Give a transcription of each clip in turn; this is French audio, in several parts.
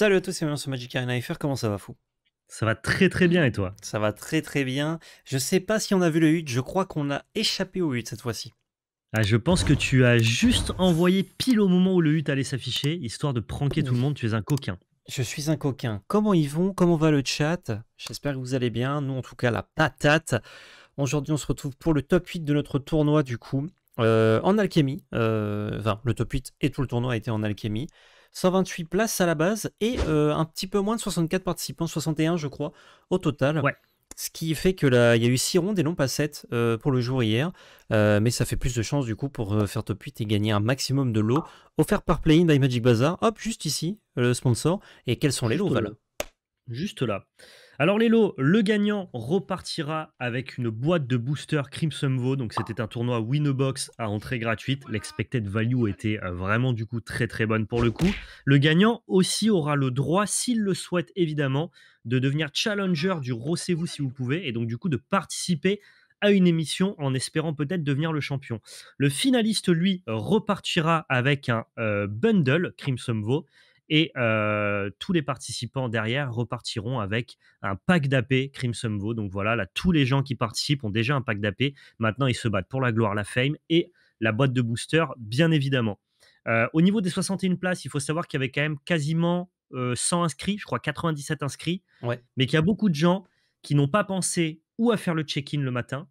Salut à tous c'est bienvenue sur Magic Arena FR, comment ça va fou Ça va très très bien et toi Ça va très très bien. Je sais pas si on a vu le 8, je crois qu'on a échappé au 8 cette fois-ci. Ah, je pense que tu as juste envoyé pile au moment où le hut allait s'afficher, histoire de pranker tout le monde, tu es un coquin. Je suis un coquin. Comment ils vont Comment va le chat J'espère que vous allez bien. Nous en tout cas la patate. Aujourd'hui on se retrouve pour le top 8 de notre tournoi du coup. Euh, en alchimie, euh, enfin le top 8 et tout le tournoi a été en alchimie. 128 places à la base et euh, un petit peu moins de 64 participants, 61 je crois, au total. Ouais. Ce qui fait que là, il y a eu 6 rondes et non pas 7 euh, pour le jour hier. Euh, mais ça fait plus de chances du coup pour faire top 8 et gagner un maximum de lots offerts par Play-in by Magic Bazaar. Hop, juste ici, le sponsor. Et quels sont les lots, Val Juste là. Alors les lots, le gagnant repartira avec une boîte de booster Crimson Vaux, Donc c'était un tournoi win box à entrée gratuite. L'expected value était euh, vraiment du coup très très bonne pour le coup. Le gagnant aussi aura le droit, s'il le souhaite évidemment, de devenir challenger du Rossez-vous si vous pouvez. Et donc du coup de participer à une émission en espérant peut-être devenir le champion. Le finaliste, lui, repartira avec un euh, bundle Crimson Vaux, et tous les participants derrière repartiront avec un pack d'AP Crimson Vaux. Donc voilà, là, tous les gens qui participent ont déjà un pack d'AP. Maintenant, ils se battent pour la gloire, la fame et la boîte de booster, bien évidemment. au niveau des 61 places, il faut savoir qu'il y avait quand même quasiment 100 inscrits, je crois 97 inscrits, mais qu'il y a beaucoup de gens qui n'ont pas pensé ou à faire le check-in le matin,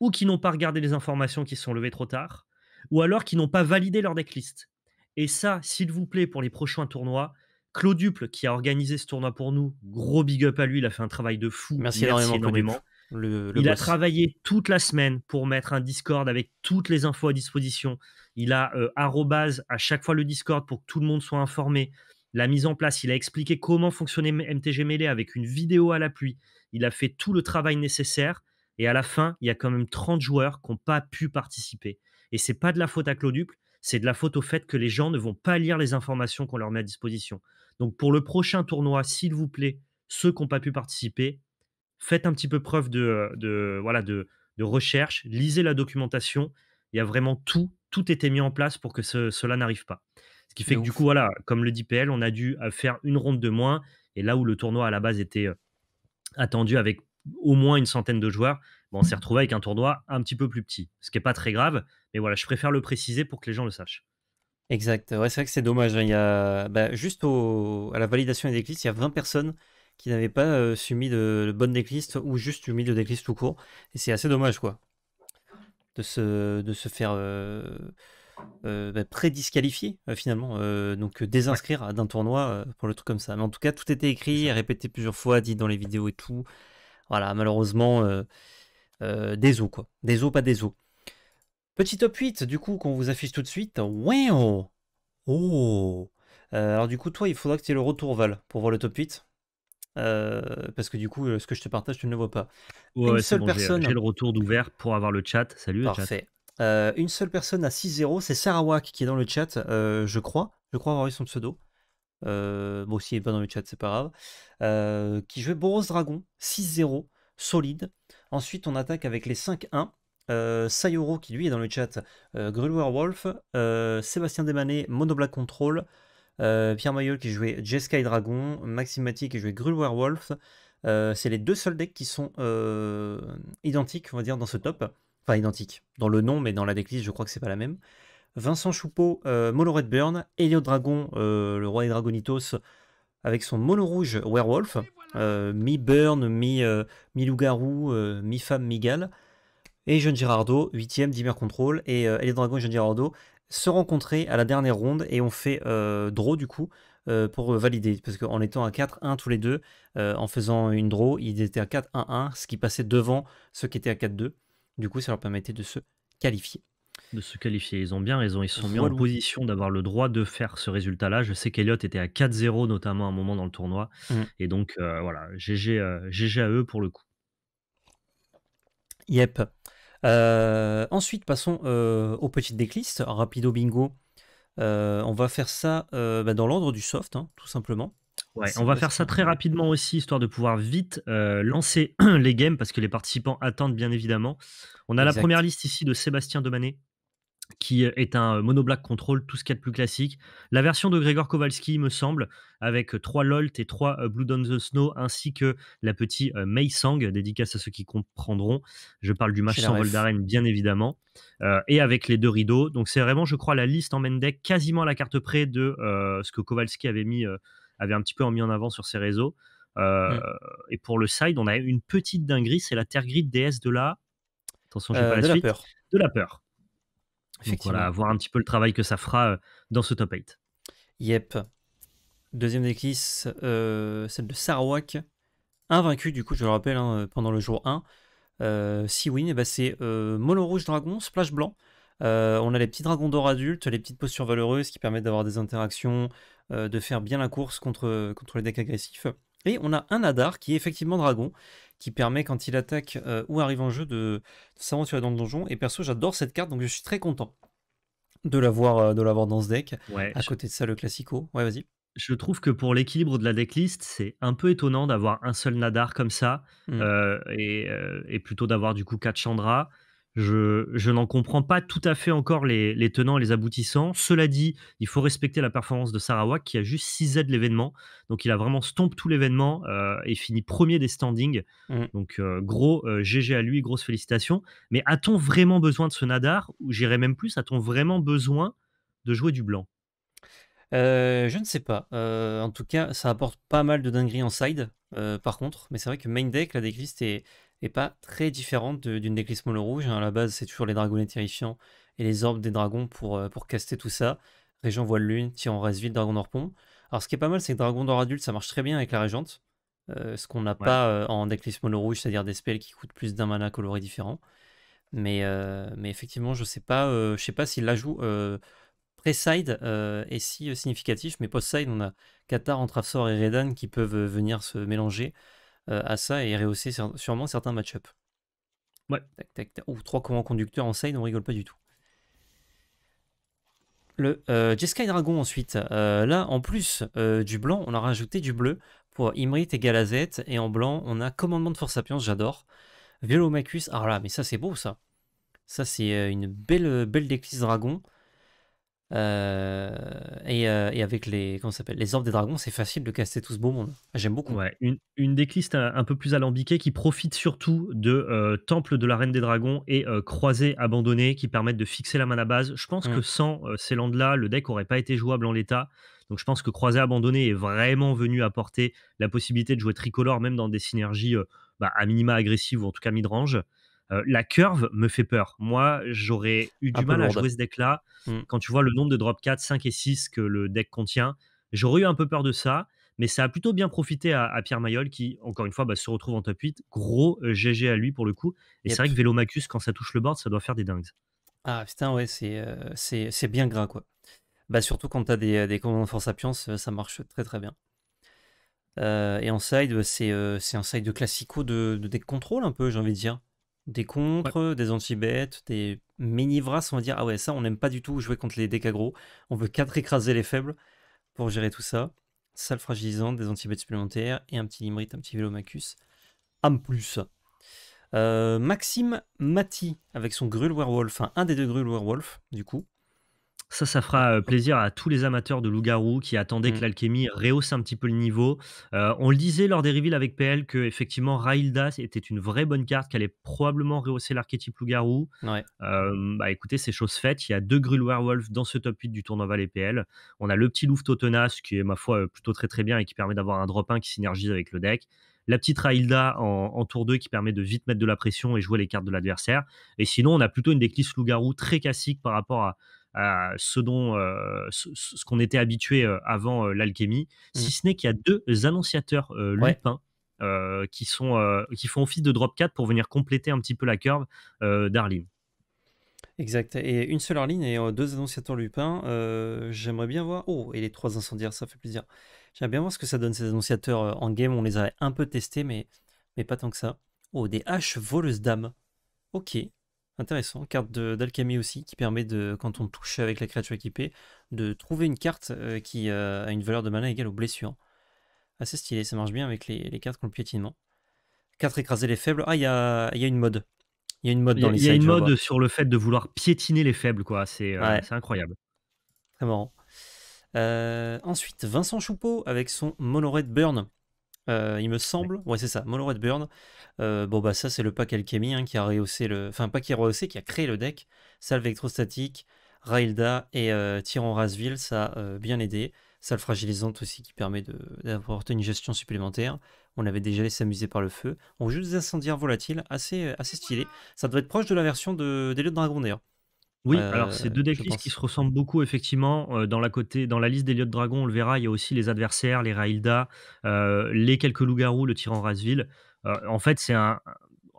ou qui n'ont pas regardé les informations qui se sont levées trop tard, ou alors qui n'ont pas validé leur decklist. Et ça, s'il vous plaît, pour les prochains tournois, Clauduple, qui a organisé ce tournoi pour nous, gros big up à lui, il a fait un travail de fou. Merci, énormément. il a travaillé toute la semaine pour mettre un Discord avec toutes les infos à disposition. Il a euh, à chaque fois le Discord pour que tout le monde soit informé. La mise en place, il a expliqué comment fonctionnait MTG Melee avec une vidéo à l'appui. Il a fait tout le travail nécessaire. Et à la fin, il y a quand même 30 joueurs qui n'ont pas pu participer. Et c'est pas de la faute à Clauduple, c'est de la faute au fait que les gens ne vont pas lire les informations qu'on leur met à disposition. Donc pour le prochain tournoi, s'il vous plaît, ceux qui n'ont pas pu participer, faites un petit peu preuve de, euh, voilà, de, recherche, lisez la documentation. Il y a vraiment tout, tout était mis en place pour que cela n'arrive pas. Ce qui fait que du coup, voilà, comme le dit PL, on a dû euh, faire une ronde de moins. Et là où le tournoi à la base était euh, attendu avec au moins une centaine de joueurs, Bon, on s'est retrouvé avec un tournoi un petit peu plus petit, ce qui n'est pas très grave, mais voilà, je préfère le préciser pour que les gens le sachent. Exact, ouais, c'est vrai que c'est dommage. Hein. Il y a, bah, juste à la validation des déclistes, il y a 20 personnes qui n'avaient pas euh, soumis de, bonnes bonne ou juste soumis de déclistes tout court, et c'est assez dommage quoi, de se, de se faire euh, euh, bah, prédisqualifier euh, finalement, donc désinscrire d'un tournoi pour le truc comme ça. Mais en tout cas, tout était écrit, répété plusieurs fois, dit dans les vidéos et tout. Voilà, malheureusement, euh, des os, quoi. Des os, pas des os. Petit top 8, du coup, qu'on vous affiche tout de suite. Wow Oh, oh. Euh, Alors, du coup, toi, il faudra que tu aies le retour Val pour voir le top 8. Euh, parce que du coup, ce que je te partage, tu ne le vois pas. une seule personne. J'ai le retour d'ouvert pour avoir le chat. Salut, Parfait. une seule personne à 6-0, c'est Sarawak qui est dans le chat, je crois. Je crois avoir eu son pseudo. Euh, bon, il n'est pas dans le chat, c'est pas grave. qui jouait Boros Dragon, 6-0, solide. Ensuite, on attaque avec les 5-1. Euh, Sayoro qui lui est dans le chat, euh, Werewolf, euh, Sébastien Desmanet, Black Control, euh, Pierre Mayol qui jouait Jeskai Dragon, Maxim qui jouait Grul Werewolf. c'est les deux seuls decks qui sont identiques, on va dire, dans ce top. Enfin, identiques dans le nom, mais dans la decklist, je crois que c'est pas la même. Vincent Choupeau, Molo Redburn, Eliot Dragon, le roi des Dragonitos, avec son mono rouge Werewolf mi-Burn, euh, mi-Loup-Garou, mi mi-Femme, euh, euh, femme mi gal Et Jeune Girardo, 8ème, Dimmer Control. Et, et les Dragons et John Girardot se rencontrer à la dernière ronde et on fait draw du coup. pour valider. Parce qu'en étant à 4-1 tous les deux, en faisant une draw, ils étaient à 4-1-1, ce qui passait devant ceux qui étaient à 4-2. Du coup, ça leur permettait de se qualifier de se qualifier. Ils ont bien raison. Ils sont mis en position d'avoir le droit de faire ce résultat-là. Je sais qu'Elliott était à 4-0, notamment à un moment dans le tournoi. Mm. Et donc, euh, voilà, GG, euh, à eux pour le coup. Yep. Euh, ensuite, passons aux petites decklists. Rapido bingo. on va faire ça bah, dans l'ordre du soft, hein, tout simplement. Ouais, on va faire ça très rapidement aussi, histoire de pouvoir vite lancer les games, parce que les participants attendent bien évidemment. On a la première liste ici de Sébastien Demanet, qui euh, est un euh, monoblack control, tout ce qu'il y a de plus classique. La version de Gregor Kowalski, me semble, avec euh, trois LOLT et trois Blood on the Snow, ainsi que la petite Mei Sang, dédicace à ceux qui comprendront. Je parle du match sans vol d'arène, bien évidemment. et avec les deux rideaux. Donc c'est vraiment, je crois, la liste en main deck, quasiment à la carte près de ce que Kowalski avait mis, avait un petit peu mis en avant sur ses réseaux. Mmh. Et pour le side, on a une petite dinguerie, c'est la Terre Grid DS de la... La peur. De la peur. Donc voilà, voir un petit peu le travail que ça fera euh, dans ce top 8. Yep. Deuxième déclisse, euh, celle de Sarawak, invaincu du coup, je le rappelle, hein, euh, pendant le jour 1. si win, c'est euh, Rouge Dragon, Splash Blanc. on a les petits dragons d'or adultes, les petites postures valeureuses qui permettent d'avoir des interactions, de faire bien la course contre, contre les decks agressifs. Et on a un Nadar qui est effectivement dragon, qui permet quand il attaque euh, ou arrive en jeu de, s'aventurer dans le donjon. Et perso, j'adore cette carte, donc je suis très content de l'avoir euh, de dans ce deck. à côté de ça, le classico. vas-y. Je trouve que pour l'équilibre de la decklist, c'est un peu étonnant d'avoir un seul Nadar comme ça, hmm. euh, et, et, plutôt d'avoir du coup 4 Chandra. Je, n'en comprends pas tout à fait encore les, tenants et les aboutissants. Cela dit, il faut respecter la performance de Sarawak qui a juste 6 aides l'événement. Donc il a vraiment stompé tout l'événement euh, et finit premier des standings. Mm. Donc euh, gros GG euh, à lui, grosses félicitations. Mais a-t-on vraiment besoin de ce Nadar Ou j'irais même plus, a-t-on vraiment besoin de jouer du blanc je ne sais pas. en tout cas, ça apporte pas mal de dingueries en side, par contre. Mais c'est vrai que main deck, la decklist est, et pas très différente d'une de, rouge. À la base, c'est toujours les dragonnets terrifiants et les orbes des dragons pour, euh, pour caster tout ça. Régent Voile Lune, en reste vide, Dragon pont. Alors ce qui est pas mal, c'est que Dragon d'Or adulte, ça marche très bien avec la Régente. Euh, ce qu'on n'a pas euh, en Decklist rouge, c'est-à-dire des spells qui coûtent plus d'un mana coloré différent. Mais, effectivement, je sais pas, je sais pas si l'ajout pré-side est si significatif, mais post-side, on a Qatar, Entravsor et Redan qui peuvent venir se mélanger. Euh, à ça et rehausser sûrement certains match up Ouais. Tac, trois courants conducteurs en side, on rigole pas du tout. Le euh, Jeskai Dragon ensuite. Euh, là, en plus euh, du blanc, on a rajouté du bleu pour Imrit et Galazet. Et en blanc, on a Commandement de Force Sapiens, j'adore. viromacus ah là, mais ça c'est beau ça. Ça c'est une belle, belle déclisse dragon. Euh, euh, et, avec les, comment s'appelle, les orbes des dragons, c'est facile de casser tout ce beau monde. J'aime beaucoup. une, une decklist un, peu plus alambiquée qui profite surtout de euh, Temple de la Reine des Dragons et Croisés abandonnés qui permettent de fixer la mana base. Je pense mm. que sans ces landes-là, le deck aurait pas été jouable en l'état. Donc je pense que Croisés abandonnés est vraiment venu apporter la possibilité de jouer tricolore, même dans des synergies bah, à minima agressives ou en tout cas mid-range la curve me fait peur. Moi, j'aurais eu du mal à jouer ce deck-là. Mmh. Quand tu vois le nombre de drop 4, 5 et 6 que le deck contient, j'aurais eu un peu peur de ça. Mais ça a plutôt bien profité à, Pierre Mayol qui, encore une fois, bah, se retrouve en top 8. Gros GG à lui pour le coup. Et c'est vrai que Vélomacus, quand ça touche le board, ça doit faire des dingues. Ah putain, ouais, c'est c'est bien gras quoi. Bah, surtout quand tu as des, euh, des commandants de force ça marche très très bien. et en side, bah, c'est un side de classico de, de deck contrôle un peu, j'ai envie de dire. Des contres, des anti-bêtes, des mini on va dire, ah ouais, ça, on n'aime pas du tout jouer contre les décagros. On veut 4 écraser les faibles pour gérer tout ça. Sale fragilisante, des anti supplémentaires et un petit Limrite, un petit Vélomacus. Âme plus. Euh, Maxime Mati avec son Grul Werewolf, enfin un des deux Grul Werewolf, du coup. Ça, ça fera plaisir à tous les amateurs de loup-garou qui attendaient que mmh. l'alchimie rehausse un petit peu le niveau. on le disait lors des reveals avec PL que effectivement Railda était une vraie bonne carte, qu'elle allait probablement rehausser l'archétype loup-garou. bah écoutez, c'est chose faite. Il y a deux Grill Werewolf dans ce top 8 du tournoi Valet PL. On a le petit Louvre tenace qui est ma foi plutôt très très bien et qui permet d'avoir un drop 1 qui synergise avec le deck la petite Railda en, tour 2 qui permet de vite mettre de la pression et jouer les cartes de l'adversaire. Et sinon, on a plutôt une déclisse loup-garou très classique par rapport à ce dont euh, ce, qu'on était habitué euh, avant euh, l'alchimie, si mmh. ce n'est qu'il y a deux annonciateurs lupins qui sont qui font office de drop 4 pour venir compléter un petit peu la curve d'Arline. Exact. Et une seule Arline et deux annonciateurs Lupin. J'aimerais bien voir. Oh, et les trois incendiaires, ça fait plaisir. J'aimerais bien voir ce que ça donne ces annonciateurs en game. On les a un peu testés, mais, mais pas tant que ça. Oh, des haches voleuses d'âme. Ok. Intéressant, carte d'alchimie aussi qui permet de, quand on touche avec la créature équipée, de trouver une carte euh, qui euh, a une valeur de mana égale aux blessures. Assez stylé, ça marche bien avec les, les cartes qu'on le piétinement. 4 écraser les faibles. Ah, il y a, une mode. Il y a une mode dans les Il y a une mode sur le fait de vouloir piétiner les faibles, quoi. C'est euh, incroyable. Très marrant. ensuite, Vincent Choupeau avec son Monored Burn. Euh, il me semble. Ouais, c'est ça, Mono Red Burn. Euh, bon, bah, ça, c'est le pack Alchemy hein, qui a rehaussé le. Enfin, pas qui a rehaussé, qui a créé le deck. Salve électrostatique, Railda et euh, Tyran Rasville, ça a euh, bien aidé. Salve fragilisante aussi qui permet d'apporter une gestion supplémentaire. On avait déjà laissé s'amuser par le feu. On joue des incendiaires volatiles, assez, assez stylé. Ça doit être proche de la version de, des lieux de Dragon d'ailleurs. Oui, euh, alors c'est deux qui se ressemblent beaucoup effectivement. Euh, dans, la côté, dans la liste des dragon, on le verra, il y a aussi les adversaires, les Railda, euh, les quelques loups-garous, le tyran Rasville. en fait, c'est un.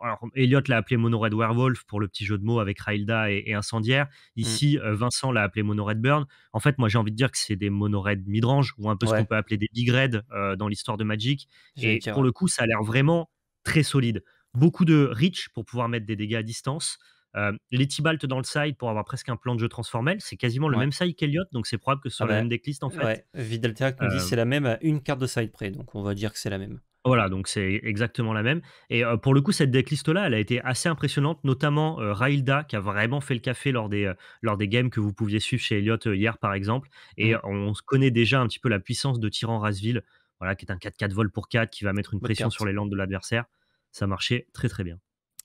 Alors, Elliot l'a appelé Mono Werewolf pour le petit jeu de mots avec Railda et, Incendiaire. Mm. Ici, Vincent l'a appelé Mono Burn. En fait, moi j'ai envie de dire que c'est des Mono Red midrange ou un peu ce qu'on peut appeler des Big Red dans l'histoire de Magic. Et pour le coup, ça a l'air vraiment très solide. Beaucoup de reach pour pouvoir mettre des dégâts à distance euh, les dans le side pour avoir presque un plan de jeu transformel, c'est quasiment le même side qu'Eliott, donc c'est probable que ce soit ah la bah, même decklist en fait. Ouais. qui nous dit c'est la même à une carte de side près, donc on va dire que c'est la même. Voilà, donc c'est exactement la même. Et pour le coup, cette decklist-là, elle a été assez impressionnante, notamment Railda, qui a vraiment fait le café lors des, lors des games que vous pouviez suivre chez Elliott hier, par exemple. Et mmh. on se connaît déjà un petit peu la puissance de Tyran Rasville, voilà, qui est un 4-4 vol pour 4, qui va mettre une pression sur les landes de l'adversaire. Ça marchait très très bien.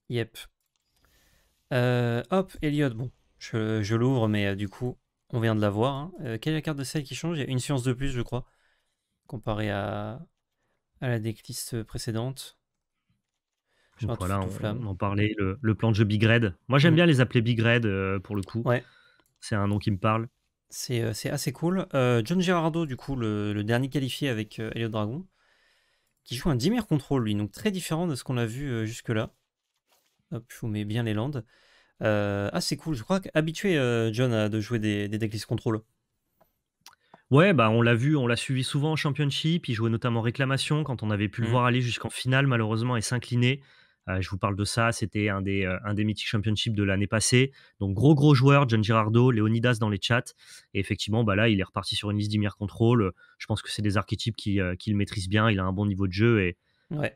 Yep. Euh, hop, Elliot, bon, je, l'ouvre, mais euh, du coup, on vient de la voir. Hein. Euh, quelle est la carte de celle qui change Il y a une science de plus, je crois, comparé à, la decklist précédente. Je voilà, on, en parler le, plan de jeu Big Red. Moi, j'aime mm. bien les appeler Big Red pour le coup. Ouais. C'est un nom qui me parle. C'est assez cool. John Gerardo, du coup, le, dernier qualifié avec Elliot Dragon, qui joue un Dimir Control, lui, donc très différent de ce qu'on a vu jusque-là je vous mets bien les landes. Euh, ah, c'est cool. Je crois que habitué euh, John, à de jouer des, des contrôle. Ouais, bah on l'a vu, on l'a suivi souvent en Championship. Il jouait notamment Réclamation quand on avait pu le mm. voir aller jusqu'en finale, malheureusement, et s'incliner. Euh, je vous parle de ça. C'était un des, un des Championship de l'année passée. Donc, gros, gros joueur, John Girardo, Leonidas dans les chats. Et effectivement, bah là, il est reparti sur une liste d'Imir contrôle. Je pense que c'est des archétypes qu'il maîtrise bien. Il a un bon niveau de jeu et,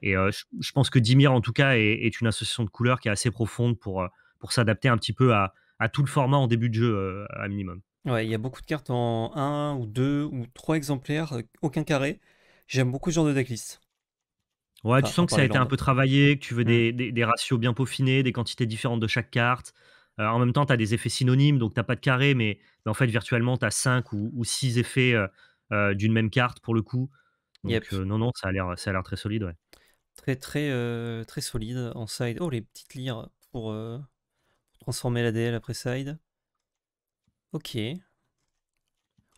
et je, pense que Dimir, en tout cas, est, une association de couleurs qui est assez profonde pour, pour s'adapter un petit peu à, tout le format en début de jeu, à minimum. Ouais, il y a beaucoup de cartes en un ou deux ou trois exemplaires, aucun carré. J'aime beaucoup ce genre de decklist. Ouais, tu sens que ça a été un peu travaillé, que tu veux mmh. des, ratios bien peaufinés, des quantités différentes de chaque carte. en même temps, tu as des effets synonymes, donc tu pas de carré, mais, en fait, virtuellement, tu as 5 ou, ou 6 effets d'une même carte pour le coup. Euh, non, non, ça a l'air, ça a l'air très solide, ouais. Très, très, euh, très solide en side. Oh, les petites lyres pour, euh, transformer transformer l'ADL après side. Ok.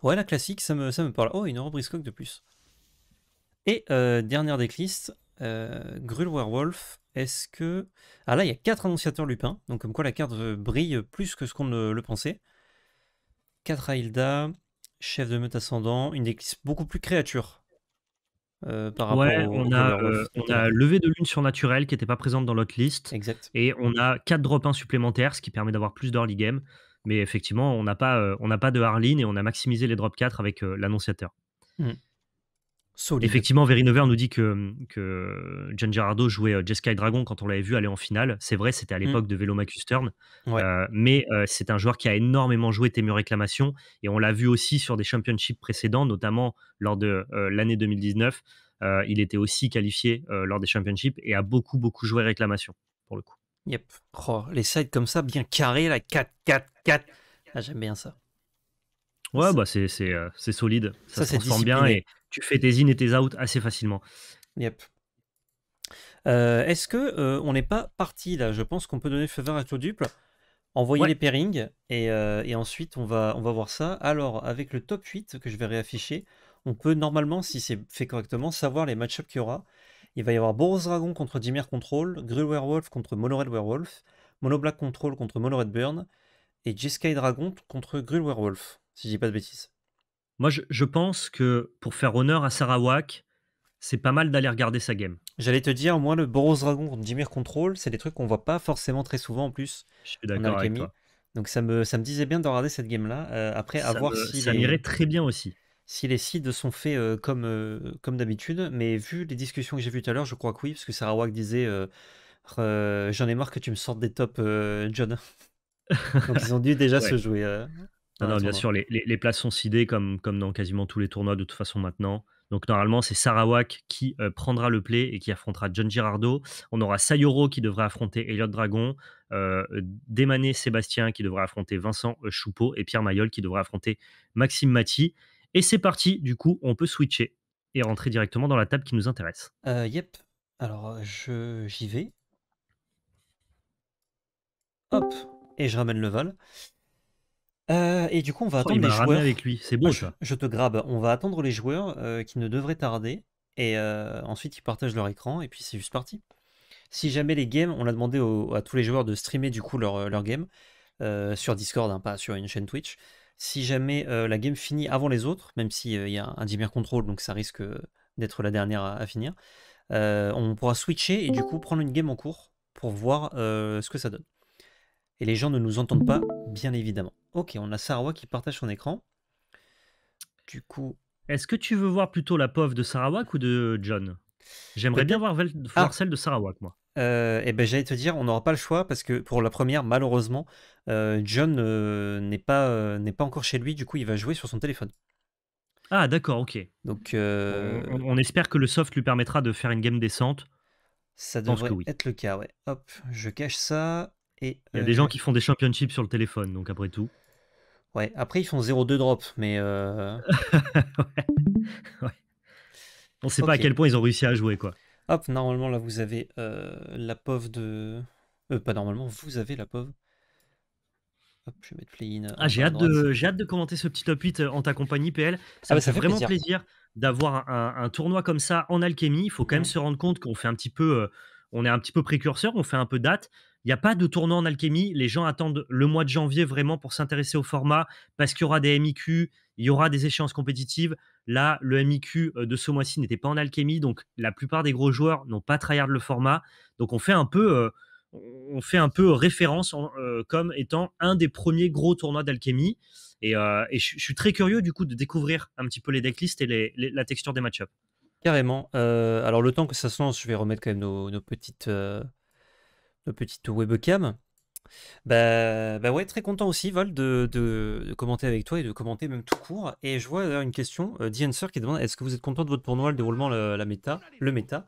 Ouais, la classique, ça me, ça me parle. Oh, une robe de plus. Et dernière décliste euh, Grul Werewolf. Est-ce que. Ah là, il y a 4 annonciateurs Lupin, donc comme quoi la carte brille plus que ce qu'on le pensait. 4 Ailda, chef de meute ascendant, une décliste beaucoup plus créature. Euh, par rapport ouais, on, a, euh, levé de lune surnaturelle qui n'était pas présente dans l'autre liste. Et on a 4 drop 1 supplémentaires, ce qui permet d'avoir plus d'early game. Mais effectivement, on n'a pas, euh, pas de Harleen et on a maximisé les drop 4 avec l'annonciateur. Hmm. Effectivement, Verinover nous dit que, John Gerardo jouait euh, Jeskai Dragon quand on l'avait vu aller en finale. C'est vrai, c'était à mm. l'époque de Velo macustern. Euh, mais euh, c'est un joueur qui a énormément joué Témur Réclamation. Et on l'a vu aussi sur des championships précédents, notamment lors de l'année 2019. il était aussi qualifié lors des championships et a beaucoup, beaucoup joué Réclamation, pour le coup. Yep. Oh, les sides comme ça, bien carrés, la 4-4-4. Ah, j'aime bien ça. Ouais, bah c'est solide. Ça, ça bien et tu fais tes in et tes out assez facilement. Yep. Euh, est-ce que euh, on n'est pas parti là Je pense qu'on peut donner faveur à duple, envoyer les pairings euh, et, ensuite on va, on va voir ça. Alors, avec le top 8 que je vais réafficher, on peut normalement, si c'est fait correctement, savoir les match-ups qu'il y aura. Il va y avoir Boros Dragon contre Dimir Control, Grill Werewolf contre Molored Werewolf, Mono Black Control contre Monored Burn et Jeskai Dragon contre Grill Werewolf, si je dis pas de bêtises. Moi, je, pense que pour faire honneur à Sarawak, c'est pas mal d'aller regarder sa game. J'allais te dire, moi, le Boros Dragon contre Dimir Control, c'est des trucs qu'on voit pas forcément très souvent en plus. Je suis d'accord Donc ça me, ça me disait bien de regarder cette game-là. Euh, après, à voir si. Ça les... très bien aussi. Si les seeds sont faits euh, comme, euh, comme d'habitude, mais vu les discussions que j'ai vues tout à l'heure, je crois que oui, parce que Sarawak disait J'en ai marre que tu me sortes des tops, John. Donc ils ont dû déjà se jouer. Non, bien sûr, les, places sont sidées comme, comme dans quasiment tous les tournois de toute façon maintenant. Donc normalement, c'est Sarawak qui euh, prendra le play et qui affrontera John Girardo. On aura Sayoro qui devrait affronter Elliot Dragon, euh, Démané Sébastien qui devrait affronter Vincent euh, Choupeau et Pierre Mayol qui devrait affronter Maxime Mati. Et c'est parti, du coup, on peut switcher et rentrer directement dans la table qui nous intéresse. Euh, yep, alors j'y vais. Hop, et je ramène le vol. Euh, et du coup, on va attendre les joueurs. Je, te grabe. On va attendre les joueurs euh, qui ne devraient tarder. Et euh, ensuite, ils partagent leur écran. Et puis, c'est juste parti. Si jamais les games, on a demandé à tous les joueurs de streamer du coup leur, game sur Discord, hein, pas sur une chaîne Twitch. Si jamais la game finit avant les autres, même s'il y a un dimmer control, donc ça risque d'être la dernière à finir, on pourra switcher et du coup prendre une game en cours pour voir ce que ça donne. Et les gens ne nous entendent pas, bien évidemment. Ok, on a Sarawak qui partage son écran. Du coup. Est-ce que tu veux voir plutôt la pauvre de Sarawak ou de John J'aimerais bien voir, ah. celle de Sarawak, moi. Euh, eh ben, j'allais te dire, on n'aura pas le choix parce que pour la première, malheureusement, euh, John euh, n'est pas, n'est pas encore chez lui, du coup, il va jouer sur son téléphone. Ah, d'accord, ok. Donc, on, espère que le soft lui permettra de faire une game décente. Ça devrait être le cas, ouais. Hop, je cache ça. Il y a euh, des gens qui font des championships sur le téléphone, donc après tout. Ouais, après ils font 0-2 drop, mais. Euh, on ne sait pas à quel point ils ont réussi à jouer, quoi. Hop, normalement, là, vous avez euh, la pauvre de... pas normalement, vous avez la pauvre Hop, je vais mettre play-in. Ah, j'ai hâte, de, hâte de commenter ce petit top 8 en ta compagnie, PL. Ah bah, ça fait, vraiment plaisir, d'avoir un, tournoi comme ça en alchimie. Il faut quand même se rendre compte qu'on fait un petit peu... on est un petit peu précurseur, on fait un peu date. Il n'y a pas de tournoi en alchimie. Les gens attendent le mois de janvier vraiment pour s'intéresser au format parce qu'il y aura des MIQ, il y aura des échéances compétitives. Là, le MIQ euh, de ce mois-ci n'était pas en alchimie, donc la plupart des gros joueurs n'ont pas tryhard le format. Donc on fait un peu, euh, on fait un peu référence euh, comme étant un des premiers gros tournois d'alchimie. Et, je suis très curieux du coup de découvrir un petit peu les decklists et la texture des match-ups. Carrément. alors le temps que ça se lance, je vais remettre quand même nos petites petite webcam. Bah, bah, ouais, très content aussi, Vol, de, commenter avec toi et de commenter même tout court. Et je vois d'ailleurs une question, euh, qui demande est-ce que vous êtes content de votre tournoi, le déroulement, la, méta, le méta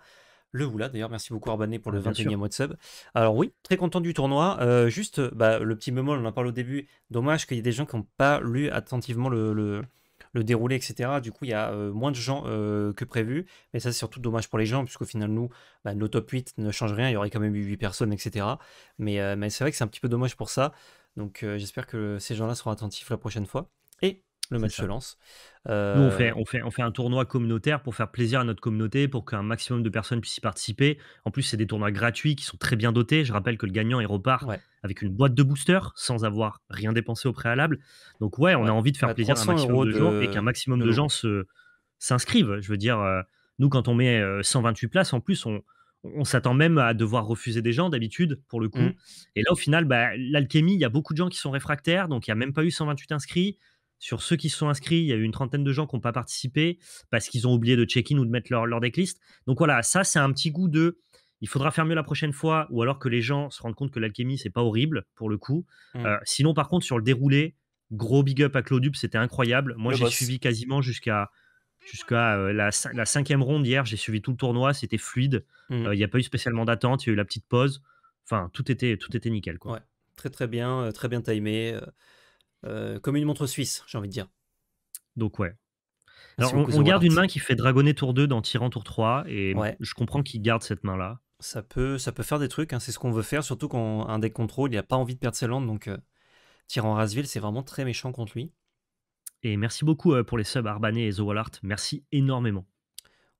le Oula, d'ailleurs, merci beaucoup Arbané pour le 21e mois de sub. Alors oui, très content du tournoi. Euh, juste, bah, le petit bémol, on en parle au début. Dommage qu'il y ait des gens qui n'ont pas lu attentivement le, le le déroulé, etc. Du coup, il y a moins de gens que prévu. Mais ça, c'est surtout dommage pour les gens, puisqu'au final, nous, bah, nos top 8 ne change rien. Il y aurait quand même eu 8 personnes, etc. Mais, mais c'est vrai que c'est un petit peu dommage pour ça. Donc, j'espère que ces gens-là seront attentifs la prochaine fois. Et le match se lance. Nous, euh, on fait, un tournoi communautaire pour faire plaisir à notre communauté, pour qu'un maximum de personnes puissent y participer. En plus, c'est des tournois gratuits qui sont très bien dotés. Je rappelle que le gagnant, il repart avec une boîte de boosters sans avoir rien dépensé au préalable. Donc, ouais, on a envie de faire bah, plaisir à un maximum de, gens et qu'un maximum de, gens s'inscrivent. Je veux dire, euh, nous, quand on met 128 euh, places, en plus, on, s'attend même à devoir refuser des gens d'habitude, pour le coup. Mmh. Et là, au final, bah, l'alchimie, il y a beaucoup de gens qui sont réfractaires, donc il n'y a même pas eu 128 inscrits. Sur ceux qui se sont inscrits, il y a eu une trentaine de gens qui n'ont pas participé parce qu'ils ont oublié de check-in ou de mettre leur, leur decklist. Donc voilà, ça, c'est un petit goût de il faudra faire mieux la prochaine fois ou alors que les gens se rendent compte que l'alchimie, c'est pas horrible pour le coup. Mmh. Euh, sinon, par contre, sur le déroulé, gros big up à Claudup, c'était incroyable. Moi, j'ai suivi quasiment jusqu'à jusqu'à euh, la, cinquième ronde hier. J'ai suivi tout le tournoi, c'était fluide. Mmh. Euh, il y n'y a pas eu spécialement d'attente, il y a eu la petite pause. Enfin, tout était, tout était nickel. Quoi. très très bien, très bien timé. Euh, comme une montre suisse, j'ai envie de dire. Donc ouais. Alors on, garde une main qui fait dragonner tour 2 dans tirant tour 3 et je comprends qu'il garde cette main là. Ça peut, ça peut faire des trucs, hein, c'est ce qu'on veut faire, surtout quand un deck contrôle, il n'a pas envie de perdre ses landes, donc euh, tyran tirant Rasville, c'est vraiment très méchant contre lui. Et merci beaucoup euh, pour les subs Arbané et The art merci énormément.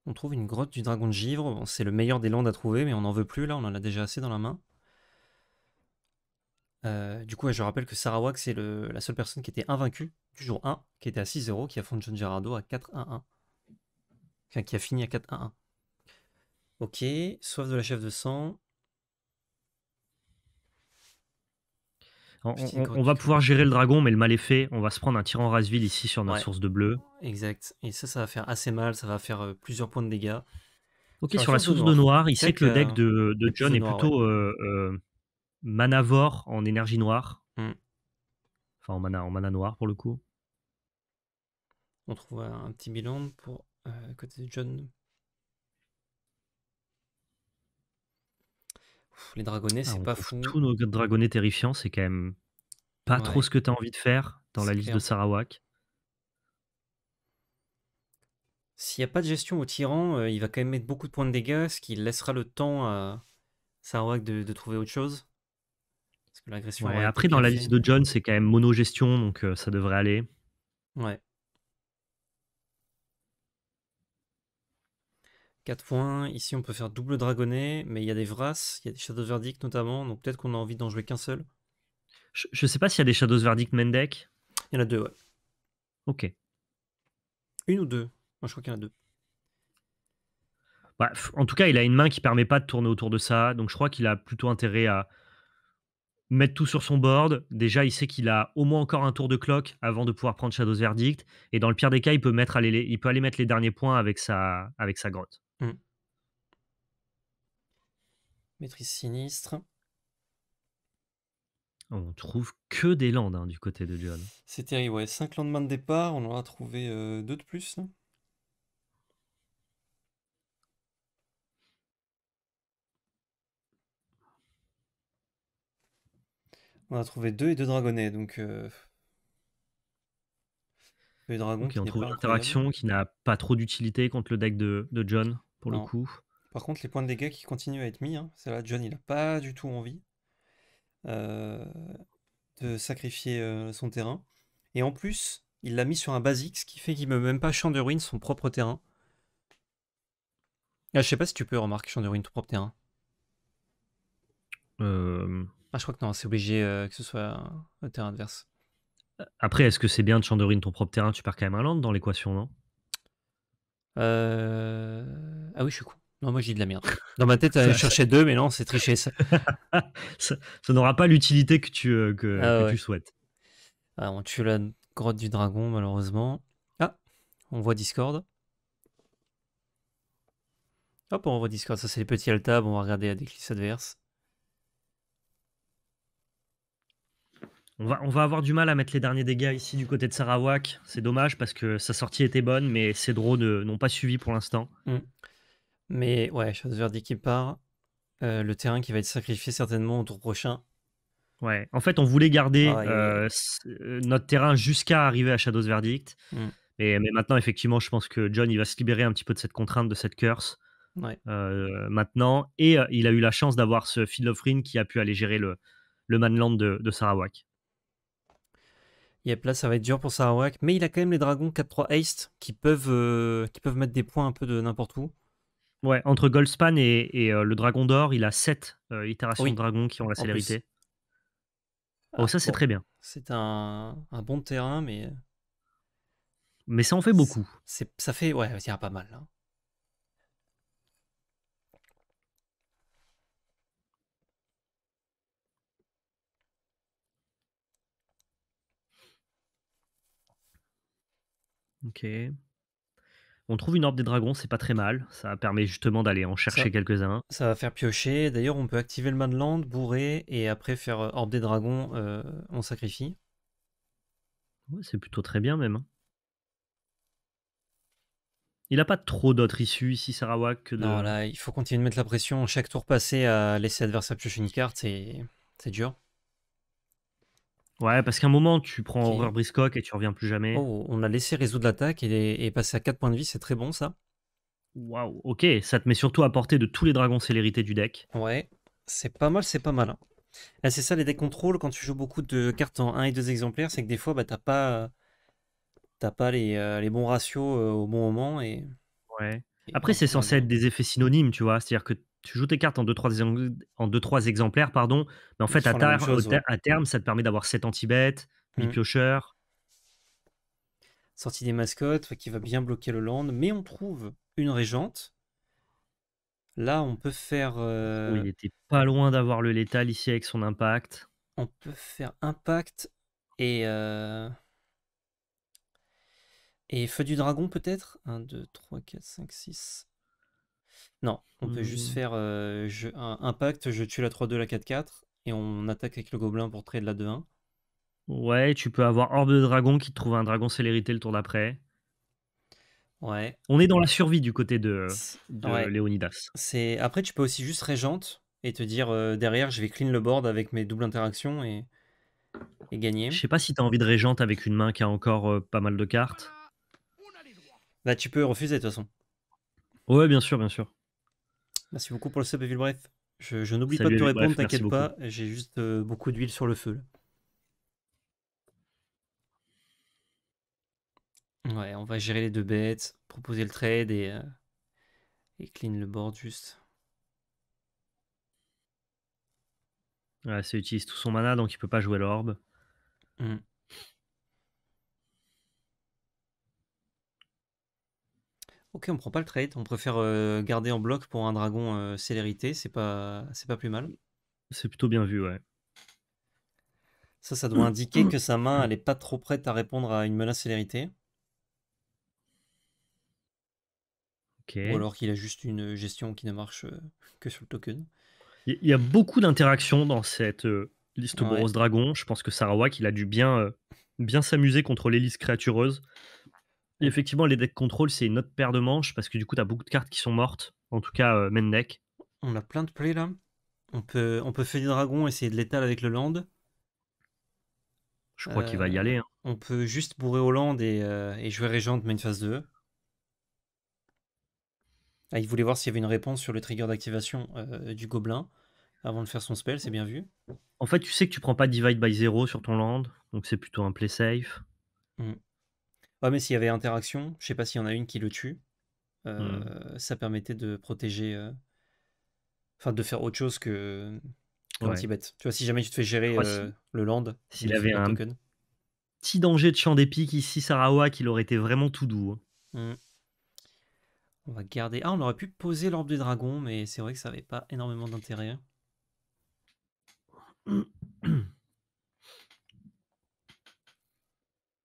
On trouve une grotte du dragon de givre, c'est le meilleur des landes à trouver, mais on n'en veut plus là, on en a déjà assez dans la main. Euh, du coup, je rappelle que Sarawak, c'est la seule personne qui était invaincue du jour 1, qui était à 6-0, qui a affronte John Gerardo à 4-1-1. Enfin, qui a fini à 4-1-1. Ok, soif de la chef de sang. On, va pouvoir gérer le dragon, mais le mal est fait. On va se prendre un tyran Rasville ici sur notre source de bleu. Exact. Et ça, ça va faire assez mal. Ça va faire euh, plusieurs points de dégâts. Ok, sur la source de noir, il sait que le deck de, John est plutôt euh, Manavore en énergie noire. Mm. Enfin, en mana, en mana noire pour le coup. On trouve un petit bilan pour euh, côté de John. les dragonnets, ah, c'est pas fou. Tous nos dragonnets terrifiants, c'est quand même pas trop ce que tu as envie de faire dans la liste de Sarawak. S'il n'y a pas de gestion au tyran, euh, il va quand même mettre beaucoup de points de dégâts, ce qui laissera le temps à Sarawak de trouver autre chose après, dans la liste de John, c'est quand même monogestion, donc euh, ça devrait aller. Ouais. 4 points. Ici, on peut faire double dragonnet, mais il y a des Vras, il y a des Shadows Verdict notamment, donc peut-être qu'on a envie d'en jouer qu'un seul. Je, sais pas s'il y a des Shadows Verdict main deck. Il y en a deux, ouais. Ok. Une ou deux Moi, je crois qu'il y en a deux. Bah, en tout cas, il a une main qui permet pas de tourner autour de ça, donc je crois qu'il a plutôt intérêt à, mettre tout sur son board. Déjà, il sait qu'il a au moins encore un tour de clock avant de pouvoir prendre Shadow's Verdict. Et dans le pire des cas, il peut, mettre, aller, il peut aller mettre les derniers points avec sa, avec sa grotte. Mm. Maîtrise sinistre. On trouve que des landes hein, du côté de John. C'est terrible, ouais. 5 lendemains de départ, on en a trouvé 2 euh, de plus. On a trouvé deux et deux dragonnets, donc. Euh... dragons. qui on trouve une interaction qui n'a pas trop d'utilité contre le deck de, John, pour le coup. Par contre, les points de dégâts qui continuent à être mis, hein, c'est là, John, il n'a pas du tout envie euh, de sacrifier euh, son terrain. Et en plus, il l'a mis sur un basique, ce qui fait qu'il ne met même pas Champ de Ruine son propre terrain. Ah, je sais pas si tu peux remarquer Champ de ton propre terrain. Euh, ah, je crois que non, c'est obligé euh, que ce soit le terrain adverse. Après, est-ce que c'est bien de Chandorine ton propre terrain Tu perds quand même un land dans l'équation, non euh... Ah oui, je suis con. Non, moi j'ai de la merde. Dans ma tête, euh, je cherchais deux, mais non, c'est triché. ça. n'aura pas l'utilité que, tu, euh, ah souhaites. Ah, on tue la grotte du dragon, malheureusement. Ah, on voit Discord. Hop, on voit Discord. Ça, c'est les petits altabs. On va regarder à des adverse. adverses. On va, avoir du mal à mettre les derniers dégâts ici du côté de Sarawak. C'est dommage parce que sa sortie était bonne, mais ses drones n'ont pas suivi pour l'instant. Mm. Mais ouais, Verdict qui part. Euh, le terrain qui va être sacrifié certainement au tour prochain. Ouais, en fait, on voulait garder ah, euh, euh, notre terrain jusqu'à arriver à Shadow's Verdict. Mm. mais maintenant, effectivement, je pense que John, il va se libérer un petit peu de cette contrainte, de cette curse. maintenant, et il a eu la chance d'avoir ce Field of Rin qui a pu aller gérer le, le Manland de Sarawak. Yep, là ça va être dur pour Sarawak, mais il a quand même les dragons 4-3 haste qui peuvent, euh, qui peuvent mettre des points un peu de n'importe où. Ouais, entre Goldspan et, et euh, le dragon d'or, il a 7 euh, itérations de dragons qui ont la célérité. Oh, ça c'est ah, très bien. C'est un, bon terrain, mais. Mais ça en fait beaucoup. C'est, ça fait, ouais, c'est pas mal. Hein. OK. On trouve une orbe des dragons, c'est pas très mal. Ça permet justement d'aller en chercher quelques-uns. Ça va faire piocher. D'ailleurs, on peut activer le Manland, bourrer, et après faire euh, Orbe des Dragons, euh, on sacrifie. c'est plutôt très bien même. Hein. Il n'a pas trop d'autres issues ici, Sarawak, Non, là, il faut continuer de mettre la pression. Chaque tour passé à laisser l'adversaire piocher une carte, c'est dur. Ouais, parce qu'à un moment, tu prends Horreur Briscock et tu reviens plus jamais. Oh, on a laissé résoudre l'attaque et, est passer à 4 points de vie, c'est très bon ça. Waouh, ok, ça te met surtout à portée de tous les dragons célérités du deck. Ouais, c'est pas mal, c'est pas mal. Hein. Ah, c'est ça les decks contrôle quand tu joues beaucoup de cartes en 1 et 2 exemplaires, c'est que des fois, bah, t'as pas, pas euh, les, bons ratios euh, au bon moment. Et... Ouais. Après, c'est censé euh, être des effets synonymes, tu vois, c'est-à-dire que tu joues tes cartes en 2-3 en exemplaires, pardon, mais en fait, à, à, terme, ça te permet d'avoir 7 anti-bêtes, 8 mmh. piocheurs. Sortie des mascottes qui va bien bloquer le land, mais on trouve une régente. Là, on peut faire. Euh oui, il était pas loin d'avoir le létal ici avec son impact. On peut faire impact et. Euh, et feu du dragon peut-être 1, 2, 3, 4, 5, 6. Non, on peut juste mmh. faire euh, un impact, je tue la 3-2, la 4-4, et on attaque avec le gobelin pour traiter la 2-1. Ouais, tu peux avoir Orbe de Dragon qui te trouve un dragon célérité le tour d'après. Ouais. On est dans la survie du côté de, Léonidas. C'est... Après, tu peux aussi juste régente et te dire euh, derrière, je vais clean le board avec mes doubles interactions et, gagner. Je sais pas si tu as envie de régente avec une main qui a encore euh, pas mal de cartes. Bah, tu peux refuser de toute façon. Ouais, bien sûr, bien sûr. Merci beaucoup pour le sub, Bref. Je, n'oublie pas de te répondre, t'inquiète pas. J'ai juste euh, beaucoup d'huile sur le feu. Là. Ouais, on va gérer les deux bêtes, proposer le trade et, euh, et clean le board juste. Ouais, ça utilise tout son mana, donc il peut pas jouer l'orbe. Hmm. Ok, on prend pas le trait, on préfère euh, garder en bloc pour un dragon euh, célérité, c'est pas, c'est pas plus mal. C'est plutôt bien vu, ouais. Ça, ça doit indiquer que sa main, elle est pas trop prête à répondre à une menace célérité. Ou alors qu'il a juste une gestion qui ne marche euh, que sur le token. Il y a beaucoup d'interactions dans cette liste de Boros Dragon. Je pense que Sarawak, il a dû bien, bien s'amuser contre l'hélice créatureuse. Effectivement, les decks contrôle, c'est une autre paire de manches parce que du coup, tu as beaucoup de cartes qui sont mortes. En tout cas, euh, main deck. On a plein de plays là. On peut, on peut faire des dragons, essayer de l'étaler avec le land. Je crois qu'il va y euh, aller. Hein. On peut juste bourrer au et, euh, et jouer Régente, mais phase 2. Ah, il voulait voir s'il y avait une réponse sur le trigger d'activation du gobelin avant de faire son spell, c'est bien vu. En fait, tu sais que tu prends pas Divide by 0 sur ton land, donc c'est plutôt un play safe. Mm. Ouais, mais s'il y avait interaction, je sais pas s'il y en a une qui le tue, euh, mmh. ça permettait de protéger. Euh, enfin, de faire autre chose que. Un petit bête. Tu vois, si jamais tu te fais gérer euh, le land, s'il avait un token. petit danger de champ d'épique ici, Sarawak, il aurait été vraiment tout doux. Hein. Mmh. On va garder. Ah, on aurait pu poser l'orbe du dragon, mais c'est vrai que ça n'avait pas énormément d'intérêt.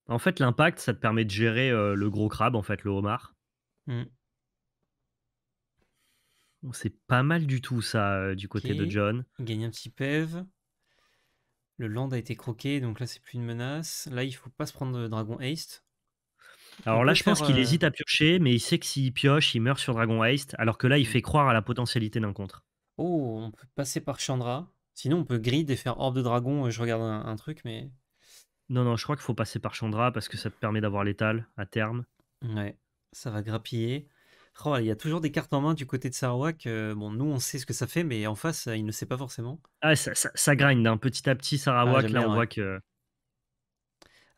En fait, l'impact, ça te permet de gérer euh, le gros crabe, en fait, le homard. Mmh. C'est pas mal du tout, ça, euh, du côté de John. gagne un petit PEV. Le land a été croqué, donc là c'est plus une menace. Là il faut pas se prendre euh, Dragon Haste. Alors là, je pense qu'il hésite à piocher, mais il sait que s'il pioche, il meurt sur Dragon haste, alors que là, il mmh. fait croire à la potentialité d'un contre. Oh, on peut passer par Chandra. Sinon on peut grid et faire Orbe de Dragon. Je regarde un truc, mais non, non, je crois qu'il faut passer par Chandra parce que ça te permet d'avoir l'étal à terme. Ouais, ça va grappiller. Oh, il y a toujours des cartes en main du côté de Sarawak. Euh, bon, nous, on sait ce que ça fait, mais en face, euh, il ne sait pas forcément. Ah, ça, ça, ça grind hein. petit à petit. Sarawak, ah, là, on voit que.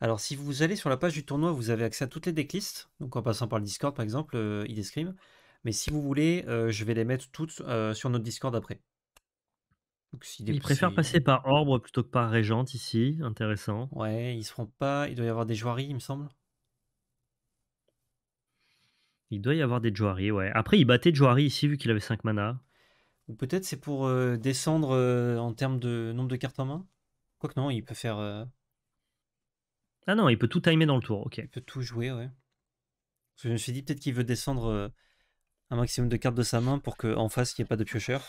Alors, si vous allez sur la page du tournoi, vous avez accès à toutes les decklists. Donc, en passant par le Discord, par exemple, euh, est Mais si vous voulez, je vais les mettre toutes sur notre Discord après il, préfère passer par Orbre plutôt que par Régente ici, intéressant. Ouais, ils font pas. Il doit y avoir des jouaries, il me semble. Il doit y avoir des joaries ouais. Après, il battait Jouari ici, vu qu'il avait 5 mana. Ou peut-être c'est pour euh, descendre euh, en termes de nombre de cartes en main Quoique non, il peut faire. Euh ah non, il peut tout timer dans le tour, ok. Il peut tout jouer, ouais. je me suis dit peut-être qu'il veut descendre un maximum de cartes de sa main pour qu'en face, il n'y ait pas de piocheur.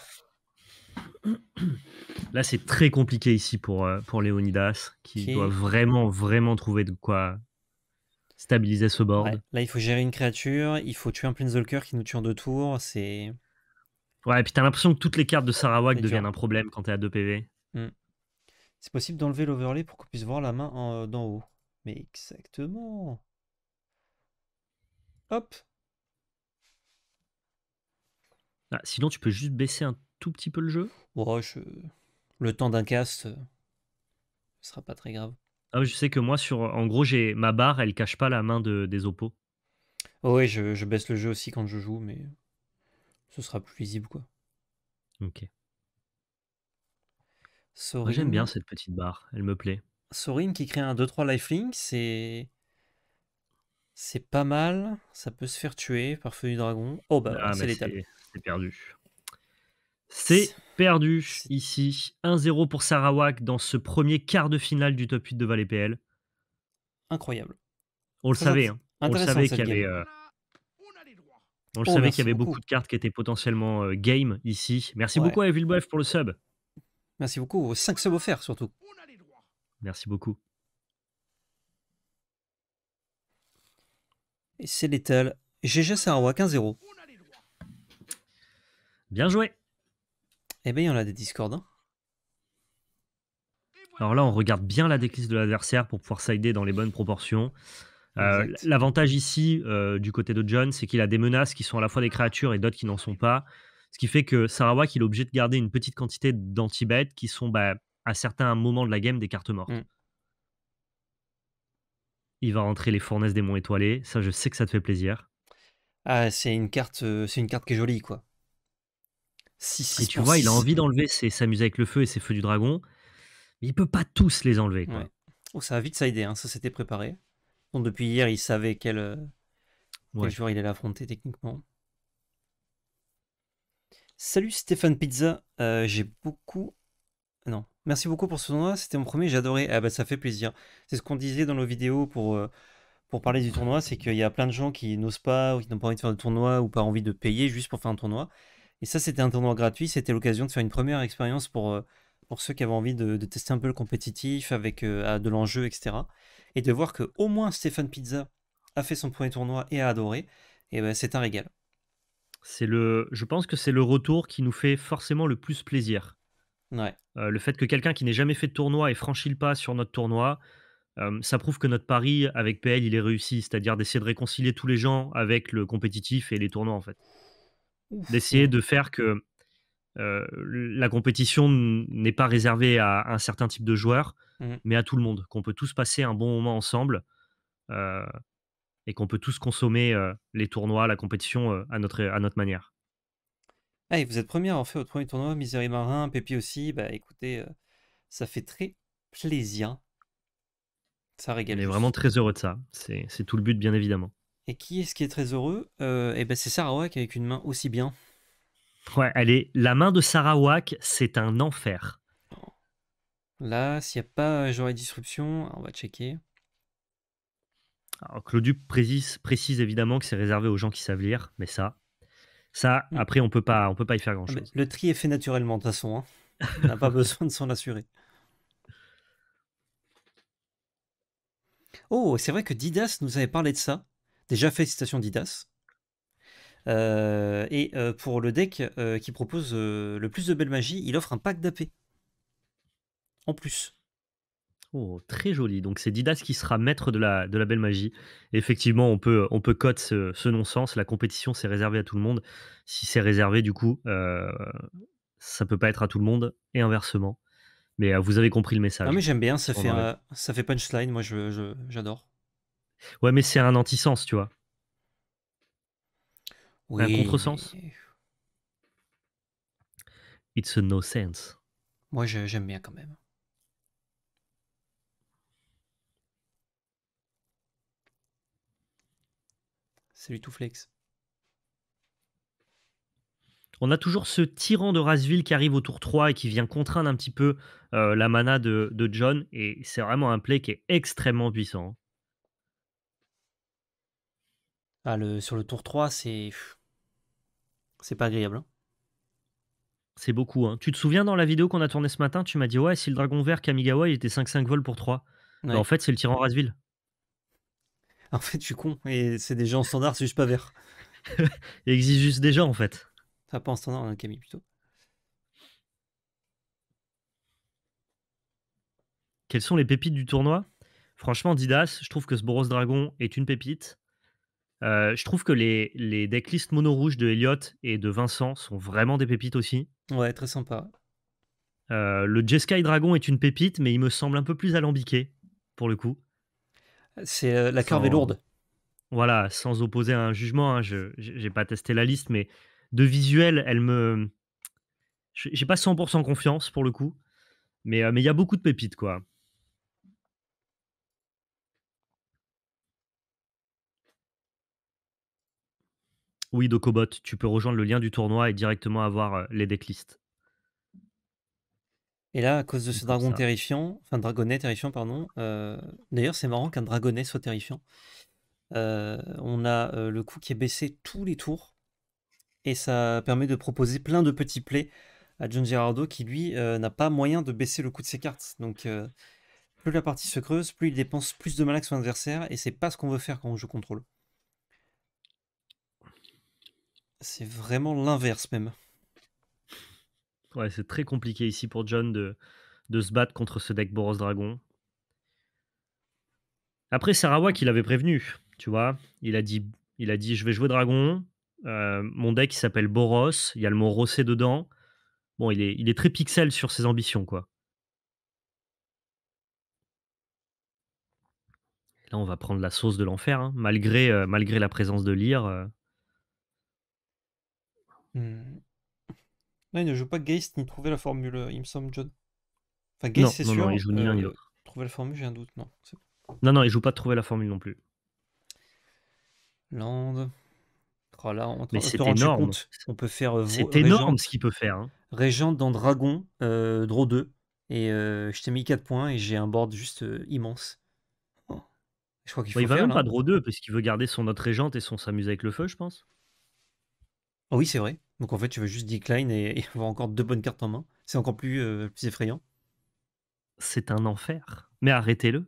Là, c'est très compliqué ici pour, euh, pour Léonidas, qui doit vraiment, vraiment trouver de quoi stabiliser ce board. Là, il faut gérer une créature, il faut tuer un Planeswalker qui nous tue en deux tours, c'est... Ouais, et puis t'as l'impression que toutes les cartes de Sarawak deviennent un problème quand t'es à 2 PV. Hmm. C'est possible d'enlever l'overlay pour qu'on puisse voir la main euh, d'en haut. Mais exactement. Hop. Ah, sinon, tu peux juste baisser un tout petit peu le jeu oh, Le temps d'un cast, euh, ce sera pas très grave. Ah, je sais que moi, sur, en gros, j'ai ma barre, elle cache pas la main de, des oppos. Oh oui, je, baisse le jeu aussi quand je joue, mais ce sera plus visible quoi. Ok. j'aime bien cette petite barre, elle me plaît. Sorin qui crée un 2-3 lifelink, c'est. C'est pas mal, ça peut se faire tuer par feu du dragon. Oh bah, ah, bah c'est C'est perdu. C'est perdu ici. 1-0 pour Sarawak dans ce premier quart de finale du top 8 de Valais PL. Incroyable. On le savait. Hein. On le savait qu'il y avait. beaucoup. de cartes qui étaient potentiellement euh, game ici. Merci beaucoup à Bref pour le sub. Merci beaucoup. 5 subs offerts surtout. Merci beaucoup. Et c'est létal. GG Sarawak 1-0. Bien joué. Eh bien, il y en a des discordants. Alors là, on regarde bien la déclisse de l'adversaire pour pouvoir sider dans les bonnes proportions. Euh, l'avantage ici, euh, du côté de John, c'est qu'il a des menaces qui sont à la fois des créatures et d'autres qui n'en sont pas. Ce qui fait que Sarawak, il est obligé de garder une petite quantité d'anti-bêtes qui sont bah, à certains moments de la game des cartes mortes. Mm. Il va rentrer les fournaises des monts étoilés. Ça, je sais que ça te fait plaisir. Ah, c'est une carte, euh, c'est une carte qui est jolie, quoi. Si, tu vois, il a envie d'enlever ses s'amuser avec le feu et ses feux du dragon. Mais il peut pas tous les enlever. Oh, ça a vite, sa idée, hein. ça s'était préparé. Donc depuis hier, il savait quel, euh, joueur il allait affronter techniquement. Salut Stéphane Pizza, euh, j'ai beaucoup... Non, merci beaucoup pour ce tournoi, c'était mon premier, j'adorais. Ah bah, ça fait plaisir. C'est ce qu'on disait dans nos vidéos pour, euh, pour parler du tournoi, c'est qu'il y a plein de gens qui n'osent pas ou qui n'ont pas envie de faire le tournoi ou pas envie de payer juste pour faire un tournoi. Et ça, c'était un tournoi gratuit. C'était l'occasion de faire une première expérience pour, euh, pour ceux qui avaient envie de, tester un peu le compétitif avec euh, de l'enjeu, etc. Et de voir que au moins Stéphane Pizza a fait son premier tournoi et a adoré. Et ben, c'est un régal. C'est le, je pense que c'est le retour qui nous fait forcément le plus plaisir. Ouais. Euh, le fait que quelqu'un qui n'ait jamais fait de tournoi et franchi le pas sur notre tournoi, ça prouve que notre pari avec PL, il est réussi, c'est-à-dire d'essayer de réconcilier tous les gens avec le compétitif et les tournois en fait d'essayer de faire que euh, la compétition n'est pas réservée à un certain type de joueur, mmh. mais à tout le monde, qu'on peut tous passer un bon moment ensemble euh, et qu'on peut tous consommer euh, les tournois, la compétition à, notre, à notre manière. vous êtes premier à fait votre premier tournoi, Misery Marin, Pépi aussi, bah écoutez, ça fait très plaisir. Ça régale. On est vraiment très heureux de ça, c'est tout le but bien évidemment. Et qui est-ce qui est très heureux euh, Eh ben c'est Sarawak avec une main aussi bien. Ouais, allez, la main de Sarawak, c'est un enfer. Là, s'il n'y a pas j'aurais euh, disruption, ah, on va checker. Alors, Claudu précise, évidemment que c'est réservé aux gens qui savent lire, mais ça, ça, hmm. après, on peut pas, on peut pas y faire ah, grand chose. Le tri est fait naturellement, de toute façon. Hein. On n'a pas besoin de s'en assurer. Oh, c'est vrai que Didas nous avait parlé de ça. Déjà, félicitations Didas. Euh, et euh, pour le deck euh, qui propose le plus de belle magie, il offre un pack d'AP. En plus. Oh, très joli. Donc c'est Didas qui sera maître de la, de la belle magie. effectivement, on peut, on peut cote ce, non-sens. La compétition, c'est réservé à tout le monde. Si c'est réservé, du coup, ça peut pas être à tout le monde. Et inversement. Mais vous avez compris le message. Non, ah, mais j'aime bien. Ça, fait, ça fait punchline. Moi, j'adore. Je, j'adore. Ouais, mais c'est un antisens, tu vois. un contresens. sens It's no sense. Moi, j'aime bien quand même. Salut flex. On a toujours ce tyran de Razville qui arrive au tour 3 et qui vient contraindre un petit peu euh, la mana de John. Et c'est vraiment un play qui est extrêmement puissant. Ah, sur le tour 3, c'est. C'est pas agréable. Hein. C'est beaucoup. Hein. Tu te souviens dans la vidéo qu'on a tournée ce matin, tu m'as dit Ouais, si le dragon vert Kamigawa, il était 5-5 vols pour 3. en fait, c'est le tyran Rasville. En fait, je suis con. Et c'est des gens standard c'est juste pas vert. il existe juste des en fait. pas en standard, un hein, Camille plutôt. Quelles sont les pépites du tournoi Franchement, Didas, je trouve que ce Boros Dragon est une pépite. Euh, je trouve que les, les decklists mono rouge de Elliot et de Vincent sont vraiment des pépites aussi. Ouais, très sympa. Euh, le Jeskai Dragon est une pépite, mais il me semble un peu plus alambiqué, pour le coup. C'est euh, La curve est lourde. Voilà, sans opposer un jugement, hein, je n'ai pas testé la liste, mais de visuel, elle me. J'ai pas 100% confiance, pour le coup. Mais il y a beaucoup de pépites, quoi. Oui, DocoBot, tu peux rejoindre le lien du tournoi et directement avoir les decklists. Et là, à cause de ce dragon terrifiant, enfin dragonnet terrifiant, pardon, d'ailleurs c'est marrant qu'un dragonnet soit terrifiant. on a le coup qui est baissé tous les tours, et ça permet de proposer plein de petits plays à John Gerardo qui lui n'a pas moyen de baisser le coup de ses cartes. Donc plus la partie se creuse, plus il dépense plus de mal sur son adversaire, et c'est pas ce qu'on veut faire quand on joue contrôle. C'est vraiment l'inverse même. Ouais, c'est très compliqué ici pour John de, de se battre contre ce deck Boros Dragon. Après, Sarawak, qui l'avait prévenu, tu vois. Il a dit, il a dit je vais jouer Dragon. Euh, mon deck, s'appelle Boros. Il y a le mot Rossé dedans. Bon, il est, il est très pixel sur ses ambitions, quoi. Là, on va prendre la sauce de l'enfer, hein. malgré, euh, malgré la présence de Lyre. Euh, Hmm. il ne joue pas Geist ni trouver la formule, euh, il me semble, John. Enfin, Geist, c'est sûr. Non, il joue ni l'un euh, Trouver la formule, j'ai un doute, non. Non, non, il joue pas trouver la formule non plus. Land. Oh là, Mais c'est énorme. on peut faire. Euh, c'est énorme ce qu'il peut faire. Hein. Régent dans Dragon, euh, Draw 2. Et je t'ai mis 4 points et j'ai un board juste immense. il oh. Je crois qu'il bah, faut va même pas Draw 2 parce qu'il veut garder son autre Régente et son S'amuser avec le feu, je pense. Ah oui, c'est vrai. Donc en fait, tu veux juste decline et, avoir encore deux bonnes cartes en main. C'est encore euh, plus, effrayant. C'est un enfer. Mais arrêtez-le.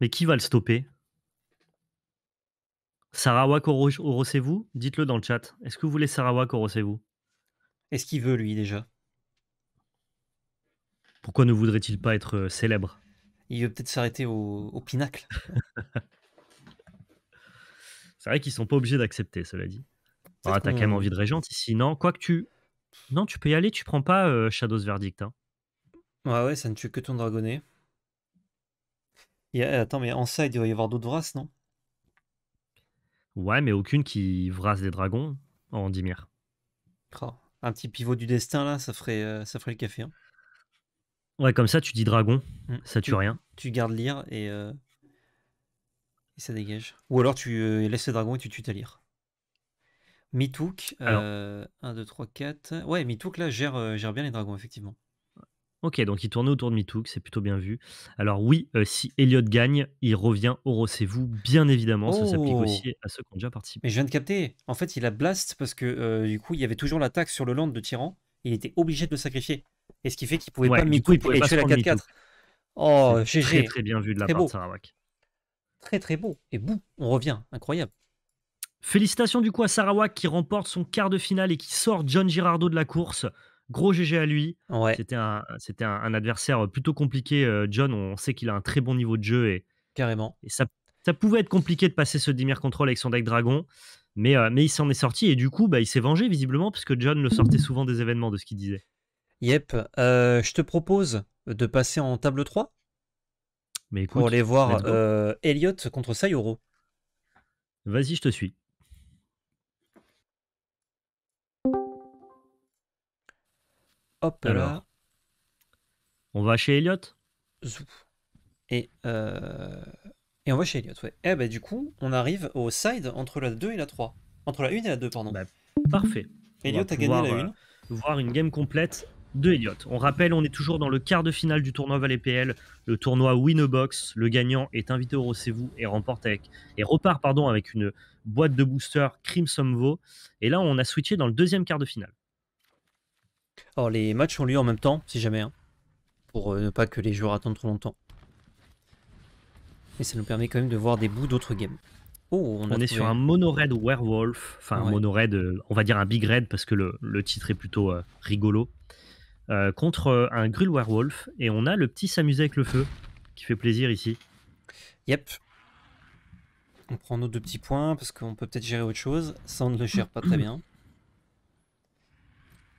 Mais qui va le stopper Sarawak Orosez-vous Dites-le dans le chat. Est-ce que vous voulez Sarawak Orosez-vous Est-ce qu'il veut, lui, déjà Pourquoi ne voudrait-il pas être euh, célèbre Il veut peut-être s'arrêter au, au, pinacle. C'est vrai qu'ils sont pas obligés d'accepter, cela dit. Ah, t'as quand même envie de Régente ici, non quoi que tu. Non, tu peux y aller, tu prends pas euh, Shadow's Verdict. Hein. Ouais, ouais, ça ne tue que ton dragonnet. attends, mais en ça, il doit y avoir d'autres races, non Ouais, mais aucune qui vrasse des dragons en Dimir. Oh, un petit pivot du destin, là, ça ferait, euh, ça ferait le café. Hein. Ouais, comme ça, tu dis dragon, mm. ça tue rien. Tu gardes lire et, euh, et, ça dégage. Ou alors tu laisses le dragon et tu tues ta lire. Mitouk, 1, 2, 3, 4. Ouais, Mitouk là gère, euh, gère bien les dragons, effectivement. Ok, donc il tournait autour de Mitouk, c'est plutôt bien vu. Alors oui, euh, si Elliot gagne, il revient au Rossez-vous, bien évidemment. ça s'applique oh. aussi à ceux qui ont déjà participé. Mais je viens de capter. En fait, il a blast parce que euh, du coup, il y avait toujours l'attaque sur le land de Tyran. Il était obligé de le sacrifier. Et ce qui fait qu'il pouvait pas Mitouk et tuer la 4-4. Oh, GG. Très très bien vu de la part de Sarawak. Très très beau. Et boum, on revient. Incroyable. Félicitations du coup à Sarawak qui remporte son quart de finale et qui sort John Girardot de la course. Gros GG à lui. C'était un, adversaire euh, plutôt compliqué. Euh, John, on sait qu'il a un très bon niveau de jeu et carrément. Et ça, ça pouvait être compliqué de passer ce Dimir Control avec son deck dragon, mais, euh, il s'en est sorti et du coup, bah, il s'est vengé visiblement puisque John le sortait souvent des événements de ce qu'il disait. Yep. je te propose de passer en table 3 mais pour aller voir euh, Elliot contre Sayoro. Vas-y, je te suis. Hop Alors, On va chez Elliot Et, euh, et on va chez Elliot, ouais. Et eh bah, ben, du coup, on arrive au side entre la 2 et la 3. Entre la 1 et la 2, pardon. Bah, parfait. Elliot a gagné la 1. Euh, voir une game complète de Elliot. On rappelle, on est toujours dans le quart de finale du tournoi Valet PL, le tournoi Win Box Le gagnant est invité au rendez-vous et remporte avec, et repart pardon, avec une boîte de booster Crimson Vaux Et là, on a switché dans le deuxième quart de finale. Alors les matchs ont lieu en même temps, si jamais, hein, pour euh, ne pas que les joueurs attendent trop longtemps. Et ça nous permet quand même de voir des bouts d'autres games. Oh, on, est sur un mono red werewolf, enfin un mono red, euh, on va dire un big red parce que le, titre est plutôt euh, rigolo, contre un grill werewolf et on a le petit s'amuser avec le feu qui fait plaisir ici. Yep. On prend nos deux petits points parce qu'on peut peut-être gérer autre chose. Ça on ne le gère pas très bien.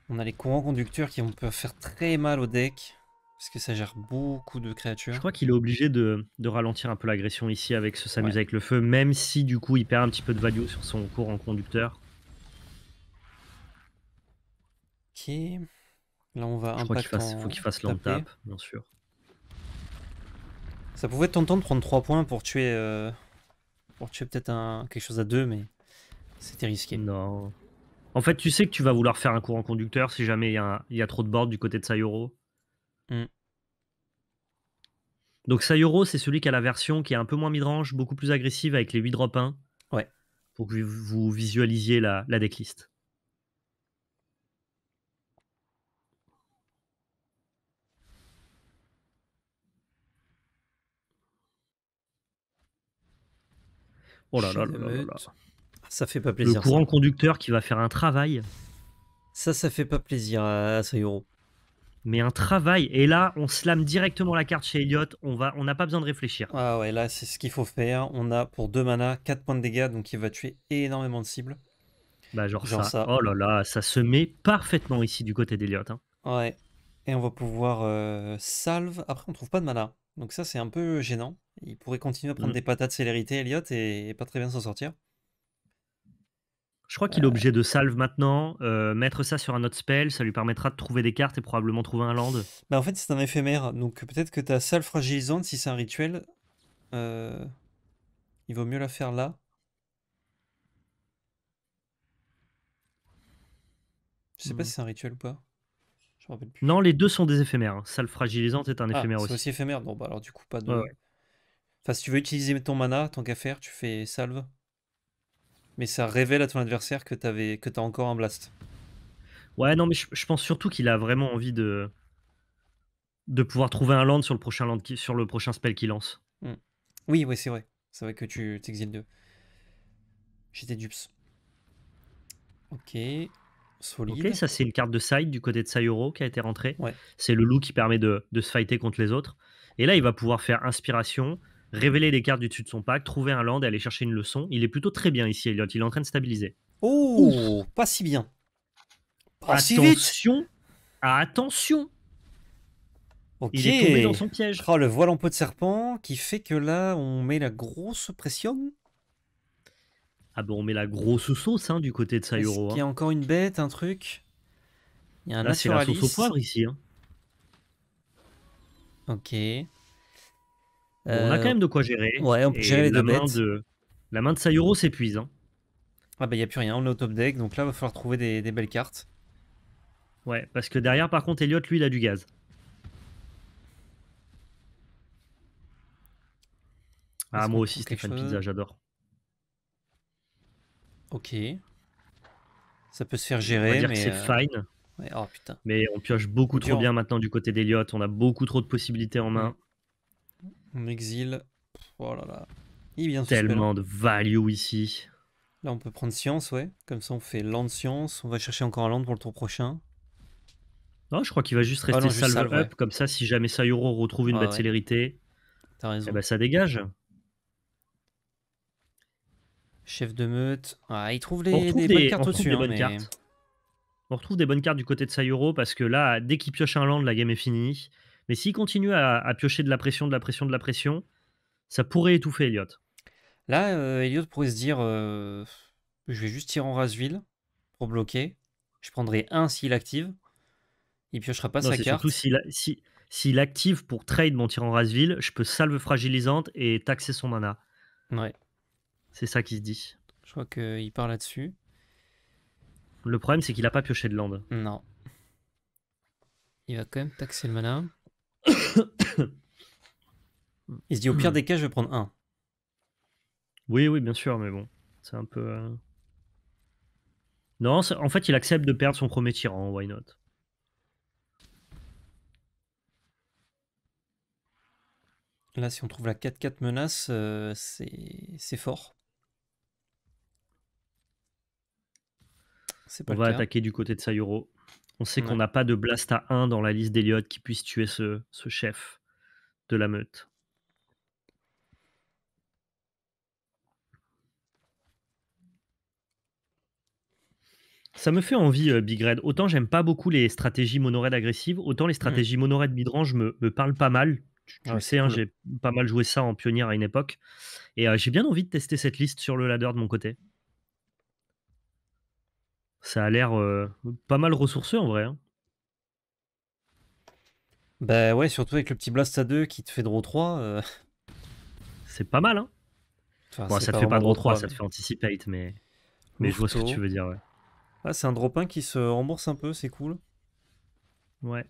On a les courants conducteurs qui on peut faire très mal au deck. Parce que ça gère beaucoup de créatures. Je crois qu'il est obligé de, ralentir un peu l'agression ici avec ce s'amuser avec le feu, même si du coup il perd un petit peu de value sur son courant conducteur. Ok. Là on va Je crois qu'il faut qu'il fasse l'on bien sûr. Ça pouvait être tentant de prendre 3 points pour tuer euh, pour tuer peut-être quelque chose à 2 mais c'était risqué. Non. En fait, tu sais que tu vas vouloir faire un courant conducteur si jamais il y, a trop de board du côté de Sayoro. Mm. Donc Sayoro, c'est celui qui a la version qui est un peu moins midrange, beaucoup plus agressive avec les 8 drop 1. Ouais. Pour que vous visualisiez la, decklist. Oh là là là là. Ça fait pas plaisir. Le courant conducteur qui va faire un travail. Ça, ça fait pas plaisir à, euh, Mais un travail. Et là, on slame directement la carte chez Elliot On va, on n'a pas besoin de réfléchir. Ah ouais, là, c'est ce qu'il faut faire. On a pour 2 mana 4 points de dégâts, donc il va tuer énormément de cibles. Bah, genre, ça. Oh là là, ça se met parfaitement ici du côté d'Eliott. Hein. Ouais. Et on va pouvoir euh, salve. Après, on trouve pas de mana. Donc ça, c'est un peu gênant. Il pourrait continuer à prendre mm. des patates de célérité, Elliot et pas très bien s'en sortir. Je crois qu'il est euh. obligé de salve maintenant, euh, mettre ça sur un autre spell, ça lui permettra de trouver des cartes et probablement trouver un land. Bah en fait c'est un éphémère, donc peut-être que ta salve fragilisante, si c'est un rituel, euh, il vaut mieux la faire là. Je sais pas hmm. si c'est un rituel ou pas. Non, les deux sont des éphémères. Hein. Salve fragilisante est un ah, éphémère aussi. C'est aussi éphémère, bah, alors du coup pas de... Enfin si tu veux utiliser ton mana, tant qu'à faire, tu fais salve mais ça révèle à ton adversaire que tu que as encore un blast. Ouais, non, mais je, pense surtout qu'il a vraiment envie de de pouvoir trouver un land sur le prochain land sur le prochain spell qu'il lance. Hmm. Oui, oui, c'est vrai. C'est vrai que tu t'exiles deux. J'étais dupes. Ok. Solide. Ok, ça c'est une carte de side du côté de Sayuro qui a été rentrée. Ouais. C'est le loup qui permet de, de, se fighter contre les autres. Et là, il va pouvoir faire inspiration, révéler les cartes du dessus de son pack, trouver un land et aller chercher une leçon. Il est plutôt très bien ici, Il est en train de stabiliser. Oh, pas si bien. attention, attention. OK. Il est tombé dans son piège. Oh, le voile en peau de serpent qui fait que là, on met la grosse pression. Ah bon, on met la grosse sauce hein, du côté de Sayuro. Hein. Il y a encore une bête, un truc. Il y a un là, c'est la sauce au poivre ici. Hein. Ok on a euh, quand même de quoi gérer. gérer les deux la main de Sayuro s'épuise. Hein. Ah bah il n'y a plus rien, on est au top deck, donc là il va falloir trouver des, belles cartes. Ouais, parce que derrière par contre Elliot lui il a du gaz. Ah moi aussi Stéphane Pizza, j'adore. Ok. Ça peut se faire gérer. mais c'est euh, fine. Oh, mais on pioche beaucoup trop bien maintenant du côté d'Eliott. On a beaucoup trop de possibilités en main. On exile. Oh là là. Il vient Tellement de value ici. Là, on peut prendre science, ouais. Comme ça, on fait land science. On va chercher encore un land pour le tour prochain. Non, je crois qu'il va juste ah rester up. Comme ça, si jamais Sayuro retrouve une ah célérité, T'as raison. Et eh ben, ça dégage. Chef de meute. Ah, il trouve les, des, bonnes cartes dessus hein, On retrouve des bonnes cartes du côté de Sayuro parce que là, dès qu'il pioche un land, la game est finie. Mais s'il continue à, piocher de la pression, de la pression, de la pression, ça pourrait étouffer Elliot. Là, euh, Elliot pourrait se dire euh, je vais juste tirer en rasville pour bloquer. Je prendrai un s'il active. Il piochera pas sa carte. Surtout s'il active pour trade mon en Rasville, je peux salve fragilisante et taxer son mana. Ouais. C'est ça qui se dit. Je crois qu'il euh, part là-dessus. Le problème, c'est qu'il n'a pas pioché de land. Non. Il va quand même taxer le mana. Il se dit au pire hmm. des cas, je vais prendre un. Oui, oui, bien sûr, mais bon, c'est un peu. Euh. Non, en fait, il accepte de perdre son premier tyran, why not Là, si on trouve la 4-4 menace, euh, c'est fort. on va attaquer du côté de Sayuro. On sait qu'on n'a pas de blast à 1 dans la liste d'Eliot qui puisse tuer ce, chef de la meute. Ça me fait envie, euh, Big Red. Autant j'aime pas beaucoup les stratégies monored agressives, autant les mmh. stratégies monored midrange me, me parlent pas mal. Tu, ah, sais, hein, j'ai pas mal joué ça en pionnière à une époque. Et euh, j'ai bien envie de tester cette liste sur le ladder de mon côté. Ça a l'air euh, pas mal ressourceux en vrai. Hein. Bah ouais, surtout avec le petit Blast à 2 qui te fait draw 3. Euh. C'est pas mal, hein Ça te fait pas draw 3, ça te fait anticipate, mais, mais je vois ce que tu veux dire, ouais. Ah, c'est un drop 1 qui se rembourse un peu, c'est cool. Ouais.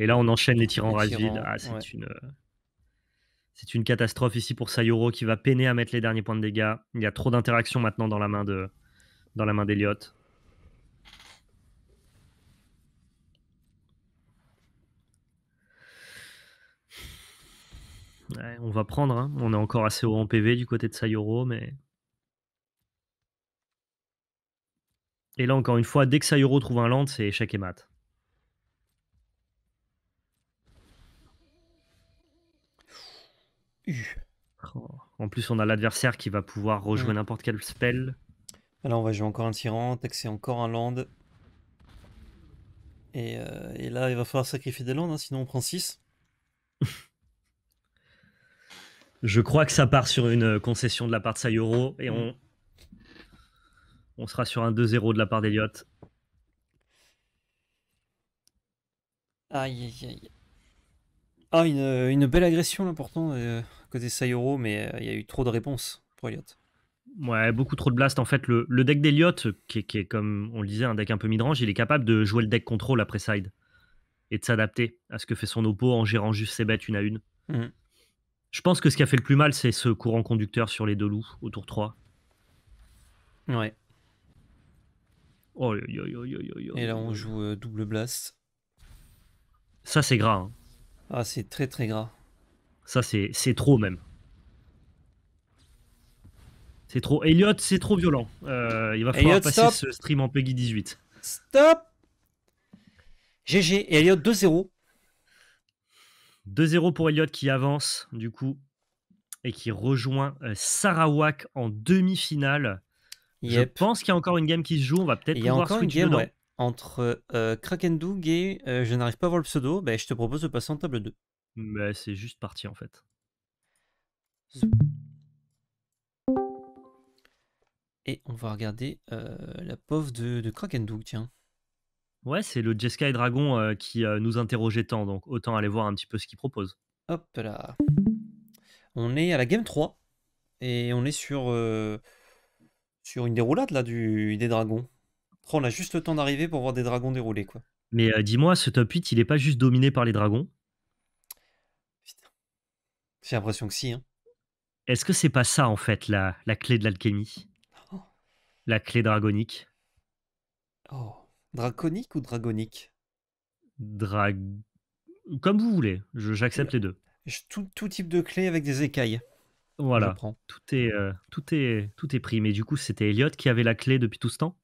Et là, on enchaîne les tyrans ravides. Ah, c'est une... Euh, c'est une catastrophe ici pour Sayuro qui va peiner à mettre les derniers points de dégâts. Il y a trop d'interactions maintenant dans la main de dans la main d'Eliott. on va prendre, hein. on est encore assez haut en PV du côté de Sayoro, mais. Et là, encore une fois, dès que Sayoro trouve un land, c'est échec et mat. Oh. En plus, on a l'adversaire qui va pouvoir rejouer n'importe quel spell. Alors ah, on va jouer encore un tyran, taxer encore un land. Euh, et, là, il va falloir sacrifier des lands, hein, sinon on prend 6. Je crois que ça part sur une concession de la part de Sayoro et on, on sera sur un 2-0 de la part d'Eliott. Aïe, aïe, aïe. Ah, une, belle agression l'important pourtant, euh, côté Sayoro, mais euh, il y a eu trop de réponses pour Eliott. Ouais, beaucoup trop de blast. En fait, le, deck d'Eliott, qui, est comme on le disait, un deck un peu midrange il est capable de jouer le deck contrôle après side et de s'adapter à ce que fait son oppo en gérant juste ses bêtes une à une. Mhm. Je pense que ce qui a fait le plus mal, c'est ce courant conducteur sur les deux loups au tour 3. Ouais. Oh, Et là, on joue euh, double blast. Ça, c'est gras. Hein. Ah, c'est très très gras. Ça, c'est trop même. C'est trop. Elliot, c'est trop violent. Euh, il va falloir passer ce stream en Peggy 18. Stop GG. Elliot 2-0. 2-0 pour Elliott qui avance du coup et qui rejoint euh, Sarawak en demi-finale. Je pense qu'il y a encore une game qui se joue. On va peut-être pouvoir Entre euh, Kraken Doug et euh, je n'arrive pas à voir le pseudo, bah, je te propose de passer en table 2. Mais bah, c'est juste parti en fait. Et on va regarder la pauvre de, Kraken Doug tiens. Ouais, c'est le Jeskai Dragon euh, qui euh, nous interrogeait tant, donc autant aller voir un petit peu ce qu'il propose. Hop là. On est à la game 3 et on est sur, euh, sur une déroulade là du, des dragons. Après, on a juste le temps d'arriver pour voir des dragons dérouler quoi. Mais dis-moi, ce top 8, il est pas juste dominé par les dragons Putain. J'ai l'impression que si. Hein. Est-ce que c'est pas ça en fait la, la clé de l'alchimie oh. La clé dragonique Oh. Draconique ou dragonique Drag. Comme vous voulez, j'accepte euh, les deux. Tout, type de clé avec des écailles. Voilà, tout est, euh, tout, est, tout est pris. Mais du coup, c'était Elliot qui avait la clé depuis tout ce temps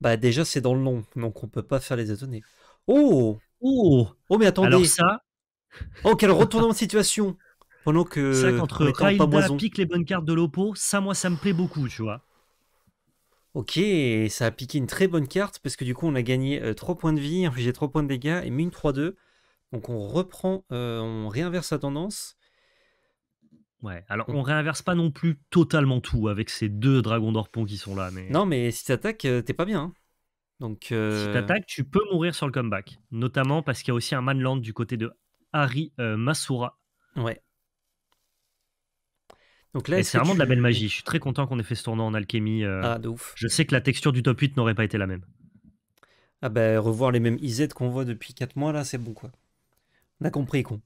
Bah, déjà, c'est dans le nom, donc on peut pas faire les étonner. Oh Oh Oh, mais attendez ça Oh, quel retournement de situation Pendant que. C'est vrai qu'entre pique les bonnes cartes de l'Opo, ça, moi, ça me plaît beaucoup, tu vois. Ok, ça a piqué une très bonne carte parce que du coup on a gagné euh, trois 3 points de vie, infligé 3 points de dégâts et mis une 3-2. Donc on reprend, euh, on réinverse sa tendance. Ouais, alors on réinverse pas non plus totalement tout avec ces deux dragons d'orpon qui sont là. Non, mais si t'attaques, euh, t'es pas bien. Hein. Donc, Si t'attaques, tu peux mourir sur le comeback. Notamment parce qu'il y a aussi un manland du côté de Harry Masura ouais c'est vraiment de la belle magie. Je suis très content qu'on ait fait ce tournoi en alchimie. Euh. ah, de ouf. Je sais que la texture du top 8 n'aurait pas été la même. Ah ben, revoir les mêmes IZ qu'on voit depuis 4 mois, là, c'est bon, quoi. On a compris, con.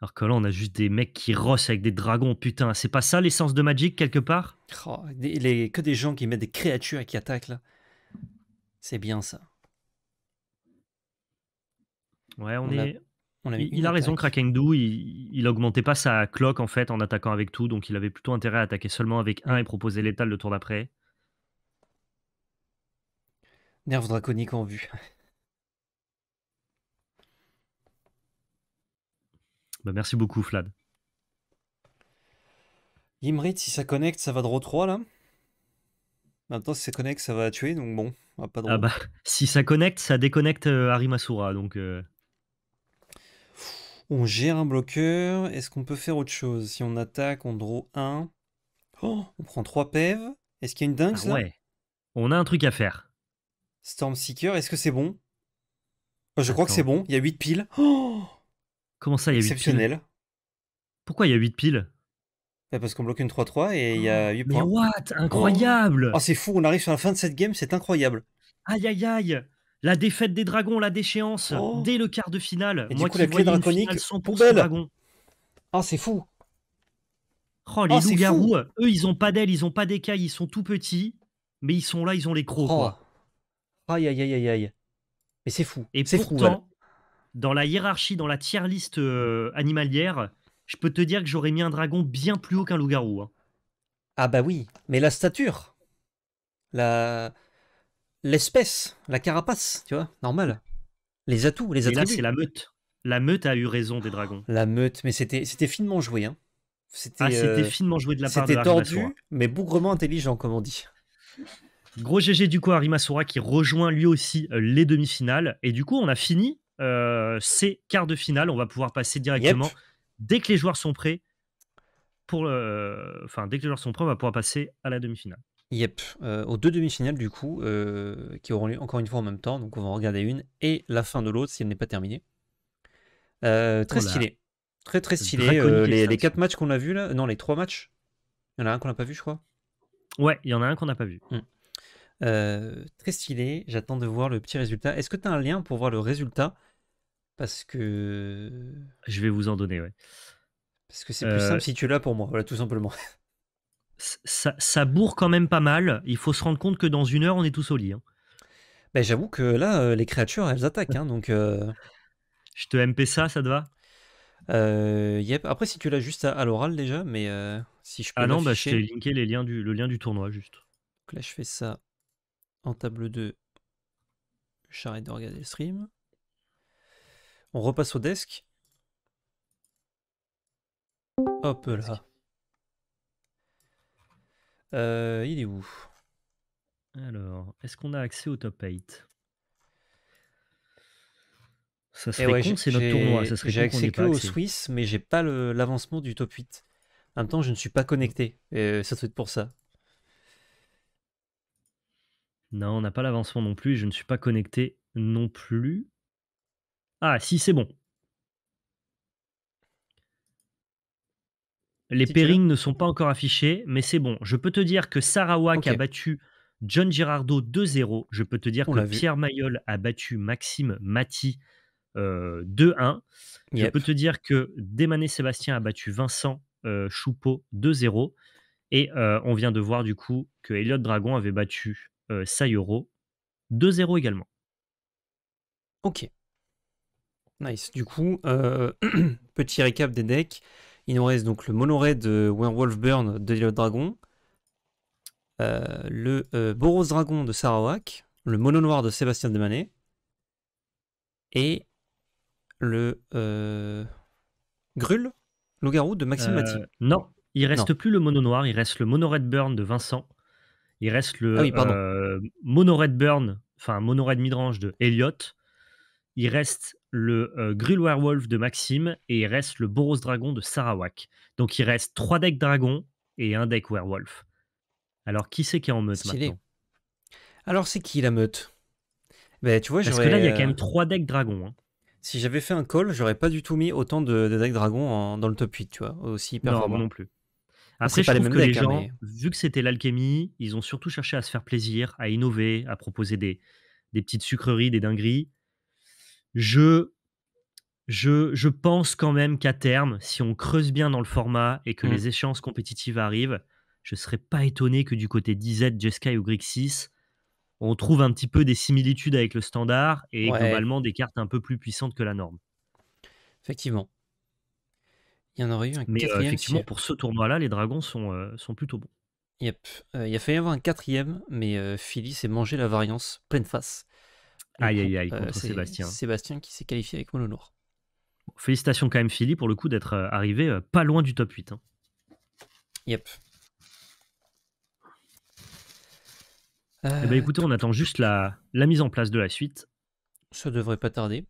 Alors que là, on a juste des mecs qui rossent avec des dragons, putain. C'est pas ça l'essence de Magic, quelque part oh, Que des gens qui mettent des créatures et qui attaquent, là. C'est bien, ça. Ouais, on, est il, a raison, Kraken il, il augmentait pas sa cloque en fait en attaquant avec tout, donc il avait plutôt intérêt à attaquer seulement avec un et proposer l'étal le tour d'après. Nerve draconique en vue. Bah, merci beaucoup, Flad. Imrit, si ça connecte, ça va draw 3 là. Maintenant, si ça connecte, ça va tuer, donc bon, pas de ah bah, Si ça connecte, ça déconnecte euh, Arimasura, donc. Euh, on gère un bloqueur. Est-ce qu'on peut faire autre chose Si on attaque, on draw 1. on prend 3 PEV. Est-ce qu'il y a une dingue ah Ouais. On a un truc à faire. Storm Seeker. est-ce que c'est bon oh, Je crois que c'est bon. Il y a 8 piles. Oh! Comment ça, il y a 8 Exceptionnel. Pourquoi il y a 8 piles bah, Parce qu'on bloque une 3-3 et il y a 8 points. Mais what Incroyable oh, c'est fou, on arrive sur la fin de cette game, c'est incroyable. Aïe aïe aïe la défaite des dragons, la déchéance, oh. dès le quart de finale. Et moi du coup, la clé draconique, poubelle. Ah, oh, c'est fou. Oh, les ah, loups-garous, eux, ils ont pas d'ailes, ils ont pas d'écailles, ils sont tout petits, mais ils sont là, ils ont les crocs. Quoi. Oh. Aïe, aïe, aïe, aïe, Mais c'est fou. Et pourtant, dans la hiérarchie, dans la tier liste euh, animalière, je peux te dire que j'aurais mis un dragon bien plus haut qu'un loup-garou. Hein. Ah bah oui, mais la stature, la, l'espèce, la carapace, tu vois, normal. Les atouts, les atouts. c'est la meute. La meute a eu raison des dragons. La meute, mais c'était finement joué. Hein. C'était ah, euh, finement joué de la part de C'était tordu, mais bougrement intelligent, comme on dit. Gros GG du coup à Rimasura qui rejoint lui aussi euh, les demi-finales. Et du coup, on a fini euh, ces quarts de finale. On va pouvoir passer directement dès que les joueurs sont prêts. Pour Enfin, dès que les joueurs sont prêts, on va pouvoir passer à la demi-finale. Yep, euh, aux deux demi-finales du coup, euh, qui auront lieu encore une fois en même temps, donc on va regarder une et la fin de l'autre si elle n'est pas terminée. Euh, très stylé, très très stylé. les, quatre matchs qu'on a vus là, non les trois matchs, il y en a un qu'on n'a pas vu je crois. Ouais, il y en a un qu'on n'a pas vu. Hmm. très stylé, j'attends de voir le petit résultat. Est-ce que tu as un lien pour voir le résultat Parce que... Je vais vous en donner, ouais. Parce que c'est plus simple si tu l'as pour moi, voilà tout simplement. ça, bourre quand même pas mal. Il faut se rendre compte que dans une heure, on est tous au lit. Hein. Ben, j'avoue que là, euh, les créatures, elles attaquent. Hein, donc, euh Je te MP ça, ça te va euh, yep. Après, si tu l'as juste à, l'oral déjà, mais si je peux. Ah non, bah, je t'ai linké les liens le lien du tournoi, juste. Donc là, je fais ça en table 2. J'arrête de regarder le stream. On repasse au desk. Hop là. Euh, il est où Alors, est-ce qu'on a accès au top 8 eh Ça serait con, c'est notre tournoi. J'ai accès que Swiss, mais mais j'ai pas l'avancement du top 8. En même temps, je ne suis pas connecté. ça doit pour ça. Non, on n'a pas l'avancement non plus. Je ne suis pas connecté non plus. Ah, si, c'est bon. Les pairings ne sont pas encore affichés, mais c'est bon. Je peux te dire que Sarawak a battu John Girardo 2-0. Je peux te dire que Pierre Mayol a battu Maxime Mati 2-1. Euh, Je peux te dire que Démané Sébastien a battu Vincent euh, Choupeau 2-0. Et euh, on vient de voir du coup que Elliot Dragon avait battu Sayoro 2-0 également. Ok. Nice. Du coup, petit récap des decks. Il nous reste donc le monorail de Werewolf Burn de Dragon, euh, le euh, Boros Dragon de Sarawak, le Mono Noir de Sébastien Demanet, et le euh, Grul, loup de Maxime euh, Non, il reste plus le Mono Noir, il reste le Mono de Burn de Vincent, il reste le ah Burn, enfin Mono Midrange de Elliot, il reste le euh, Grill Werewolf de Maxime et il reste le Boros Dragon de Sarawak. Donc il reste trois decks Dragon et un deck Werewolf. Alors qui c'est qui est en meute maintenant Alors c'est qui la meute ben, tu vois, Parce que là, il y a quand même euh, trois decks Dragon. Hein. Si j'avais fait un call, j'aurais pas du tout mis autant de, de decks Dragon dans le top 8, tu vois, aussi Non, non plus. pas que les hein, gens, vu que c'était l'alchimie, ils ont surtout cherché à se faire plaisir, à innover, à proposer des, des petites sucreries, des dingueries je, je, pense quand même qu'à terme, si on creuse bien dans le format et que les mmh. échéances compétitives arrivent, je ne serais pas étonné que du côté 10Z, Jeskai ou Grixis, on trouve un petit peu des similitudes avec le standard et globalement des cartes un peu plus puissantes que la norme. Effectivement. Il y en aurait eu un euh, quatrième. effectivement, pour ce tournoi-là, les dragons sont, euh, plutôt bons. Yep. Euh, il a failli y avoir un quatrième, mais Philly s'est mangé la variance pleine face. Aïe, aïe, aïe, euh, Sébastien. Sébastien qui s'est qualifié avec mon félicitations quand même, Philly, pour le coup d'être euh, arrivé euh, pas loin du top 8. Hein. Yep. eh ben écoutez, on attend juste la, la mise en place de la suite. Ça devrait pas tarder.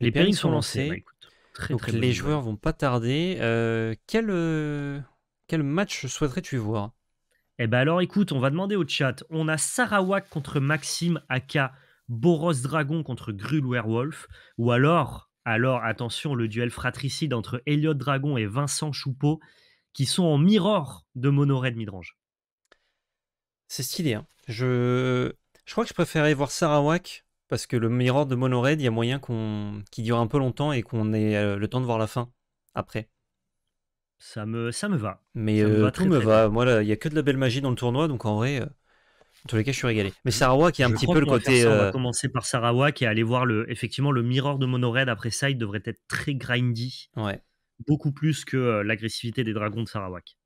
Les, les sont lancés. Bah, les joueurs vont pas tarder. quel, quel match souhaiterais-tu voir Eh ben alors écoute, on va demander au chat. On a Sarawak contre Maxime Aka Boros Dragon contre Grul Werewolf, ou alors, alors attention, le duel fratricide entre Elliot Dragon et Vincent Choupeau, qui sont en mirror de mono Midrange. C'est stylé. Hein. Je... je crois que je préférais voir Sarawak, parce que le mirror de Mono-Red, il y a moyen qu'on... qu'il dure un peu longtemps et qu'on ait euh, le temps de voir la fin après. Ça me, ça me va. Mais euh, va tout me va. il n'y a que de la belle magie dans le tournoi, donc en vrai, euh, en tous les cas, je suis régalé. Mais Sarawak est un petit peu le côté. on va euh, commencer par Sarawak et aller voir le, effectivement le mirror de Monoraid après ça. Il devrait être très grindy. Ouais. Beaucoup plus que euh, l'agressivité des dragons de Sarawak.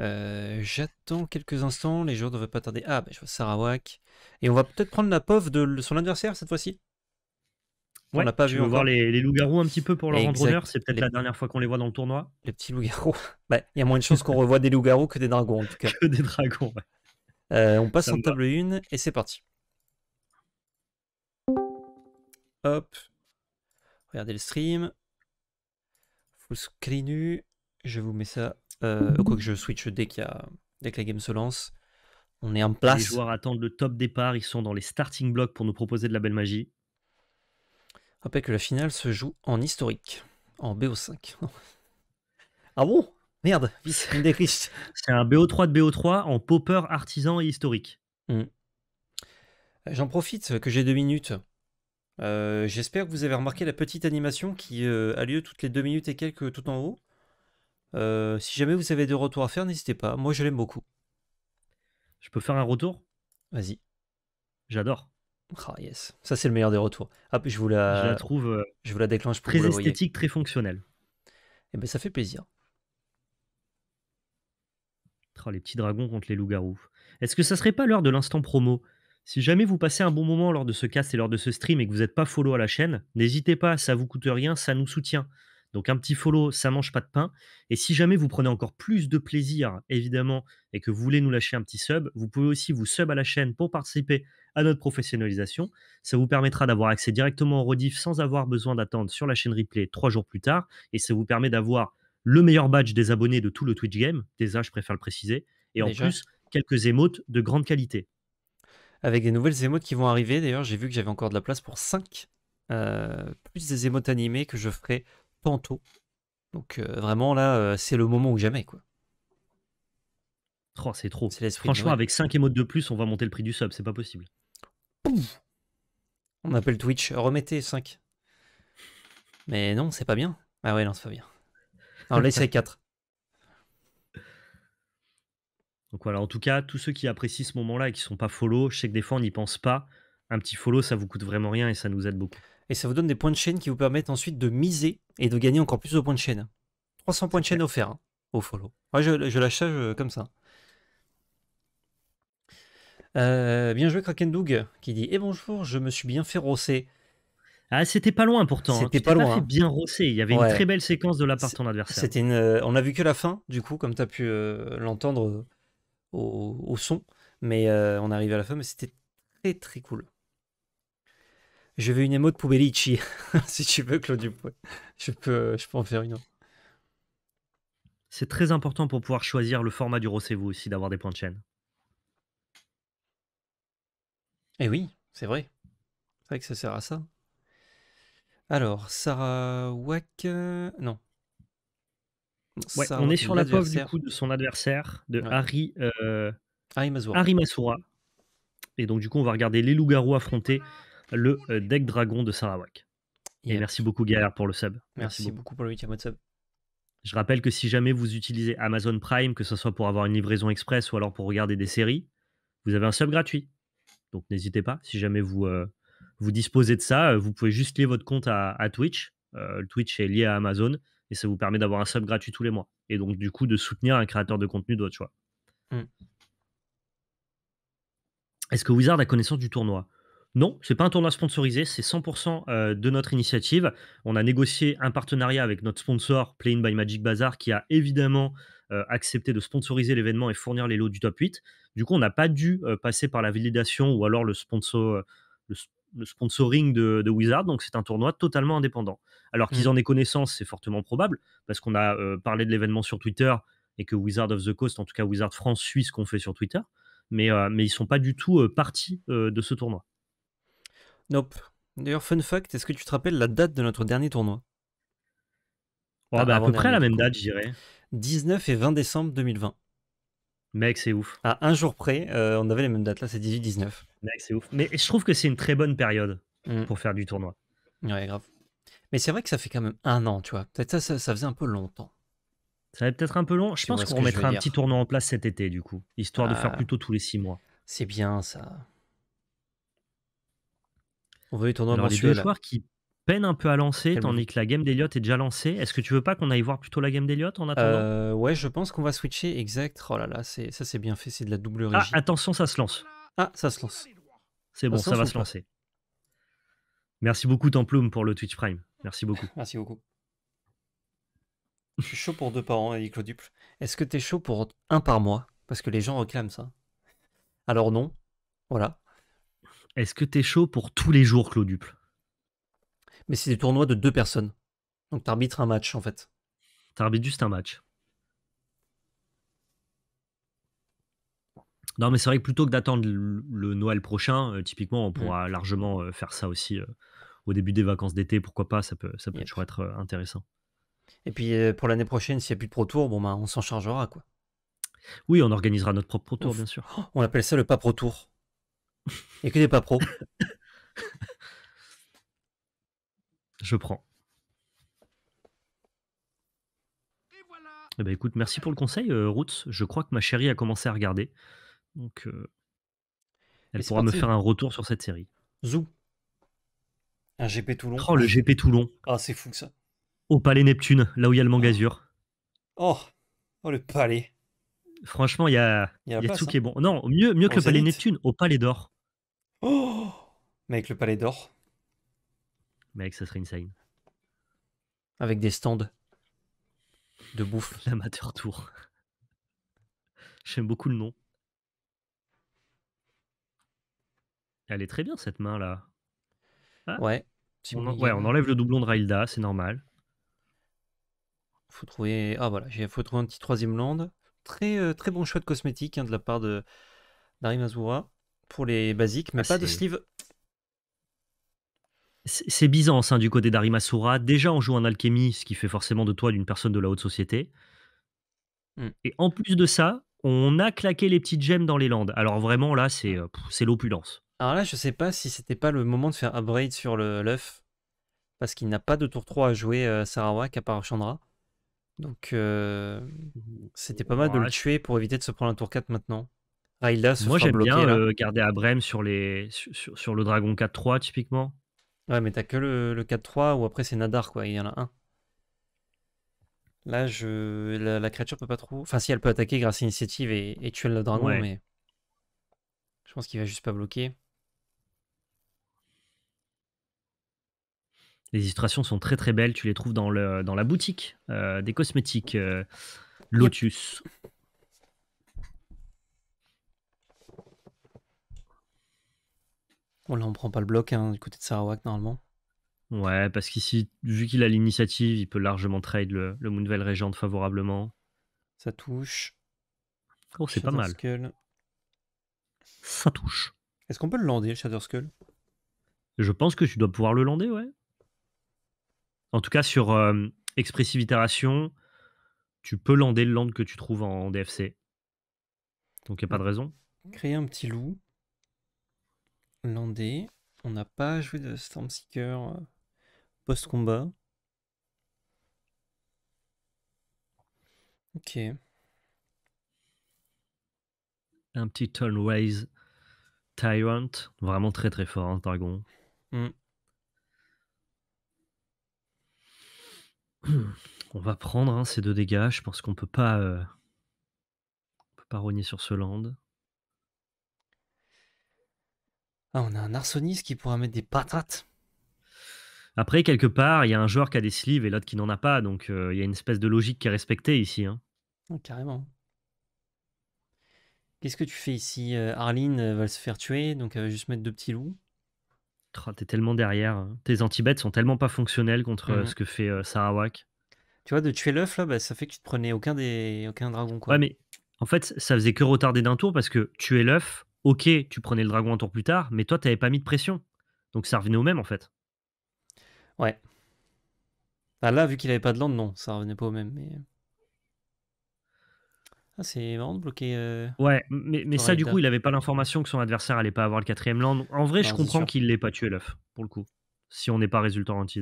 Euh, j'attends quelques instants, les joueurs devraient pas tarder. Ah, ben je vois Sarawak. Et on va peut-être prendre la pauvre de son adversaire cette fois-ci. On n'a pas vu. voir les, loups-garous un petit peu pour leur C'est peut-être la dernière fois qu'on les voit dans le tournoi. Les petits loups-garous. Bah, il y a moins de chances qu'on revoie des loups-garous que des dragons que des dragons, euh, on passe en table 1 et c'est parti. Hop. Regardez le stream. Full screen. Je vous mets ça. Euh, quoi que je switch dès, a... dès que la game se lance. On est en place. Les joueurs attendent le top départ. Ils sont dans les starting blocks pour nous proposer de la belle magie. Rappelle que la finale se joue en historique, en BO5. Ah bon Merde, C'est un BO3 de BO3 en popper artisan et historique. Hmm. Euh, j'en profite euh, que j'ai deux minutes. Euh, j'espère que vous avez remarqué la petite animation qui a lieu toutes les deux minutes et quelques tout en haut. si jamais vous avez des retours à faire, n'hésitez pas. Moi, je l'aime beaucoup. Je peux faire un retour Vas-y. J'adore. Ah yes, ça c'est le meilleur des retours. Ah, je vous la, trouve euh, je vous la déclenche très esthétique, très fonctionnelle. Et eh ben ça fait plaisir. Oh, les petits dragons contre les loups-garous. Est-ce que ça serait pas l'heure de l'instant promo Si jamais vous passez un bon moment lors de ce cast et lors de ce stream et que vous n'êtes pas follow à la chaîne, n'hésitez pas, ça vous coûte rien, ça nous soutient. Donc un petit follow, ça mange pas de pain. Et si jamais vous prenez encore plus de plaisir, évidemment, et que vous voulez nous lâcher un petit sub, vous pouvez aussi vous sub à la chaîne pour participer à notre professionnalisation. Ça vous permettra d'avoir accès directement au rediff sans avoir besoin d'attendre sur la chaîne replay trois jours plus tard. Et ça vous permet d'avoir le meilleur badge des abonnés de tout le Twitch Game. Déjà, je préfère le préciser. Et en plus, quelques émotes de grande qualité. Avec des nouvelles émotes qui vont arriver. D'ailleurs, j'ai vu que j'avais encore de la place pour 5. Euh, plus des émotes animées que je ferai tantôt. Donc euh, vraiment là, euh, c'est le moment ou jamais quoi. Oh, c'est trop. Franchement, avec 5 émotes de plus, on va monter le prix du sub, c'est pas possible. on appelle Twitch, remettez 5. Mais non, c'est pas bien. Ah ouais, non, c'est pas bien. Alors là, 4. Donc voilà, en tout cas, tous ceux qui apprécient ce moment-là et qui sont pas follow, je sais que des fois on n'y pense pas. Un petit follow, ça vous coûte vraiment rien et ça nous aide beaucoup. Et ça vous donne des points de chaîne qui vous permettent ensuite de miser et de gagner encore plus de points de chaîne. 300 points de chaîne offerts hein. au follow. Moi, je, je comme ça. Euh, bien joué Kraken Doug qui dit Et eh bonjour, je me suis bien fait rosser. Ah, c'était pas loin pourtant. Hein. C'était pas, loin. Hein. bien rossé. Il y avait une très belle séquence de la part de ton adversaire. C'était euh, On a vu que la fin, du coup, comme tu as pu euh, l'entendre au... son. Mais on arrive à la fin, mais c'était très très cool. Je veux une de Poubellici. si tu veux, Claude Dupont. Je peux, euh, je peux en faire une C'est très important pour pouvoir choisir le format du recevez-vous aussi, d'avoir des points de chaîne. Eh oui, c'est vrai. C'est vrai que ça sert à ça. Alors, Sarah Wack. Euh, non. on est sur la poche du coup de son adversaire, de Harry, euh, Masura. Et donc, du coup, on va regarder les loups-garous affrontés le euh, deck dragon de Sarawak. Et merci beaucoup Gaillard pour le sub. Merci, beaucoup. pour le 8 sub. Je rappelle que si jamais vous utilisez Amazon Prime, que ce soit pour avoir une livraison express ou alors pour regarder des séries, vous avez un sub gratuit. Donc n'hésitez pas, si jamais vous, euh, vous disposez de ça, euh, vous pouvez juste lier votre compte à, Twitch. Twitch est lié à Amazon et ça vous permet d'avoir un sub gratuit tous les mois. Et donc du coup de soutenir un créateur de contenu de votre choix. Hmm. Est-ce que Wizard a connaissance du tournoi non, ce n'est pas un tournoi sponsorisé, c'est 100% euh, de notre initiative. On a négocié un partenariat avec notre sponsor Play-In by Magic Bazaar qui a évidemment euh, accepté de sponsoriser l'événement et fournir les lots du top 8. Du coup, on n'a pas dû euh, passer par la validation ou alors le sponsor le, sponsoring de, Wizard, donc c'est un tournoi totalement indépendant. Alors qu'ils mmh. en aient connaissance, c'est fortement probable, parce qu'on a parlé de l'événement sur Twitter et que Wizard of the Coast, en tout cas Wizard France, suit ce qu'on fait sur Twitter, mais, ils ne sont pas du tout partis de ce tournoi. Nope. D'ailleurs, fun fact, est-ce que tu te rappelles la date de notre dernier tournoi bah, À peu près la même date, dirais. 19 et 20 décembre 2020. Mec, c'est ouf. À un jour près, euh, on avait les mêmes dates. Là, c'est 18-19. Mec, c'est ouf. Mais je trouve que c'est une très bonne période mm. pour faire du tournoi. Ouais, grave. Mais c'est vrai que ça fait quand même un an, tu vois. Peut-être ça, ça, faisait un peu longtemps. Ça va peut-être un peu long. Je pense qu'on mettra un petit tournoi en place cet été, du coup, histoire de faire ah. plutôt tous les six mois. C'est bien ça. On veut les tournois Alors, les joueurs qui peine un peu à lancer, tandis que la game d'Eliott est déjà lancée. Est-ce que tu veux pas qu'on aille voir plutôt la game d'Eliott en attendant euh, Ouais, je pense qu'on va switcher, exact. Oh là là, c'est, ça c'est bien fait, c'est de la double ah, régie. attention, ça se lance. Ah, ça se lance. C'est bon, ça, va se lancer. Merci beaucoup Templume pour le Twitch Prime. Merci beaucoup. Merci beaucoup. Je suis chaud pour deux par an, Eddie Est-ce que tu es chaud pour un par mois Parce que les gens réclament ça. Alors non, voilà. Est-ce que tu es chaud pour tous les jours, Claude Duple Mais c'est des tournois de deux personnes. Donc tu arbitres un match, en fait. Tu arbitres juste un match. Non, mais c'est vrai que plutôt que d'attendre le, Noël prochain, euh, typiquement, on pourra mm. largement euh, faire ça aussi euh, au début des vacances d'été. Pourquoi pas Ça peut, ça peut toujours être intéressant. Et puis pour l'année prochaine, s'il n'y a plus de Pro Tour, bon, ben, on s'en chargera. quoi. Oui, on organisera notre propre Pro Tour, bien sûr. Oh, on appelle ça le pas Pro Tour et que n'est pas pro Je prends. Eh ben écoute, merci pour le conseil, euh, Roots. Je crois que ma chérie a commencé à regarder. Donc, euh, elle pourra me faire un retour sur cette série. Zou. Un GP Toulon. Oh, le GP Toulon. Ah, c'est fou ça. Au Palais Neptune, là où il y a le Mangazur. Oh. oh, oh le Palais. Franchement, il y a, tout hein. qui est bon. Non, mieux, mieux que le Palais Neptune, au Palais d'Or. Oh Mais avec le palais d'or. Mec, ça serait insane. Avec des stands de bouffe. L'amateur tour. J'aime beaucoup le nom. Elle est très bien cette main là. Ah. Ouais. on, ouais, on enlève le doublon de Railda, c'est normal. Faut trouver. Ah voilà, il faut trouver un petit troisième land. Très, euh, très bon choix de cosmétique hein, de la part de Darimazura pour les basiques, mais ah, pas de sleeve. C'est Byzance hein, du côté d'Arimasura. Déjà, on joue un alchimie, ce qui fait forcément de toi d'une personne de la haute société. Hmm. Et en plus de ça, on a claqué les petites gemmes dans les landes. Alors vraiment, là, c'est euh, l'opulence. Alors là, je sais pas si c'était pas le moment de faire upgrade sur l'œuf. Parce qu'il n'a pas de tour 3 à jouer euh, Sarawak à part Chandra. Donc euh, c'était pas mal de le tuer pour éviter de se prendre un tour 4 maintenant. Ah, Moi, j'aime bien euh, garder Abrem sur, les, sur, le Dragon 4-3, typiquement. Ouais, mais t'as que le, 4-3 ou après c'est Nadar, quoi. Il y en a un. Là, je... la, créature peut pas trop. Enfin, si elle peut attaquer grâce à l'initiative et, tuer le dragon, mais je pense qu'il va juste pas bloquer. Les illustrations sont très très belles. Tu les trouves dans, le, dans la boutique euh, des cosmétiques euh, Lotus. On là, on prend pas le bloc hein, du côté de Sarawak normalement. Ouais, parce qu'ici, vu qu'il a l'initiative, il peut largement trade le, le Moonvel Regent favorablement. Ça touche. Oh, c'est pas mal. Ça touche. Est-ce qu'on peut le lander, le Shatter Skull Je pense que tu dois pouvoir le lander, ouais. En tout cas, sur euh, Expressive Itération, tu peux lander le land que tu trouves en DFC. Donc, il n'y a pas ah. de raison. Créer un petit loup. Landé, On n'a pas joué de Stormseeker euh, post-combat. Ok. Un petit Raise Tyrant, vraiment très très fort, hein, Targon. Mm. On va prendre hein, ces deux dégâts. Je pense qu'on peut pas, euh, on peut pas rogner sur ce land. Ah, on a un arsoniste qui pourra mettre des patates. Après, quelque part, il y a un joueur qui a des sleeves et l'autre qui n'en a pas, donc euh, il y a une espèce de logique qui est respectée ici. Hein. carrément. Qu'est-ce que tu fais ici euh, Arline euh, va se faire tuer, donc elle va juste mettre deux petits loups. Oh, t'es tellement derrière. Hein. Tes antibêtes sont tellement pas fonctionnelles contre mhm. ce que fait Sarawak. Tu vois, de tuer l'œuf, là, bah, ça fait que tu te prenais aucun, des... aucun dragon. Quoi. Ouais, mais en fait, ça faisait que retarder d'un tour parce que tuer l'œuf, ok, tu prenais le dragon un tour plus tard, mais toi, tu n'avais pas mis de pression. Donc ça revenait au même, en fait. Ouais. Ah là, vu qu'il n'avait pas de land, non, ça revenait pas au même. Mais... Ah, c'est marrant de bloquer. Euh, ouais, mais, ça, du coup, il n'avait pas l'information que son adversaire allait pas avoir le quatrième land. En vrai, je comprends qu'il l'ait pas tué l'œuf, pour le coup, si on n'est pas résultant anti.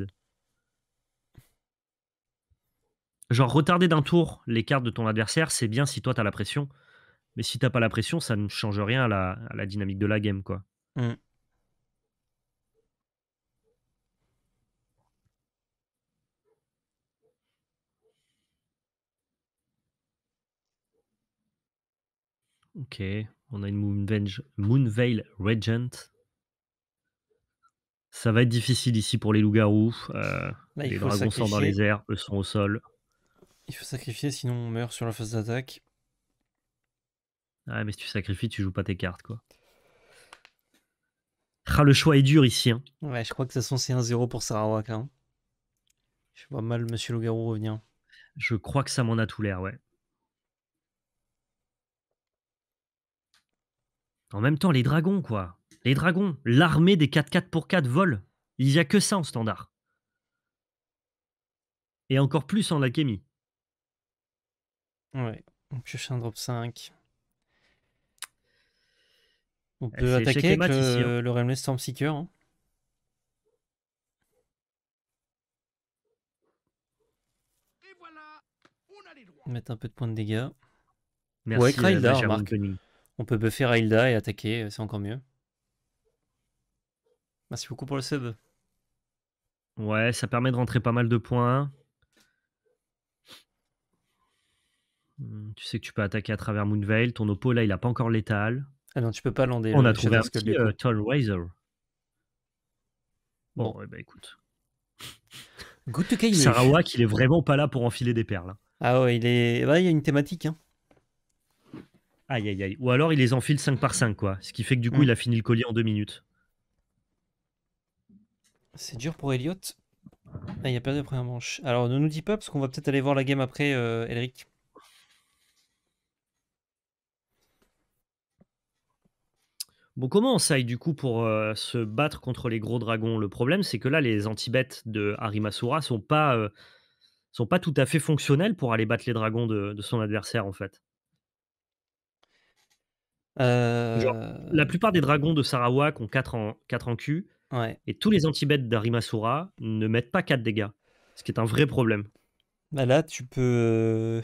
Genre, retarder d'un tour les cartes de ton adversaire, c'est bien si toi tu as la pression. Mais si t'as pas la pression, ça ne change rien à la, dynamique de la game, quoi. Mm. Ok, on a une Moon Moonveil Regent. Ça va être difficile ici pour les loups-garous. Euh, bah, les dragons sont dans les airs, eux sont au sol. Il faut sacrifier, sinon on meurt sur la phase d'attaque. Ouais, mais si tu sacrifies, tu joues pas tes cartes, quoi. Ah, le choix est dur ici. Hein. Ouais, je crois que ça toute façon, c'est 1-0 pour Sarawak. Hein. Je vois mal Monsieur Garou revenir. Je crois que ça m'en a tout l'air, ouais. En même temps, les dragons, quoi. Les dragons, l'armée des 4-4 pour 4 volent. Il n'y a que ça en standard. Et encore plus en alchimie. Ouais, on pioche un drop 5. On peut attaquer le, le Stormseeker. Hein. Mettre un peu de points de dégâts. Merci, ouais, euh, On peut buffer Hilda et attaquer, euh, c'est encore mieux. Merci beaucoup pour le sub. Ouais, ça permet de rentrer pas mal de points. Hmm, tu sais que tu peux attaquer à travers Moonveil. Ton oppo, là, il n'a pas encore létal. Ah non, tu peux pas l'enlever. On a trouvé un petit euh, Tall Bon, eh ben, écoute. Good to Sarawak, il est vraiment pas là pour enfiler des perles. Hein. Ah ouais, il est. il y a une thématique. Hein. Aïe, aïe, aïe. Ou alors il les enfile 5 par 5, quoi. Ce qui fait que du coup, hmm. il a fini le collier en 2 minutes. C'est dur pour Elliot. Ah, il a perdu la première manche. Alors ne nous dis pas, parce qu'on va peut-être aller voir la game après, euh, Elric. comment on saille du coup pour euh, se battre contre les gros dragons Le problème, c'est que là, les anti-bêtes de Harimasura sont pas euh, sont pas tout à fait fonctionnels pour aller battre les dragons de, son adversaire en fait. Euh. la plupart des dragons de Sarawak ont 4 en, 4 en Q. Et tous les anti-bêtes d'Arimasura ne mettent pas 4 dégâts. Ce qui est un vrai problème. Bah là, tu peux.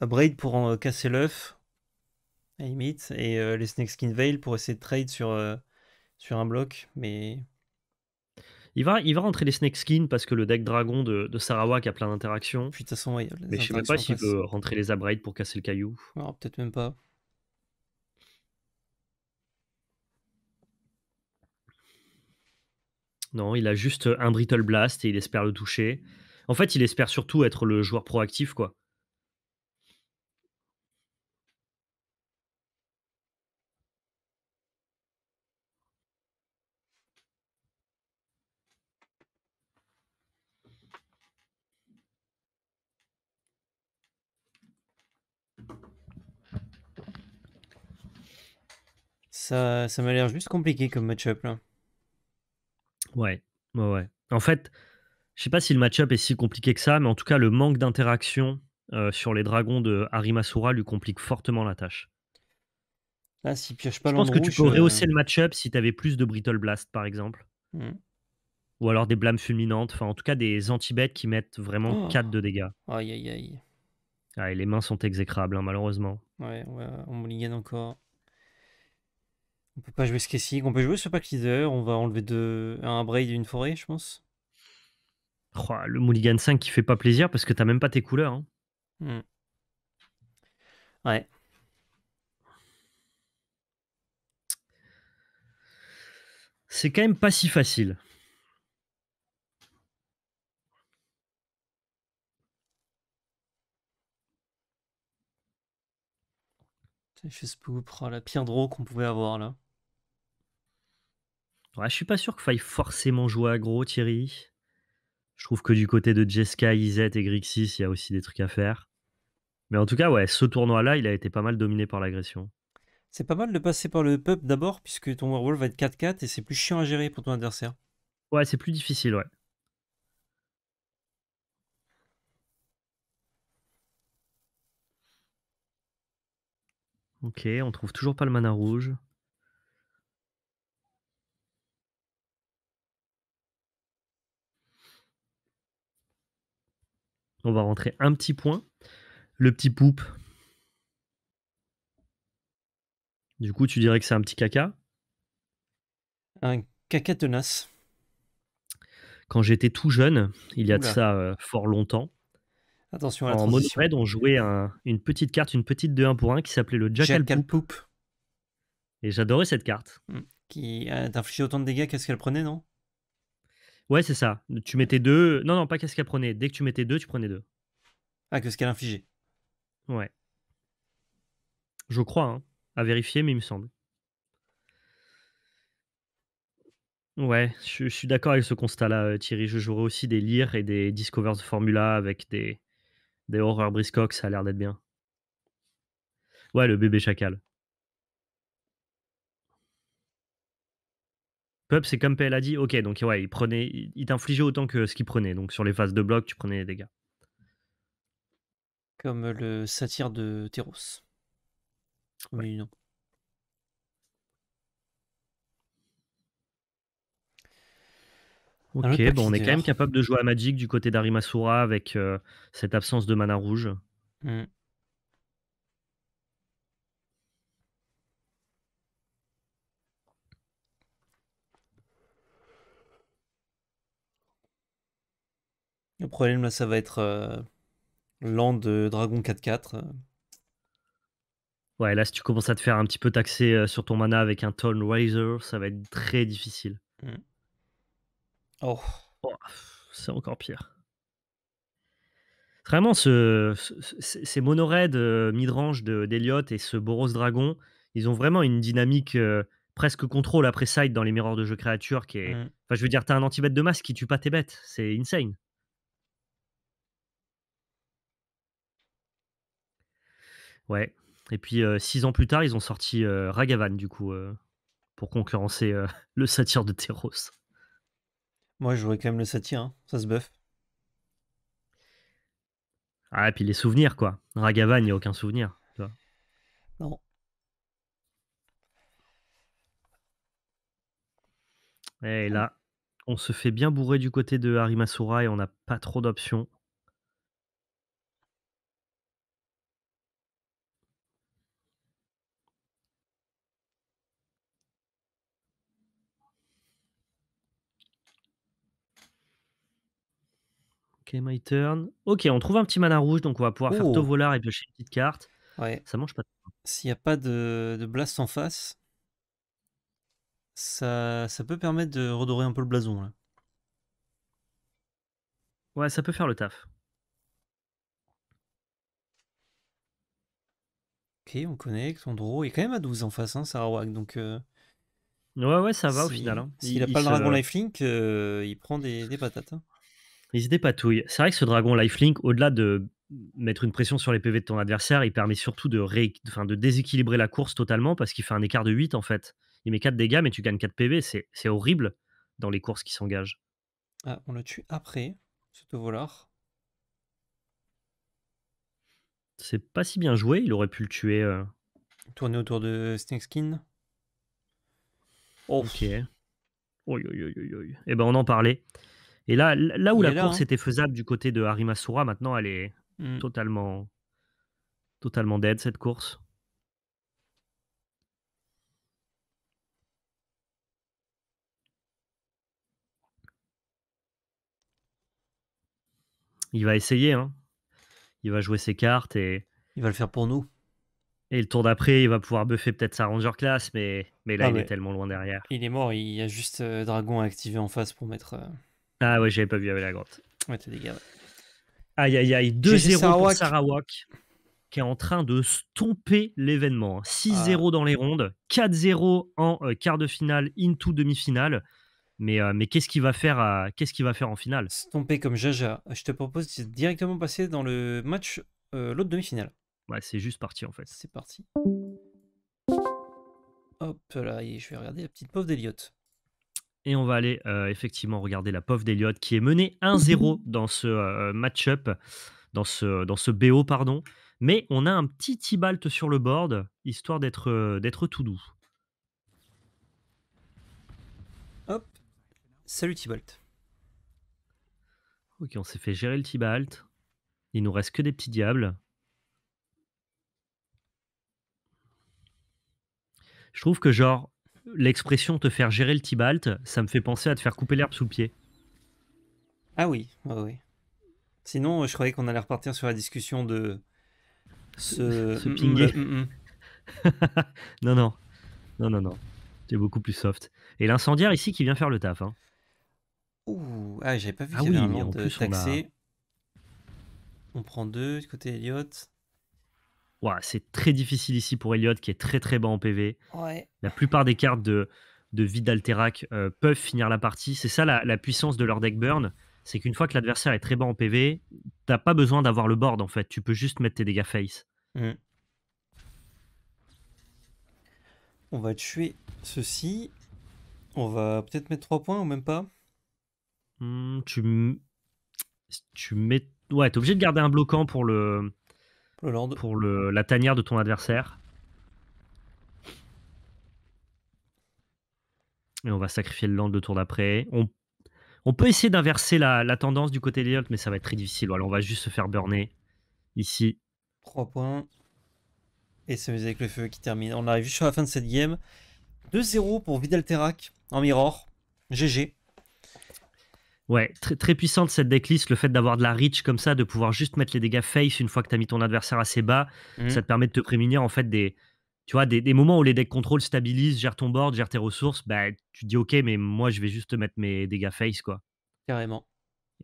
Braid pour casser l'œuf et euh, les Snake Skin Veil pour essayer de trade sur, euh, sur un bloc, mais. Il va, il va rentrer les Snake Skin parce que le deck dragon de, Sarawak a plein d'interactions. de façon, Mais je sais même pas s'il veut rentrer les Abrade pour casser le caillou. peut-être même pas. Non, il a juste un Brittle Blast et il espère le toucher. En fait, il espère surtout être le joueur proactif, quoi. Ça, ça m'a l'air juste compliqué comme match-up Ouais, ouais, En fait, je sais pas si le match-up est si compliqué que ça, mais en tout cas, le manque d'interaction euh, sur les dragons de Harimasura lui complique fortement la tâche. Là, ah, s'il pioche pas Je pense que tu peux euh, rehausser le match-up si tu avais plus de Brittle Blast, par exemple. Hmm. Ou alors des Blames fulminantes. Enfin, en tout cas, des anti-bêtes qui mettent vraiment 4 de dégâts. Aïe, aïe, aïe. Ah, les mains sont exécrables, hein, malheureusement. Ouais, ouais, on ligne encore. On peut pas jouer Skessig, on peut jouer ce pack leader, on va enlever un braid et une forêt, je pense. le Mulligan 5 qui fait pas plaisir parce que t'as même pas tes couleurs. Hein. Hmm. Ouais. C'est quand même pas si facile. Je vais Spoop, la pire draw qu'on pouvait avoir là. Ouais, je suis pas sûr qu'il faille forcément jouer gros Thierry. Je trouve que du côté de Jessica, Izet et Grixis, il y a aussi des trucs à faire. Mais en tout cas, ouais, ce tournoi-là, il a été pas mal dominé par l'agression. C'est pas mal de passer par le pub d'abord, puisque ton werewolf va être 4-4 et c'est plus chiant à gérer pour ton adversaire. Ouais, c'est plus difficile, ouais. Ok, on trouve toujours pas le mana rouge. On va rentrer un petit point. Le petit poop. Du coup, tu dirais que c'est un petit caca Un caca tenace. Quand j'étais tout jeune, il y a de ça euh, fort longtemps, Attention en mode on jouait une petite carte, une petite de 1 pour 1 qui s'appelait le Jackal Poop, Et j'adorais cette carte. Hmm. qui a euh, infligé autant de dégâts qu'est-ce qu'elle prenait, non Ouais, c'est ça. Tu mettais deux. Non, non, pas qu'est-ce qu'elle prenait. Dès que tu mettais deux, tu prenais deux. Ah, que ce qu'elle infligeait. Ouais. Je crois, hein. à vérifier, mais il me semble. Ouais, je, suis d'accord avec ce constat-là, euh, Thierry. Je jouerai aussi des lyres et des Discover de Formula avec des, des horreurs ça a l'air d'être bien. Ouais, le bébé chacal. Pup c'est comme PL a dit, ok, donc ouais, il prenait, il, t'infligeait autant que ce qu'il prenait. Donc sur les phases de bloc, tu prenais les dégâts. Comme euh, le satire de Teros. non. Ok, bon, on est quand même capable de jouer à Magic du côté d'Arimasura avec euh, cette absence de mana rouge. Mmh. Le problème là, ça va être euh, l'an de Dragon 4-4. Euh. Ouais, là, si tu commences à te faire un petit peu taxer euh, sur ton mana avec un Tone Razor, ça va être très difficile. Mmh. Oh. c'est encore pire. Vraiment, ce, ces monoraids midrange d'Eliot et ce Boros Dragon, ils ont vraiment une dynamique presque contrôle après side dans les miroirs de jeu créatures qui est. Mmh. Enfin, je veux dire, t'as un anti-bête de masse qui tue pas tes bêtes. C'est insane. Ouais. Et puis, euh, six ans plus tard, ils ont sorti euh, Ragavan, du coup, euh, pour concurrencer le satire de Terros. Moi, je jouais quand même le satire, hein. ça se buff. Ah, et puis les souvenirs, quoi. Ragavan, il n'y a aucun souvenir. Non. Et là, on se fait bien bourrer du côté de Harimasura et on n'a pas trop d'options. my turn. Ok, on trouve un petit mana rouge, donc on va pouvoir faire oh. Tovolar et piocher une petite carte. Ouais. Ça mange pas S'il n'y a pas de, blast en face, ça, peut permettre de redorer un peu le blason. Ouais, ça peut faire le taf. Ok, on connecte, on draw. Il est quand même à 12 en face, hein, Sarawak. Donc, euh, ouais, ouais, ça va au final. Hein. S'il n'a pas le dragon lifelink, euh, il prend des, patates. Hein pas pas, touiller. C'est vrai que ce dragon lifelink, au-delà de mettre une pression sur les PV de ton adversaire, il permet surtout de, enfin, de déséquilibrer la course totalement parce qu'il fait un écart de 8 en fait. Il met 4 dégâts mais tu gagnes 4 PV, c'est horrible dans les courses qui s'engagent. Ah, on le tue après, ce voleur. C'est pas si bien joué, il aurait pu le tuer. Euh. Tourner autour de Snakeskin. skin. Ok. Oi, Eh ben on en parlait. Et là, là où la course hein. était faisable du côté de Harimasura, maintenant elle est mm. totalement, totalement dead cette course. Il va essayer, hein. il va jouer ses cartes et. Il va le faire pour nous. Et le tour d'après, il va pouvoir buffer peut-être sa Ranger classe, mais, mais là, ah il est tellement loin derrière. Il est mort, il y a juste euh, Dragon activé en face pour mettre. Euh, ah ouais, j'avais pas vu avec la grotte. Ouais, t'es dégagé. Aïe, aïe, aïe. 2-0 pour Sarawak qui est en train de stomper l'événement. 6-0 hein. ah. dans les rondes, 4-0 en euh, quart de finale, into demi-finale. Mais, euh, mais qu'est-ce qu'il va, faire, euh, qu'est-ce va faire en finale Stomper comme Jaja. Je te propose de directement passer dans le match, l'autre demi-finale. Ouais, c'est juste parti en fait. C'est parti. Hop là, je vais regarder la petite pauvre d'Eliott. Et on va aller euh, effectivement regarder la pauvre d'Eliott qui est menée 1-0 dans ce euh, match-up, dans ce, dans ce BO, pardon. Mais on a un petit Tibalt sur le board, histoire euh, d'être tout doux. Hop. Salut Tibalt. Ok, on s'est fait gérer le Tibalt. Il nous reste que des petits diables. Je trouve que genre l'expression te faire gérer le Tibalt, ça me fait penser à te faire couper l'herbe sous le pied. Ah oui, ah oui. Sinon, euh, je croyais qu'on allait repartir sur la discussion de ce, ce mm, mm, mm, non, non. Non, non, non. C'est beaucoup plus soft. Et l'incendiaire ici qui vient faire le taf. Hein. Ouh, ah, j'avais pas vu ah qu'il y avait un taxé. On, prend deux du côté Elliot c'est très difficile ici pour Elliot, qui est très très bas en PV. La plupart des cartes de, de vide euh, peuvent finir la partie. C'est ça la, la, puissance de leur deck burn. C'est qu'une fois que l'adversaire est très bas en PV, t'as pas besoin d'avoir le board en fait. Tu peux juste mettre tes dégâts face. Mm. On va tuer ceci. On va peut-être mettre 3 points ou même pas hmm, Tu. Tu mets. Ouais, t'es obligé de garder un bloquant pour le pour le, la tanière de ton adversaire. Et on va sacrifier le land le tour d'après. On, peut essayer d'inverser la, la, tendance du côté des autres, mais ça va être très difficile. Alors on va juste se faire burner ici. 3 points. Et c'est avec le feu qui termine. On arrive juste sur la fin de cette game. 2-0 pour Vidal Terrac en mirror. GG. Ouais, très, puissante cette decklist, le fait d'avoir de la reach comme ça, de pouvoir juste mettre les dégâts face une fois que tu as mis ton adversaire assez bas, mmh. ça te permet de te prémunir en fait des, tu vois, des, moments où les decks contrôle stabilisent, gèrent ton board, gèrent tes ressources, bah tu te dis ok, mais moi je vais juste mettre mes dégâts face quoi. Carrément.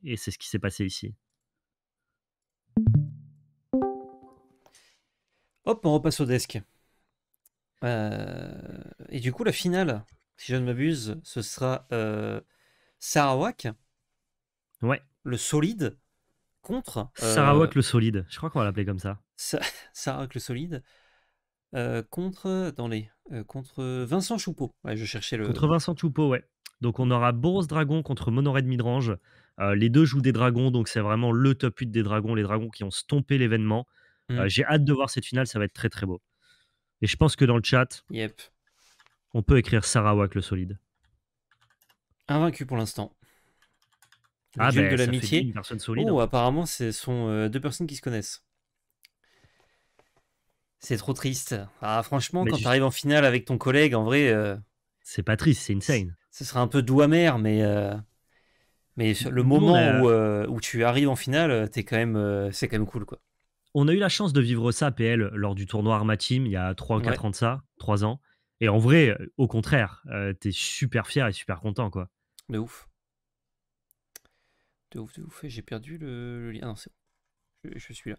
Et c'est ce qui s'est passé ici. Hop, on repasse au desk. Euh, et du coup, la finale, si je ne m'abuse, ce sera euh, Sarawak Ouais. Le solide contre. Euh, Sarawak le solide. Je crois qu'on va l'appeler comme ça. Sarawak le solide. Euh, contre, les euh, contre Vincent Choupeau. je cherchais le. Contre Vincent Choupeau, ouais. Donc on aura Boros Dragon contre de Midrange. les deux jouent des dragons, donc c'est vraiment le top 8 des dragons, les dragons qui ont stompé l'événement. Mm. J'ai hâte de voir cette finale, ça va être très très beau. Et je pense que dans le chat, on peut écrire Sarawak le solide. Invaincu pour l'instant ah ben, une de l'amitié. Oh, hein. apparemment, ce sont euh, deux personnes qui se connaissent. C'est trop triste. Ah, franchement, quand tu arrives en finale avec ton collègue, en vrai. Euh, c'est pas triste, c'est insane. Ce sera un peu doux amer, mais. Euh, mais le moment où, où, tu arrives en finale, es quand même, c'est quand même cool, quoi. On a eu la chance de vivre ça, PL, lors du tournoi Arma Team, il y a 3 ou 4 ans de ça, 3 ans. Et en vrai, au contraire, tu es super fier et super content, quoi. De ouf. De ouf, J'ai perdu le, lien. non, c'est bon. Je, suis là.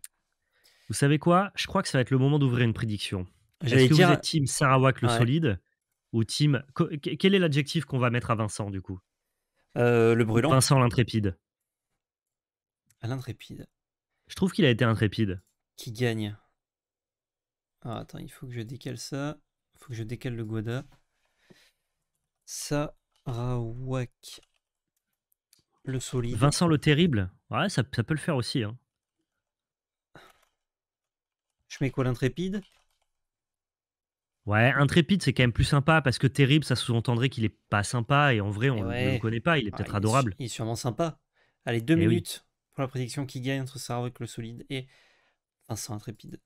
Vous savez quoi Je crois que ça va être le moment d'ouvrir une prédiction. Est-ce que vous êtes team Sarawak le solide ou team... Quel est l'adjectif qu'on va mettre à Vincent du coup euh, Le brûlant. Vincent l'intrépide. Ah, l'intrépide. Je trouve qu'il a été intrépide. Qui gagne ah, Attends, il faut que je décale ça. Il faut que je décale le Guada. Sarawak le solide. Vincent le Terrible. Ouais, ça, peut le faire aussi. Hein. Je mets quoi l'intrépide Ouais, intrépide, c'est quand même plus sympa parce que terrible, ça sous-entendrait qu'il est pas sympa et en vrai, on ne eh le connaît pas. Il est ah, peut-être adorable. Il est sûrement sympa. Allez, deux eh minutes pour la prédiction qui gagne entre Sarah le solide et Vincent intrépide.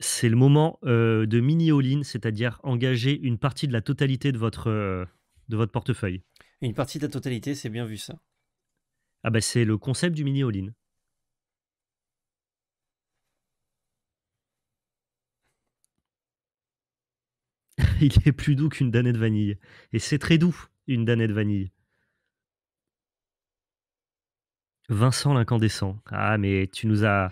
C'est le moment euh, de mini all-in, c'est-à-dire engager une partie de la totalité de votre, euh, de votre portefeuille. Une partie de la totalité, c'est bien vu ça. Ah bah c'est le concept du mini all-in. Il est plus doux qu'une de vanille. Et c'est très doux, une danette vanille. Vincent l'incandescent. Ah mais tu nous as...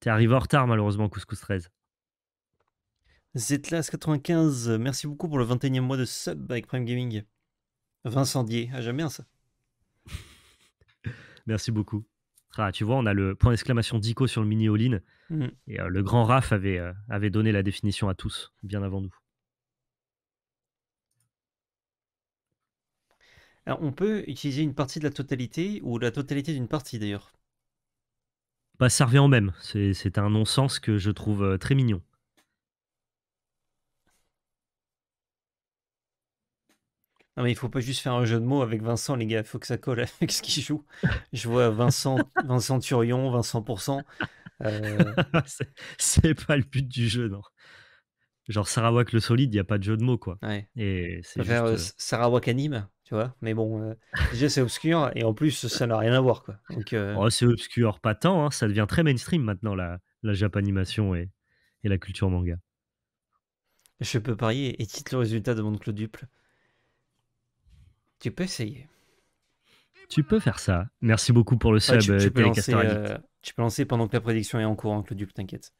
T'es arrivé en retard malheureusement, Couscous 13. Zetlas95, merci beaucoup pour le 21e mois de sub avec Prime Gaming. Vincent Dier, à ah, j'aime bien ça. merci beaucoup. Ah, tu vois, on a le point d'exclamation d'Ico sur le mini all-in. Mm. Et euh, le grand Raf avait, euh, avait donné la définition à tous, bien avant nous. on peut utiliser une partie de la totalité ou la totalité d'une partie d'ailleurs. pas ça en même. C'est un non-sens que je trouve euh, très mignon. Non, mais il faut pas juste faire un jeu de mots avec Vincent, les gars. Il faut que ça colle avec ce qu'il joue. Je vois Vincent, Vincent Turion, Vincent Pourcent. Euh... c'est pas le but du jeu, non. Genre Sarawak le solide, il n'y a pas de jeu de mots, quoi. Et c'est juste... Euh, Sarawak anime, tu vois. Mais bon, euh, déjà c'est obscur et en plus ça n'a rien à voir, quoi. Euh, oh, c'est obscur, pas tant. Hein. Ça devient très mainstream maintenant la, la animation et, la culture manga. Je peux parier et titre le résultat de mon Claude Duple. Tu peux essayer. Tu peux faire ça. Merci beaucoup pour le sub, tu, euh, tu, peux lancer, pendant que la prédiction est en courant, hein, Claudup, t'inquiète.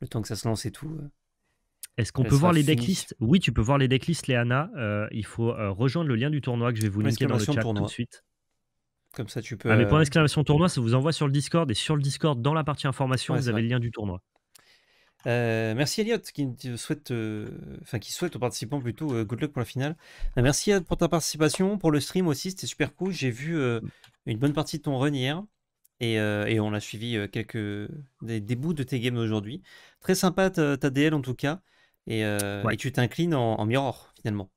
Le temps que ça se lance et tout. Euh, Est-ce qu'on peut voir les decklists Oui, tu peux voir les decklists, Léana. Euh, il faut rejoindre le lien du tournoi que je vais vous linker dans le chat tout de suite. Comme ça, tu peux. Ah, mais d'exclamation tournoi, ça vous envoie sur le Discord. Et sur le Discord, dans la partie information, vous avez le lien du tournoi. Euh, merci Elliot qui souhaite, euh, enfin qui souhaite aux participants plutôt euh, good luck pour la finale. merci pour ta participation, pour le stream aussi, c'était super cool. J'ai vu mm. une bonne partie de ton run et, on a suivi quelques des, bouts de tes games aujourd'hui. Très sympa ta, DL en tout cas et, tu t'inclines en, mirror finalement.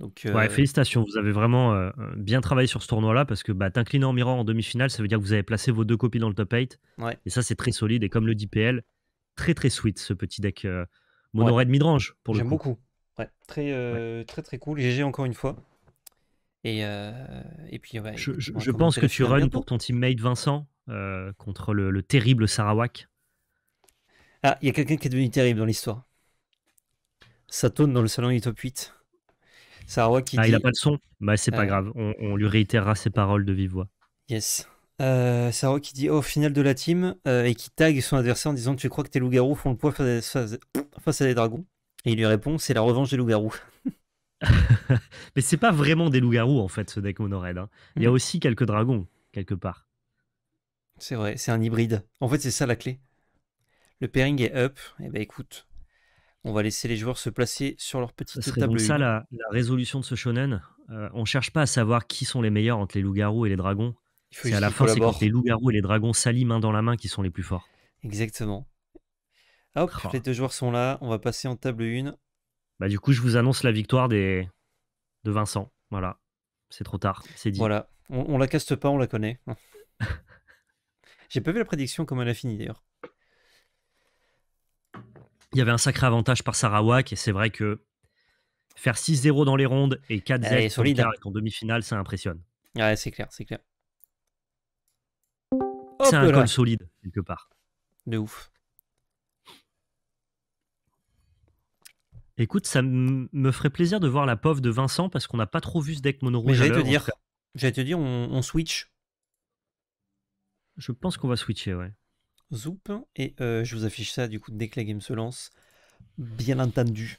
Donc, félicitations, vous avez vraiment bien travaillé sur ce tournoi-là parce que bah, t'incliner en mirror en demi-finale, ça veut dire que vous avez placé vos deux copies dans le top 8. Et ça, c'est très solide. Et comme le dit PL, très très sweet ce petit deck euh, mono de midrange pour le J'aime beaucoup. Ouais, très, euh, très très cool. GG encore une fois. Et, euh, et puis je, pense que tu runs pour ton teammate Vincent contre le, terrible Sarawak. Ah, il y a quelqu'un qui est devenu terrible dans l'histoire. Ça dans le salon du top 8. Sarawak qui ah, il a pas de son Bah, c'est pas grave. On, on, lui réitérera ses paroles de vive voix. Yes euh, Saro qui dit au oh, final de la team euh, et qui tag son adversaire en disant tu crois que tes loups-garous font le poids face à, des dragons et il lui répond c'est la revanche des loups-garous mais c'est pas vraiment des loups-garous en fait ce deck monorail hein. il y a hmm. aussi quelques dragons quelque part c'est vrai c'est un hybride en fait c'est ça la clé le pairing est up et eh ben écoute on va laisser les joueurs se placer sur leur petite ça table. ça la, résolution de ce shonen. Euh, on cherche pas à savoir qui sont les meilleurs entre les loups-garous et les dragons. C'est à la fin, c'est quand les loups-garous et les dragons s'allient main dans la main qui sont les plus forts. Exactement. Hop, les deux joueurs sont là. On va passer en table 1. Bah, du coup, je vous annonce la victoire des... de Vincent. Voilà. C'est trop tard. C'est dit. Voilà. On, la caste pas, on la connaît. J'ai pas vu la prédiction comme elle a fini d'ailleurs. Il y avait un sacré avantage par Sarawak et c'est vrai que faire 6-0 dans les rondes et 4-0 hein. en demi-finale, ça impressionne. Ouais, c'est clair, c'est clair c'est un col solide, quelque part. De ouf. Écoute, ça me ferait plaisir de voir la pauvre de Vincent parce qu'on n'a pas trop vu ce deck mono rouge. J'allais te dire, j'allais te dire, on, switch. Je pense qu'on va switcher, ouais. zoop et euh, je vous affiche ça du coup dès que la game se lance. Bien entendu.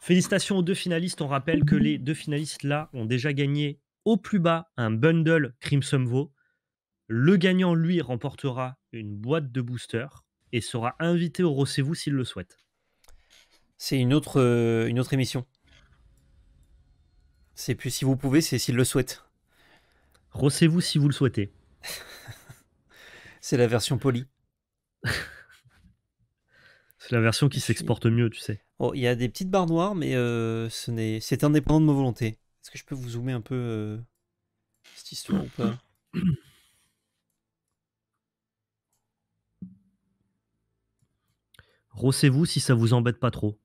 Félicitations aux deux finalistes. On rappelle que les deux finalistes là ont déjà gagné au plus bas un bundle Crimson Vaux le gagnant, lui, remportera une boîte de booster et sera invité au Rossez-vous s'il le souhaite. C'est une autre, euh, une autre émission. C'est plus si vous pouvez, c'est s'il le souhaite. Rossez-vous si vous le souhaitez. c'est la version polie. c'est la version qui s'exporte mieux, tu sais. Oh, il y a des petites barres noires, mais euh, ce n'est, c'est indépendant de ma volonté. Est-ce que je peux vous zoomer un peu euh, cette histoire ou pas Rossez-vous si ça vous embête pas trop.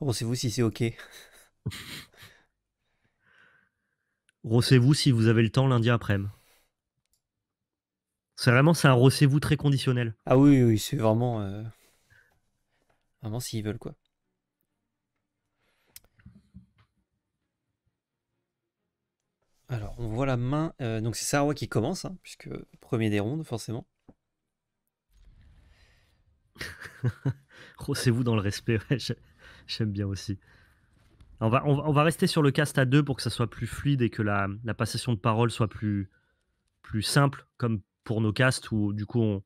Rossez-vous si c'est ok. rossez-vous si vous avez le temps lundi après-midi. C'est vraiment c'est un rossez-vous très conditionnel. Ah oui, oui, c'est vraiment. Euh, vraiment s'ils veulent quoi. Alors, on voit la main. Euh, donc, c'est Sarwa qui commence, hein, puisque premier des rondes, forcément. Rossez-vous dans le respect, j'aime bien aussi. On va, on rester sur le cast à deux pour que ça soit plus fluide et que la, la passation de parole soit plus, plus simple, comme pour nos castes où du coup, on,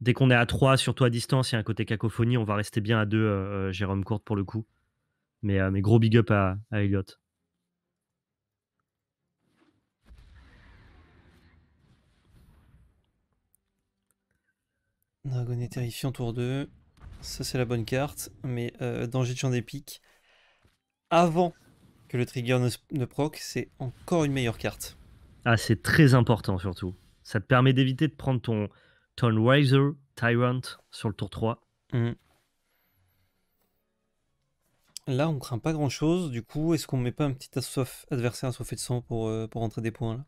dès qu'on est à trois, surtout à distance, il y a un côté cacophonie, on va rester bien à deux, euh, euh, Jérôme Courte pour le coup. Euh, mais, gros big up à, à Elliot. Dragonnet terrifiant tour 2. Ça c'est la bonne carte, mais danger de champ des Avant que le trigger ne, proc, c'est encore une meilleure carte. Ah, c'est très important surtout. Ça te permet d'éviter de prendre ton, ton Riser Tyrant sur le tour 3. Mmh. Là, on craint pas grand chose. Du coup, est-ce qu'on met pas un petit assoif adversaire assoiffé de sang pour, euh, pour rentrer des points là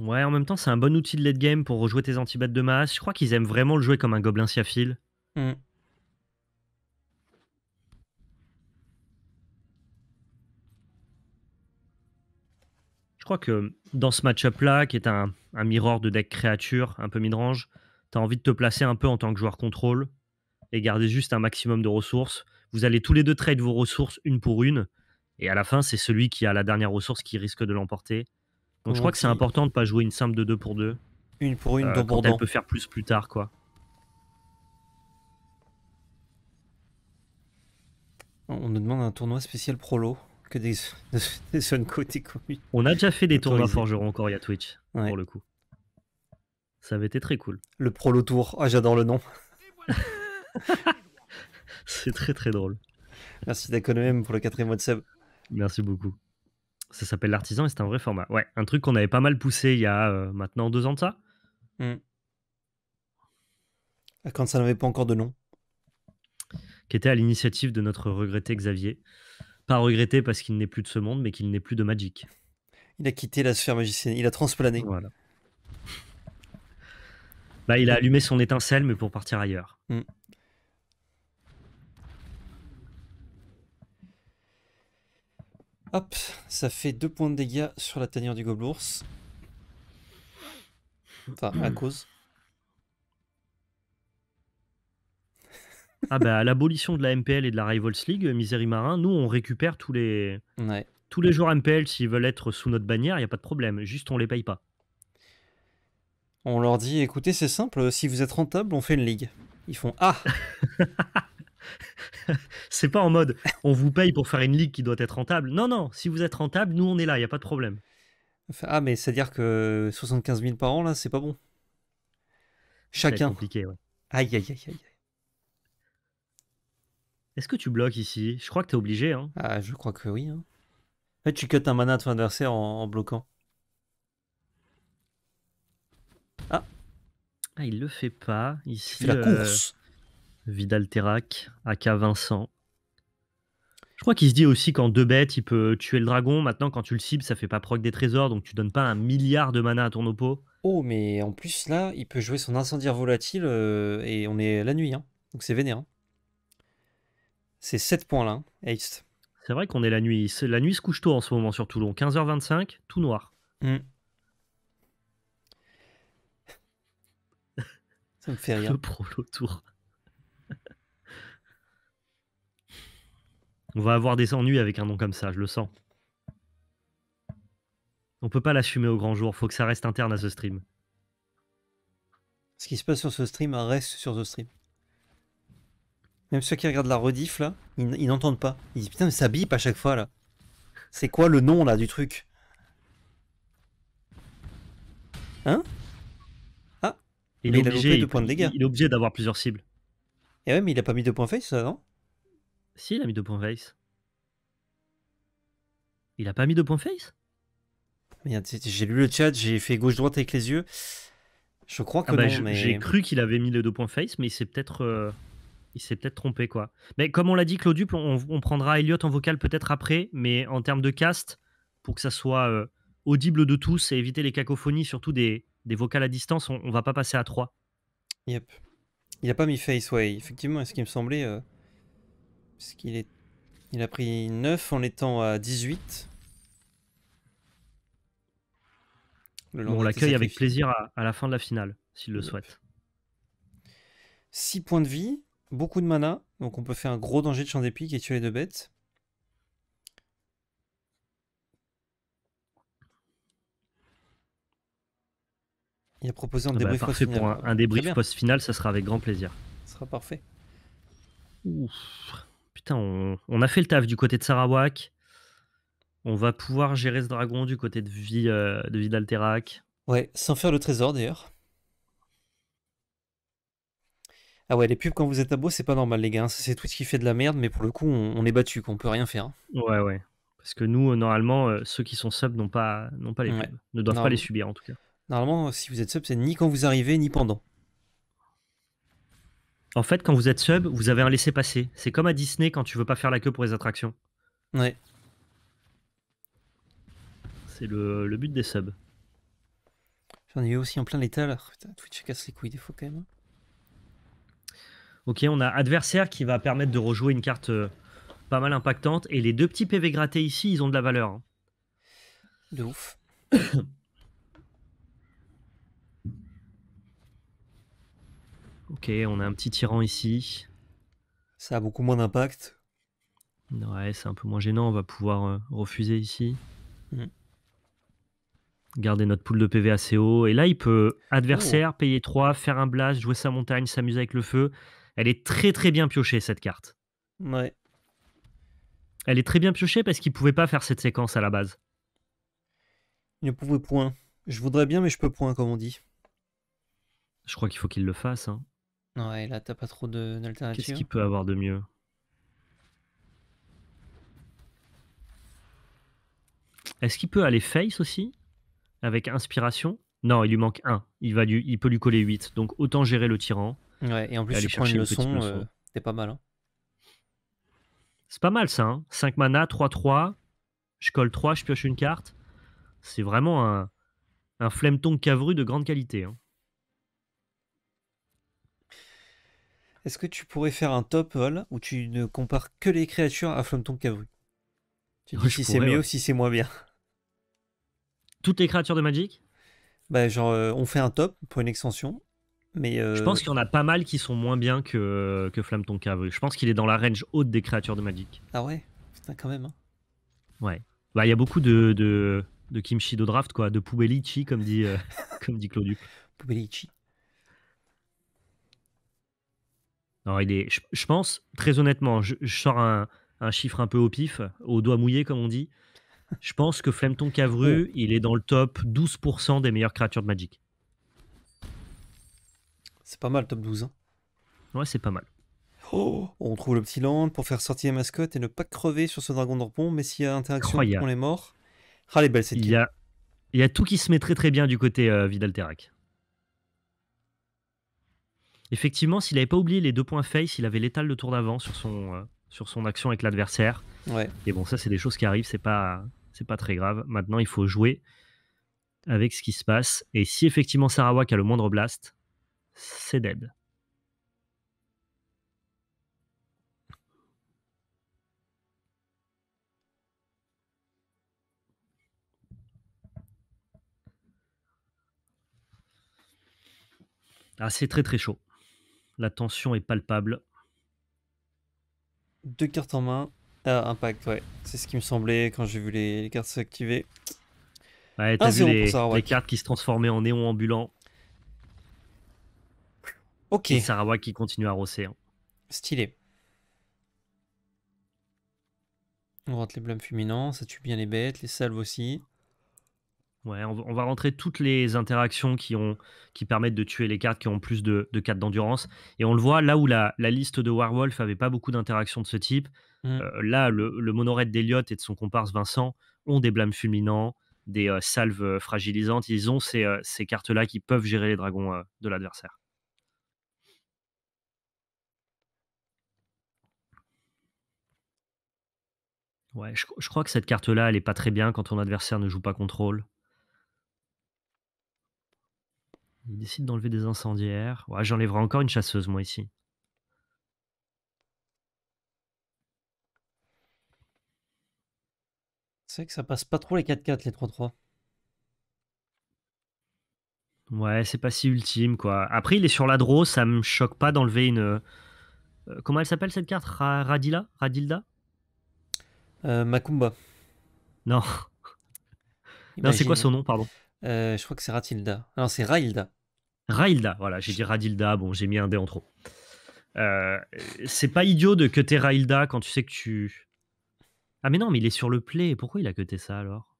Ouais, en même temps, c'est un bon outil de late game pour rejouer tes anti de masse. Je crois qu'ils aiment vraiment le jouer comme un gobelin siafil. Mm. Je crois que dans ce match-up-là, qui est un, miroir de deck créature, un peu midrange, t'as envie de te placer un peu en tant que joueur contrôle et garder juste un maximum de ressources. Vous allez tous les deux trade vos ressources une pour une. Et à la fin, c'est celui qui a la dernière ressource qui risque de l'emporter. Donc je crois que c'est important de pas jouer une simple de 2 pour 2. Une pour une, euh, pour On peut faire plus plus tard, quoi. On nous demande un tournoi spécial prolo que des, des côté On a déjà fait des tournois forgerons encore, il y a Twitch, pour le coup. Ça avait été très cool. Le prolo tour, ah j'adore le nom. c'est très très drôle. Merci même pour le quatrième mois de sub. Merci beaucoup. Ça s'appelle l'artisan et c'est un vrai format. Ouais, un truc qu'on avait pas mal poussé il y a euh, maintenant deux ans de ça. Hmm. Ah, quand ça n'avait pas encore de nom. Qui était à l'initiative de notre regretté Xavier. Pas regretté parce qu'il n'est plus de ce monde, mais qu'il n'est plus de Magic. Il a quitté la sphère magicienne, il a transplané. Voilà. Bah, il a allumé son étincelle, mais pour partir ailleurs. Hmm. Hop, ça fait 2 points de dégâts sur la tanière du gobelours. Enfin, à hmm. cause. Ah bah à l'abolition de la MPL et de la Rivals League, euh, Misery Marin, nous on récupère tous les tous les joueurs MPL s'ils veulent être sous notre bannière, il n'y a pas de problème, juste on les paye pas. On leur dit écoutez c'est simple, si vous êtes rentable, on fait une ligue. Ils font Ah c'est pas en mode on vous paye pour faire une ligue qui doit être rentable. Non, non, si vous êtes rentable, nous on est là, il n'y a pas de problème. Ah, mais c'est-à-dire que 75 000 par an, là, c'est pas bon. Chacun. Aïe, aïe, aïe, aïe. Est-ce que tu bloques ici Je crois que t'es obligé. Hein. Ah, je crois que oui. Hein. fait eh, tu cut un mana de ton adversaire en, bloquant. Ah. ah. il le fait pas. Ici, il la euh, course. Vidal Terrac, aka Vincent. Je crois qu'il se dit aussi qu'en deux bêtes, il peut tuer le dragon. Maintenant, quand tu le cibles, ça fait pas proc des trésors, donc tu donnes pas un milliard de mana à ton oppo. Oh, mais en plus, là, il peut jouer son incendiaire volatile euh, et on est la nuit, hein. donc c'est vénère. Hein. C'est 7 points là, hein. C'est vrai qu'on est la nuit. La nuit se couche tôt en ce moment sur Toulon. 15h25, tout noir. Hmm. ça me fait rien. Le tour. On va avoir des ennuis avec un nom comme ça, je le sens. On peut pas l'assumer au grand jour, faut que ça reste interne à ce stream. Ce qui se passe sur ce stream reste sur ce stream. Même ceux qui regardent la rediff là, ils, n'entendent pas. Ils disent putain mais ça bip à chaque fois là. C'est quoi le nom là du truc Hein Ah il, est obligé, dégâts. il est obligé d'avoir plusieurs cibles. Et eh ouais mais il a pas mis de points face ça non si, il a mis deux points face. Il a pas mis deux points face j'ai lu le chat, j'ai fait gauche-droite avec les yeux. Je crois que ah bah, non, J'ai cru qu'il avait mis les deux points face, mais il s'est peut-être... Euh, il s'est peut-être trompé, quoi. Mais comme on l'a dit, Claude on, on, prendra Elliot en vocal peut-être après, mais en termes de cast, pour que ça soit euh, audible de tous et éviter les cacophonies, surtout des, des vocales à distance, on, va pas passer à trois. Yep. Il a pas mis face, oui. Effectivement, ce qui me semblait... Euh, parce qu'il est... Il a pris 9 en étant à 18. on l'accueille avec plaisir à, la fin de la finale, s'il le souhaite. 6 points de vie, beaucoup de mana, donc on peut faire un gros danger de champ d'épique et tuer les deux bêtes. Il a proposé un ah bah, débrief post finale un, débrief post-final, ça sera avec grand plaisir. Ce sera parfait. Ouf putain, on, a fait le taf du côté de Sarawak. On va pouvoir gérer ce dragon du côté de, vie, euh, Ouais, sans faire le trésor d'ailleurs. Ah ouais, les pubs quand vous êtes à beau, c'est pas normal, les gars. Hein. C'est ce qui fait de la merde, mais pour le coup, on, est battu, qu'on peut rien faire. Hein. Ouais, ouais. Parce que nous, euh, normalement, euh, ceux qui sont subs n'ont pas, pas les pubs, ne doivent pas les subir en tout cas. Normalement, si vous êtes sub, c'est ni quand vous arrivez, ni pendant. En fait, quand vous êtes sub, vous avez un laissez-passer. C'est comme à Disney quand tu veux pas faire la queue pour les attractions. Ouais. C'est le, but des subs. J'en ai eu aussi en plein l'état là. Twitch casse les couilles des fois quand même. Hein. Ok, on a adversaire qui va permettre de rejouer une carte euh, pas mal impactante. Et les deux petits PV grattés ici, ils ont de la valeur. Hein. De ouf. Ok, on a un petit tyran ici. Ça a beaucoup moins d'impact. Ouais, c'est un peu moins gênant. On va pouvoir euh, refuser ici. Mm. Garder notre pool de PV assez haut. Et là, il peut adversaire, oh. payer 3, faire un blast, jouer sa montagne, s'amuser avec le feu. Elle est très très bien piochée cette carte. Ouais. Elle est très bien piochée parce qu'il ne pouvait pas faire cette séquence à la base. Il ne pouvait point. Je voudrais bien, mais je peux point, comme on dit. Je crois qu'il faut qu'il le fasse. Hein. Ouais, là, t'as pas trop de- d'alternatives. Qu'est-ce qu'il peut avoir de mieux Est-ce qu'il peut aller face aussi Avec inspiration Non, il lui manque 1, Il, va il peut lui coller 8. Donc autant gérer le tyran. Ouais, et en plus, il prend une leçon, euh, t'es pas mal. Hein. C'est pas mal ça. 5 hein. mana, 3-3. Je colle 3, je pioche une carte. C'est vraiment un, un flemton cavru de grande qualité. Hein. Est-ce que tu pourrais faire un top all où tu ne compares que les créatures à Flameton Cavru Tu dis si c'est mieux, ou si c'est moins bien. Toutes les créatures de Magic bah, genre euh, on fait un top pour une extension. Mais euh, Je pense qu'il y en a pas mal qui sont moins bien que, que Cavru. Je pense qu'il est dans la range haute des créatures de Magic. Ah ouais c'est quand même. Hein. Ouais. Bah il y a beaucoup de, de, kimchi de draft quoi, de poubellichi comme dit, Claudio. Euh, comme dit Alors, je, pense, très honnêtement, je, sors un, chiffre un peu au pif, au doigt mouillé, comme on dit. Je pense que Flemton Cavru, oh. il est dans le top 12% des meilleures créatures de Magic. C'est pas mal, top 12. Hein. Ouais, c'est pas mal. Oh, on trouve le petit land pour faire sortir les mascotte et ne pas crever sur ce dragon d'orpon, mais s'il y a interaction, on est mort. Ah, il y, a, tout qui se met très très bien du côté euh, Vidal Effectivement, s'il n'avait pas oublié les deux points face, il avait l'étal de tour d'avant sur son, euh, sur son action avec l'adversaire. Ouais. Et bon, ça, c'est des choses qui arrivent, c'est pas, c'est pas très grave. Maintenant, il faut jouer avec ce qui se passe. Et si effectivement Sarawak a le moindre blast, c'est dead. Ah, c'est très très chaud. La tension est palpable. Deux cartes en main. Ah, impact, ouais. C'est ce qui me semblait quand j'ai vu les, cartes s'activer. Ouais, t'as vu les, cartes qui se transformaient en néon ambulant. Ok. Et Sarawak qui continue à rosser. Hein. Stylé. On rentre les blâmes fuminants, ça tue bien les bêtes, les salves aussi. Ouais, on, va rentrer toutes les interactions qui, ont, qui permettent de tuer les cartes qui ont plus de, de cartes d'endurance. Et on le voit là où la, liste de Warwolf n'avait pas beaucoup d'interactions de ce type. Mm. Euh, là, le, le monorette et de son comparse Vincent ont des blâmes fulminants, des euh, salves euh, fragilisantes. Ils ont ces, cartes-là qui peuvent gérer les dragons de l'adversaire. Ouais, je, je, crois que cette carte-là, elle est pas très bien quand ton adversaire ne joue pas contrôle. Il décide d'enlever des incendiaires. Ouais, j'enlèverai encore une chasseuse, moi, ici. C'est que ça passe pas trop les 4-4, les 3-3. Ouais, c'est pas si ultime, quoi. Après, il est sur la draw, ça me choque pas d'enlever une. Euh, comment elle s'appelle cette carte Radila Radilda euh, Macumba. Non. Non, c'est quoi son nom, pardon euh, Je crois que c'est Ratilda. Ah non, c'est Railda. Railda, voilà, j'ai dit Radilda, bon, j'ai mis un dé en trop. Euh, c'est pas idiot de cuter Railda quand tu sais que tu. Ah, mais non, mais il est sur le play. Pourquoi il a cuté ça alors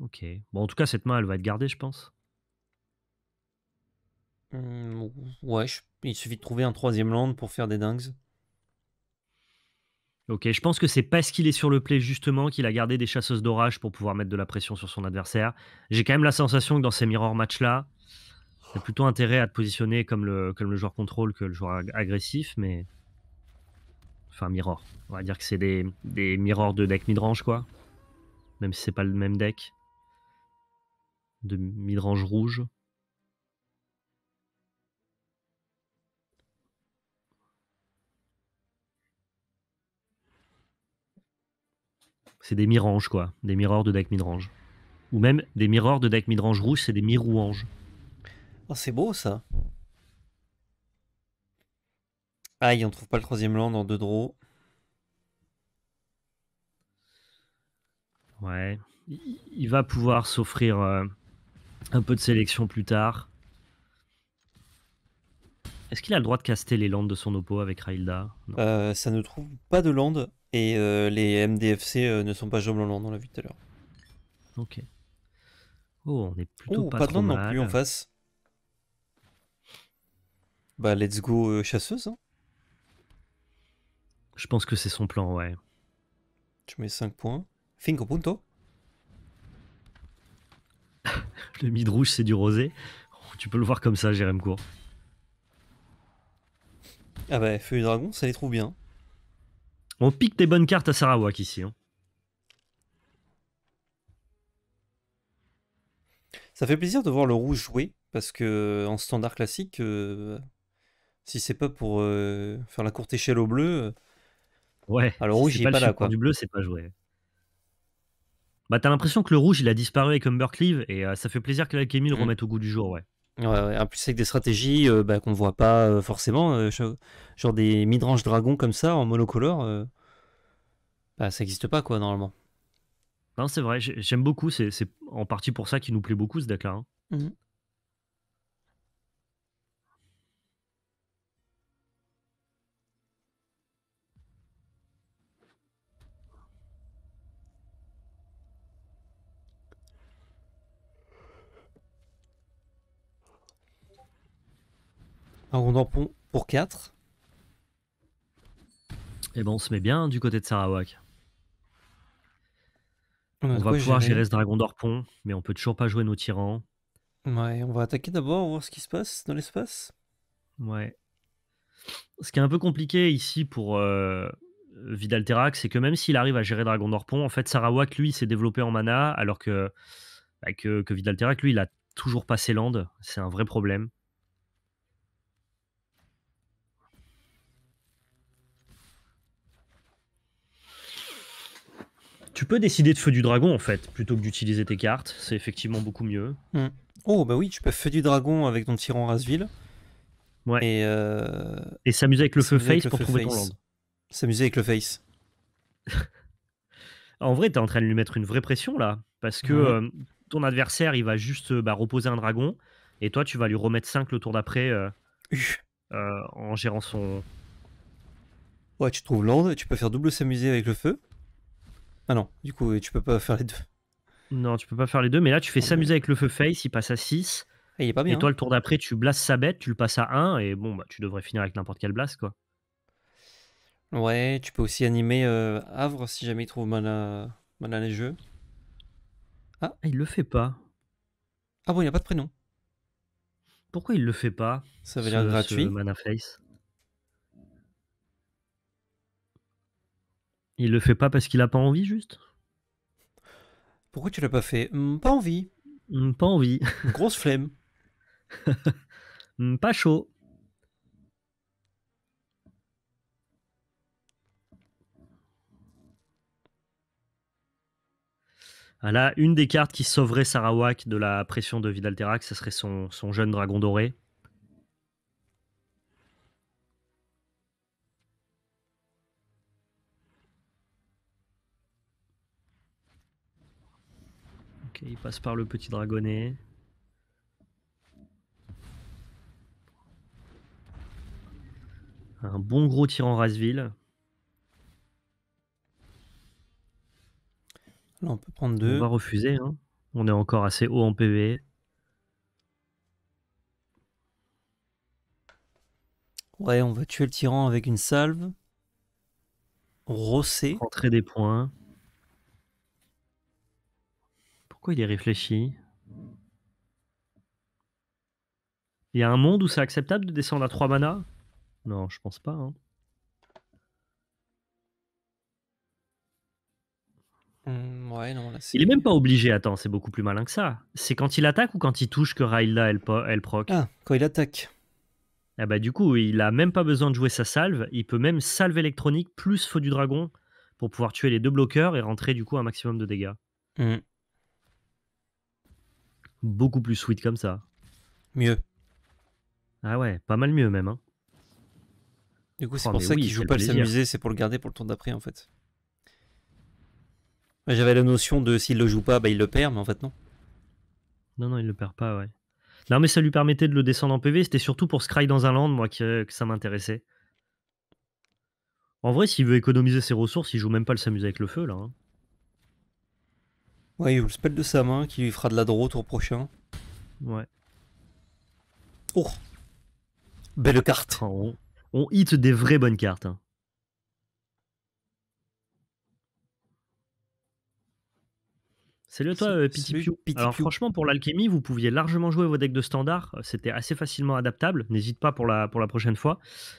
Ok. Bon, en tout cas, cette main, elle va être gardée, je pense. Hmm, ouais, il suffit de trouver un troisième land pour faire des dingues. Ok, je pense que c'est parce qu'il est sur le play justement qu'il a gardé des chasseuses d'orage pour pouvoir mettre de la pression sur son adversaire. J'ai quand même la sensation que dans ces mirror match là a plutôt intérêt à te positionner comme le, le joueur contrôle que le joueur agressif, mais. Enfin, mirror. On va dire que c'est des, des mirrors de deck midrange, quoi. Même si c'est pas le même deck. De midrange rouge. c'est des miranges, quoi. Des miroirs de deck midrange. Ou même des miroirs de deck midrange rouge, c'est des mirouanges. Oh, c'est beau ça. Aïe, on trouve pas le troisième land en deux draws. Ouais. Il va pouvoir s'offrir euh, un peu de sélection plus tard. Est-ce qu'il a le droit de caster les landes de son oppo avec Railda euh, Ça ne trouve pas de landes et euh, les MDFC euh, ne sont pas jaunes blanc dans l'a vu tout à l'heure. Ok. Oh, on est plutôt oh, pas, de trop non plus en face. Bah, let's go euh, chasseuse. Hein. Je pense que c'est son plan, ouais. Tu mets 5 points. Finco punto. le mid rouge, c'est du rosé. Oh, tu peux le voir comme ça, Jérémy Court. Ah bah, feuille dragon, ça les trouve bien. On pique des bonnes cartes à Sarawak ici. Hein. Ça fait plaisir de voir le rouge jouer, parce que en standard classique, euh, si c'est pas pour euh, faire la courte échelle au bleu, euh, ouais, alors ah, rouge il pas, là quoi. Du bleu c'est pas joué. Bah t'as l'impression que le rouge il a disparu avec Humbercleave et ça fait plaisir que l'alchimie le mm. remette au goût du jour, ouais. Ouais, en plus avec des stratégies euh, bah, qu'on voit pas euh, forcément, euh, genre des midrange dragons comme ça en monocolore, bah, ça n'existe pas quoi normalement. Non c'est vrai, j'aime beaucoup, c'est en partie pour ça qu'il nous plaît beaucoup ce deck là. Hein. Mmh. Dragon pour, 4. Et bon, on se met bien du côté de Sarawak. On, va pouvoir gérer ce dragon Dorpont, mais on peut toujours pas jouer nos tyrans. Ouais, on va attaquer d'abord, voir ce qui se passe dans l'espace. Ouais. Ce qui est un peu compliqué ici pour euh, c'est que même s'il arrive à gérer Dragon Dorpont, en fait, Sarawak, lui, s'est développé en mana, alors que, bah, que, lui, il a toujours pas ses landes. C'est un vrai problème. Tu peux décider de feu du dragon en fait, plutôt que d'utiliser tes cartes. C'est effectivement beaucoup mieux. Mm. Oh bah oui, tu peux feu du dragon avec ton tyran Rasville. Ouais. Et, euh, s'amuser avec le feu face pour trouver ton land. S'amuser avec le face. en vrai, t'es en train de lui mettre une vraie pression là, parce que euh, ton adversaire il va juste euh, bah, reposer un dragon, et toi tu vas lui remettre 5 le tour d'après en gérant son. Ouais, tu trouves land, tu peux faire double s'amuser avec le feu. Ah non, du coup, tu peux pas faire les deux. Non, tu peux pas faire les deux, mais là, tu fais ah s'amuser avec le feu face, il passe à 6. Ah, et il pas toi, hein. le tour d'après, tu blasts sa bête, tu le passes à 1, et bon, bah, tu devrais finir avec n'importe quel blast, quoi. Ouais, tu peux aussi animer euh, Havre si jamais il trouve mana, mana les jeux. Ah. ah. Il le fait pas. Ah bon, il a pas de prénom. Pourquoi il le fait pas Ça veut dire gratuit. mana face. Il le fait pas parce qu'il a pas envie, juste Pourquoi tu l'as pas fait hmm, Pas envie. Hmm, pas envie. Grosse flemme. Hmm, pas chaud. Ah là, une des cartes qui sauverait Sarawak de la pression de Vidalterac, ce serait son jeune dragon doré. il passe par le petit dragonnet. Un bon gros tyran en Là, on peut prendre deux. On va refuser. Hein. On est encore assez haut en PV. Ouais, on va tuer le tyran avec une salve. Rosser. entrée des points il est réfléchi Il y a un monde où c'est acceptable de descendre à 3 mana Non, je pense pas. Hein. Mmh, il est même pas obligé, attends, c'est beaucoup plus malin que ça. C'est quand il attaque ou quand il touche que Raïlda elle, elle proc Ah, quand il attaque. Ah bah du coup, il a même pas besoin de jouer sa salve, il peut même salve électronique plus feu du dragon pour pouvoir tuer les deux bloqueurs et rentrer du coup un maximum de dégâts. Mmh. Beaucoup plus sweet comme ça. Mieux. Ah ouais, pas mal mieux même. Hein. Du coup, c'est oh, pour ça qu'il joue pas le s'amuser, c'est pour le garder pour le tour d'après en fait. J'avais la notion de s'il le joue pas, bah, il le perd, mais en fait non. Non, non, il le perd pas, ouais. Non, mais ça lui permettait de le descendre en PV. C'était surtout pour Scry dans un land, moi, que, ça m'intéressait. En vrai, s'il veut économiser ses ressources, il joue même pas le s'amuser avec le feu, là. Hein. Ouais, il joue le spell de sa main qui lui fera de la draw au prochain. Ouais. Oh Belle carte on, hit des vraies bonnes cartes. Hein. Salut à toi, petit Alors, franchement, pour l'alchimie, vous pouviez largement jouer vos decks de standard. Euh, c'était assez facilement adaptable. N'hésite pas pour la, pour la prochaine fois.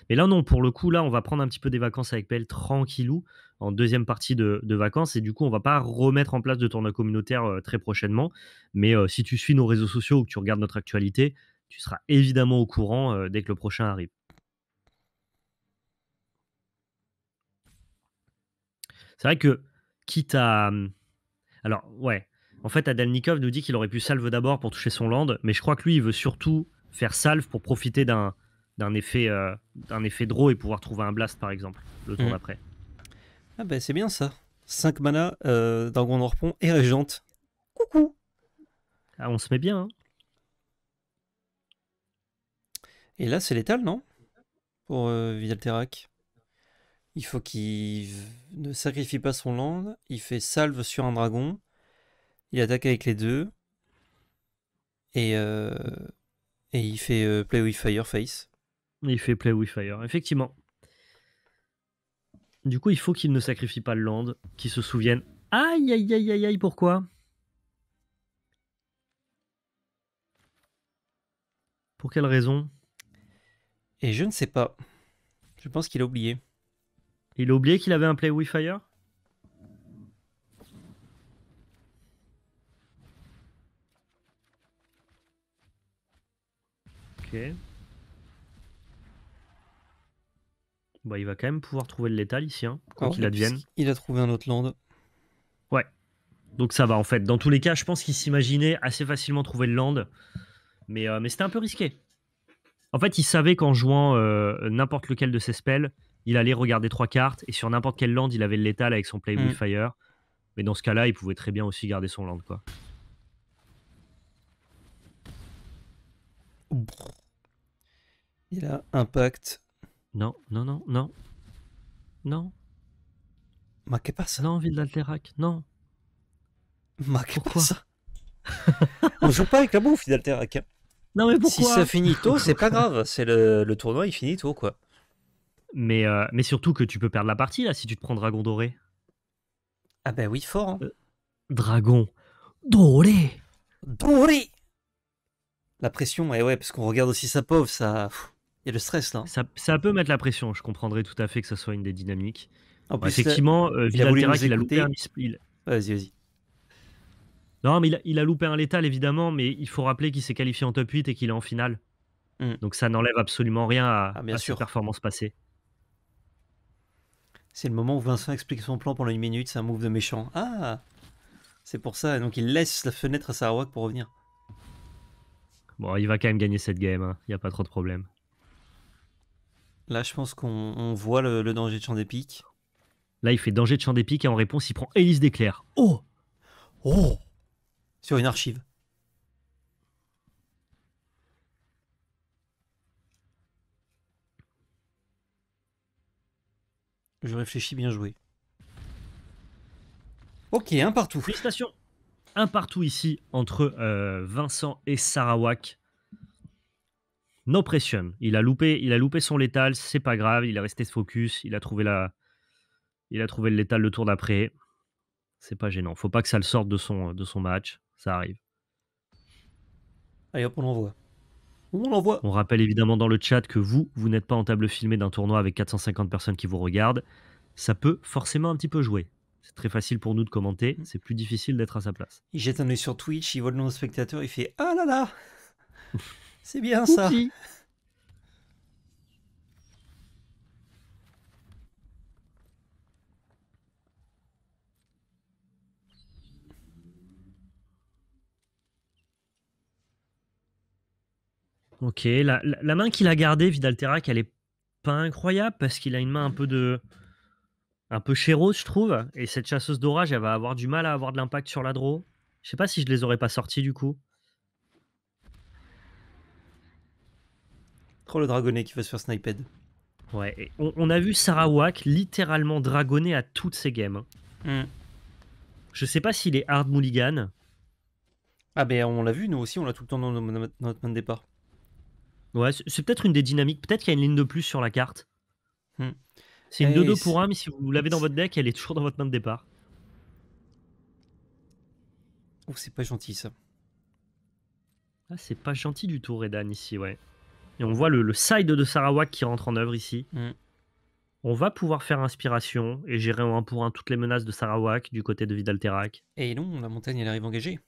Mais là, non, pour le coup, là, on va prendre un petit peu des vacances avec Belle, tranquillou en deuxième partie de, vacances. Et du coup, on va pas remettre en place de tournoi communautaire euh, très prochainement. Mais euh, si tu suis nos réseaux sociaux ou que tu regardes notre actualité, tu seras évidemment au courant euh, dès que le prochain arrive. C'est vrai que, quitte à. Hum, alors, ouais. En fait, Adelnikov nous dit qu'il aurait pu salve d'abord pour toucher son land, mais je crois que lui, il veut surtout faire salve pour profiter d'un effet, d'un effet draw et pouvoir trouver un blast, par exemple, le tour mmh. d'après. Ah ben c'est bien ça. 5 mana, euh, Dragon pont et Régente. Coucou Ah, on se met bien. Hein. Et là, c'est létal, non Pour euh, Vidalterac, Il faut qu'il ne sacrifie pas son land. Il fait salve sur un dragon. Il attaque avec les deux. Et, euh, et il fait euh, Play with Fire Face. Il fait Play with Fire, effectivement. Du coup, il faut qu'il ne sacrifie pas le land, Qu'il se souvienne Aïe, aïe, aïe, aïe, aïe, pourquoi Pour quelle raison Et je ne sais pas. Je pense qu'il a oublié. Il a oublié qu'il avait un Play wi Fire Ok. Bah, il va quand même pouvoir trouver le létal ici, hein, quand ah il advienne. Il a trouvé un autre land. Ouais. Donc ça va en fait. Dans tous les cas, je pense qu'il s'imaginait assez facilement trouver le land. Mais, euh, mais c'était un peu risqué. En fait, il savait qu'en jouant euh, n'importe lequel de ses spells, il allait regarder trois cartes. Et sur n'importe quel land, il avait le létal avec son Play mm. Fire. Mais dans ce cas-là, il pouvait très bien aussi garder son land. quoi. Il a impact non, non, non, non. Non. Ma que ça Non, Ville d'Alterac, non. Ma que pourquoi On joue pas avec la bouffe d'Alterac. Hein. Non, mais pourquoi Si ça finit tôt, c'est pas grave. C'est le, tournoi, il finit tôt, quoi. Mais, euh, mais surtout que tu peux perdre la partie, là, si tu te prends Dragon Doré. Ah ben oui, fort. Hein. Euh, dragon Doré Doré La pression, et eh ouais, parce qu'on regarde aussi sa pauvre, ça... Il y a le stress là. Hein. Ça, peut mettre la pression. Je comprendrais tout à fait que ça soit une des dynamiques. Bah, euh, effectivement, Villaterra euh, il a, a loupé un Vas-y, vas-y. Non, mais il a, loupé un létal évidemment, mais il faut rappeler qu'il s'est qualifié en top 8 et qu'il est en finale. Hmm. Donc ça n'enlève absolument rien à, sa ah, bien passée. sûr. C'est le moment où Vincent explique son plan pendant une minute. C'est un move de méchant. Ah C'est pour ça. Donc il laisse la fenêtre à Sarawak pour revenir. Bon, il va quand même gagner cette game. Hein. Il n'y a pas trop de problème. Là, je pense qu'on voit le, danger de champ d'épique. Là, il fait danger de champ d'épique et en réponse, il prend hélice d'éclair. Oh Oh Sur une archive. Je réfléchis bien joué. Ok, un partout. Félicitations. Un partout ici entre euh, Vincent et Sarawak. No pression. Il a loupé, il a loupé son létal, c'est pas grave, il est resté focus, il a trouvé la il a trouvé le létal le tour d'après. C'est pas gênant. Faut pas que ça le sorte de son de son match, ça arrive. Allez hop, on l'envoie. On l'envoie. On rappelle évidemment dans le chat que vous, vous n'êtes pas en table filmée d'un tournoi avec 450 personnes qui vous regardent. Ça peut forcément un petit peu jouer. C'est très facile pour nous de commenter, mm. c'est plus difficile d'être à sa place. Il jette un œil sur Twitch, il voit le nom de spectateurs, il fait Ah là là C'est bien ça. Ok, la, main qu'il a gardée, vidal elle est pas incroyable parce qu'il a une main un peu de. un peu chérose je trouve. Et cette chasseuse d'orage, elle va avoir du mal à avoir de l'impact sur la draw. Je sais pas si je les aurais pas sortis du coup. le dragonnet qui va se faire sniped. Ouais, on, a vu Sarawak littéralement dragonner à toutes ses games. Hein. Hmm. Je sais pas s'il est hard mulligan. Ah ben on l'a vu, nous aussi, on l'a tout le temps dans notre main de départ. Ouais, c'est peut-être une des dynamiques. Peut-être qu'il y a une ligne de plus sur la carte. Hmm. C'est une 2-2 pour 1, mais si vous l'avez dans votre deck, elle est toujours dans votre main de départ. Oh, c'est pas gentil ça. Ah, c'est pas gentil du tout, Redan, ici, ouais et on voit le, side de Sarawak qui rentre en œuvre ici. Mm. On va pouvoir faire inspiration et gérer un pour un toutes les menaces de Sarawak du côté de Vidal Terrac. Et non, la montagne, elle arrive engagée.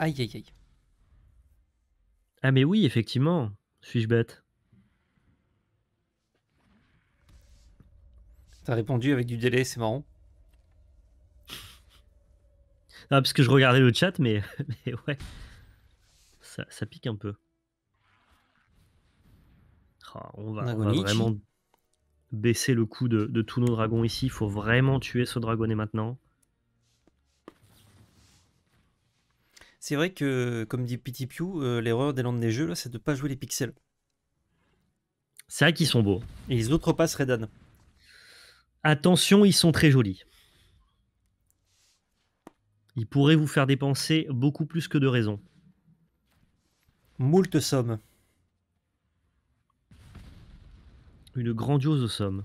Aïe, aïe, aïe. Ah mais oui, effectivement. Suis-je bête T'as répondu avec du délai, c'est marrant. Ah, parce que je regardais le chat, mais, ouais. Ça, pique un peu. Oh, on, va, vraiment baisser le coup de, tous nos dragons ici. Il faut vraiment tuer ce dragonnet maintenant. C'est vrai que, comme dit Petit Pew, euh, l'erreur des landes des jeux, c'est de ne pas jouer les pixels. C'est vrai qu'ils sont beaux. Et les autres passent Redan. Attention, ils sont très jolis. Il pourrait vous faire dépenser beaucoup plus que de raison. Moult somme. Une grandiose somme.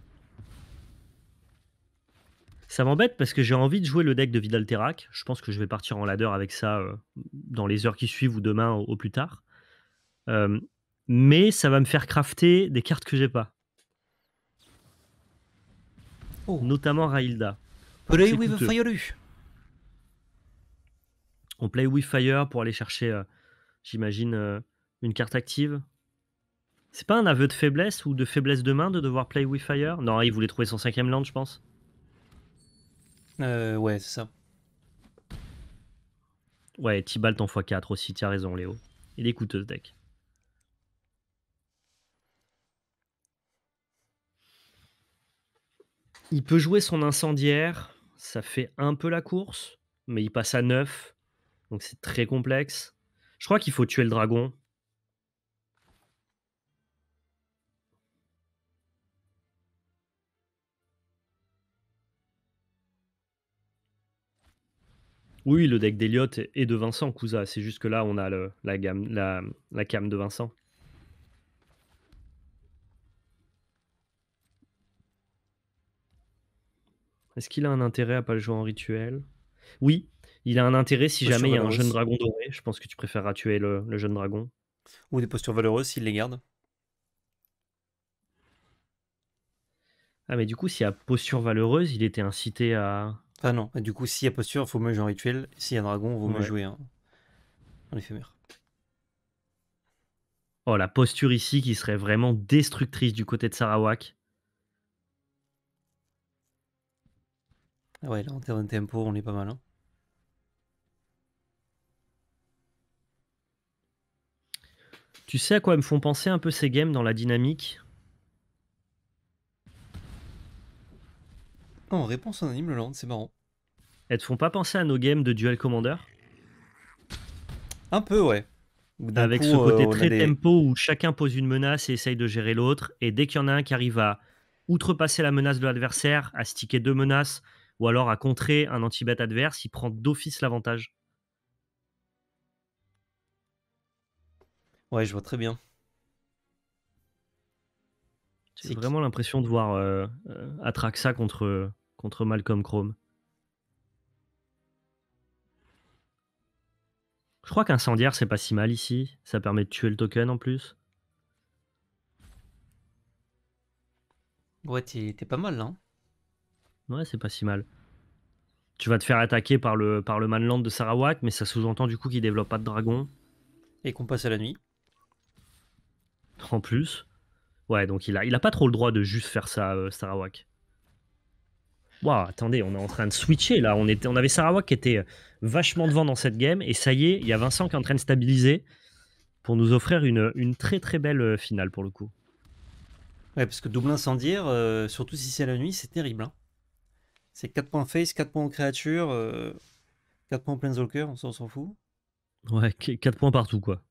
Ça m'embête parce que j'ai envie de jouer le deck de Vidal Terrac. Je pense que je vais partir en ladder avec ça euh, dans les heures qui suivent ou demain au, plus tard. Euh, mais ça va me faire crafter des cartes que j'ai pas. Oh. Notamment Railda. Play with on play with fire pour aller chercher, euh, j'imagine, euh, une carte active. C'est pas un aveu de faiblesse ou de faiblesse de main de devoir play with fire Non, il voulait trouver son cinquième land, je pense. Euh, ouais, c'est ça. Ouais, Tibalt en x4 aussi, as raison, Léo. Il est coûteux ce deck. Il peut jouer son incendiaire, ça fait un peu la course, mais il passe à 9. Donc c'est très complexe. Je crois qu'il faut tuer le dragon. Oui, le deck d'Eliot et de Vincent Cousa. C'est juste que là, on a la, gamme, cam de Vincent. Est-ce qu'il a un intérêt à pas le jouer en rituel Oui, il a un intérêt si jamais il y a un jeune dragon doré. Je pense que tu préféreras tuer le, jeune dragon. Ou des postures valeureuses s'il les garde. Ah, mais du coup, s'il y a posture valeureuse, il était incité à. Ah non, du coup, s'il y a posture, il faut mieux jouer en rituel. S'il y a dragon, il vaut mieux jouer hein. un... éphémère. Oh, la posture ici qui serait vraiment destructrice du côté de Sarawak. Ah ouais, là, en termes de tempo, on est pas mal. Hein. Tu sais à quoi me font penser un peu ces games dans la dynamique oh, En réponse anime le land, c'est marrant. Elles te font pas penser à nos games de Duel Commander Un peu, ouais. Avec ce côté euh, très tempo où chacun pose une menace et essaye de gérer l'autre, et dès qu'il y en a un qui arrive à outrepasser la menace de l'adversaire, à sticker deux menaces, ou alors à contrer un anti-bet adverse, il prend d'office l'avantage. Ouais, je vois très bien. J'ai vraiment l'impression de voir euh, euh, Atraxa contre, euh, contre Malcolm Chrome. Je crois qu'incendiaire, c'est pas si mal ici. Ça permet de tuer le token en plus. Ouais, t'es pas mal là. Hein ouais, c'est pas si mal. Tu vas te faire attaquer par le, par le Manland de Sarawak, mais ça sous-entend du coup qu'il développe pas de dragon. Et qu'on passe à la nuit. En plus. Ouais, donc il a, il a pas trop le droit de juste faire ça, euh, Sarawak. Waouh, attendez, on est en train de switcher là. On, était, on avait Sarawak qui était euh, vachement devant dans cette game. Et ça y est, il y a Vincent qui est en train de stabiliser pour nous offrir une, une très très belle euh, finale pour le coup. Ouais, parce que double incendiaire, surtout si c'est la nuit, c'est terrible. Hein. C'est 4 points face, 4 points en créature, 4 points plein planeswalker, on s'en fout. Ouais, 4 points partout quoi.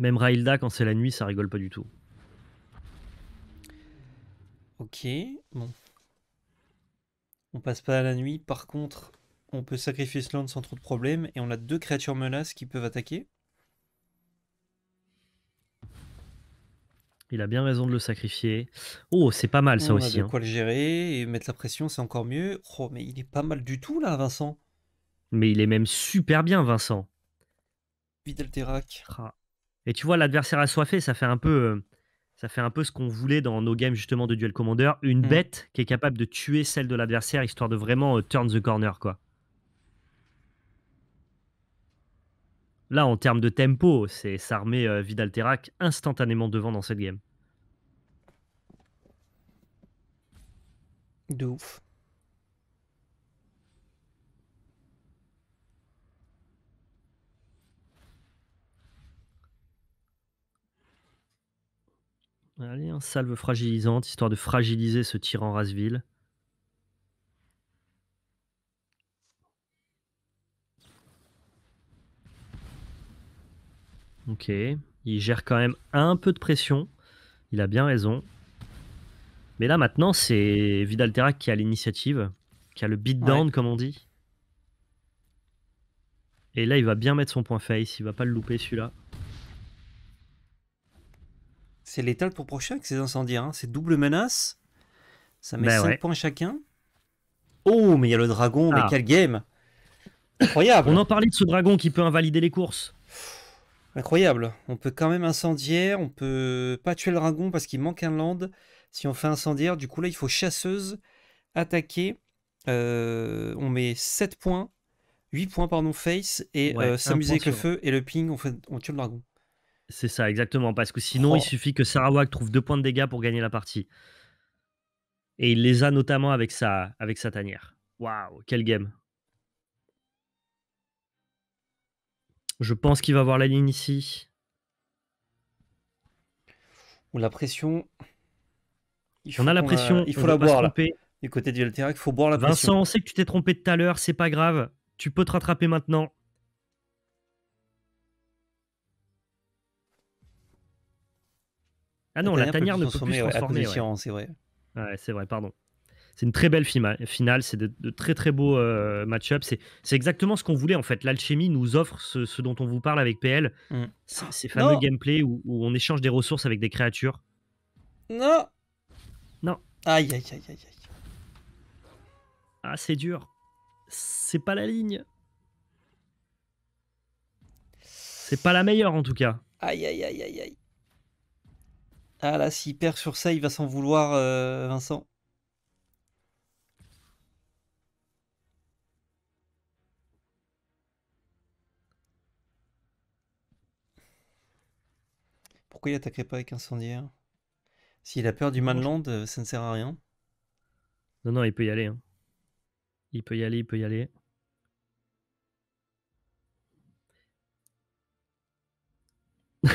Même Railda, quand c'est la nuit, ça rigole pas du tout. Ok, bon. On passe pas à la nuit. Par contre, on peut sacrifier land sans trop de problèmes, Et on a deux créatures menaces qui peuvent attaquer. Il a bien raison de le sacrifier. Oh, c'est pas mal ça aussi. On a de hein. quoi le gérer et mettre la pression, c'est encore mieux. Oh, mais il est pas mal du tout là, Vincent. Mais il est même super bien, Vincent. Vidalterac. Ah. Et tu vois, l'adversaire assoiffé, ça fait un peu, euh, ça fait un peu ce qu'on voulait dans nos games justement de Duel Commander, une mm. bête qui est capable de tuer celle de l'adversaire, histoire de vraiment euh, turn the corner, quoi. Là, en termes de tempo, c'est s'armer remet euh, Vidal instantanément devant dans cette game. De ouf. Allez, hein, salve fragilisante, histoire de fragiliser ce tyran Rasville. Ok, il gère quand même un peu de pression. Il a bien raison. Mais là, maintenant, c'est Vidalterac qui a l'initiative, qui a le beatdown, comme on dit. Et là, il va bien mettre son point face. Il va pas le louper, celui-là. C'est létal pour prochain que ces incendiaires. Hein. C'est double menace. Ça met 5 ben points chacun. Oh, mais il y a le dragon, mais ah. quel game Incroyable On en parlait de ce dragon qui peut invalider les courses. Incroyable. On peut quand même incendiaire, on peut pas tuer le dragon parce qu'il manque un land. Si on fait incendiaire, du coup là il faut chasseuse, attaquer. Euh, on met 7 points, 8 points pardon face et euh, s'amuser avec le feu et le ping, on, fait, on tue le dragon. C'est ça, exactement. Parce que sinon, il oh. suffit que Sarawak trouve deux points de dégâts pour gagner la partie. Et il les a notamment avec sa, avec sa tanière. Waouh, quel game. Je pense qu'il va voir la ligne ici. Ou la pression. on a la pression. Il faut la boire Du côté du Alterac, il faut boire la Vincent, pression. Vincent, on sait que tu t'es trompé tout à l'heure, c'est pas grave. Tu peux te rattraper maintenant. Ah non, la tanière, ne peut plus se transformer. C'est vrai. c'est vrai, pardon. C'est une très belle finale, c'est de, très très beaux euh, match-up. C'est exactement ce qu'on voulait en fait. L'alchimie nous offre ce, dont on vous parle avec PL, mm. c'est ces fameux gameplay où, on échange des ressources avec des créatures. Non Non. Aïe aïe aïe aïe aïe. Ah, c'est dur. C'est pas la ligne. C'est pas la meilleure en tout cas. Aïe aïe aïe aïe aïe. Ah là, s'il perd sur ça, il va s'en vouloir, euh, Vincent. Pourquoi il attaquerait pas avec incendiaire S'il a peur du Manland, euh, ça ne sert à rien. Non, non, il peut y aller. Hein. Il peut y aller, il peut y aller.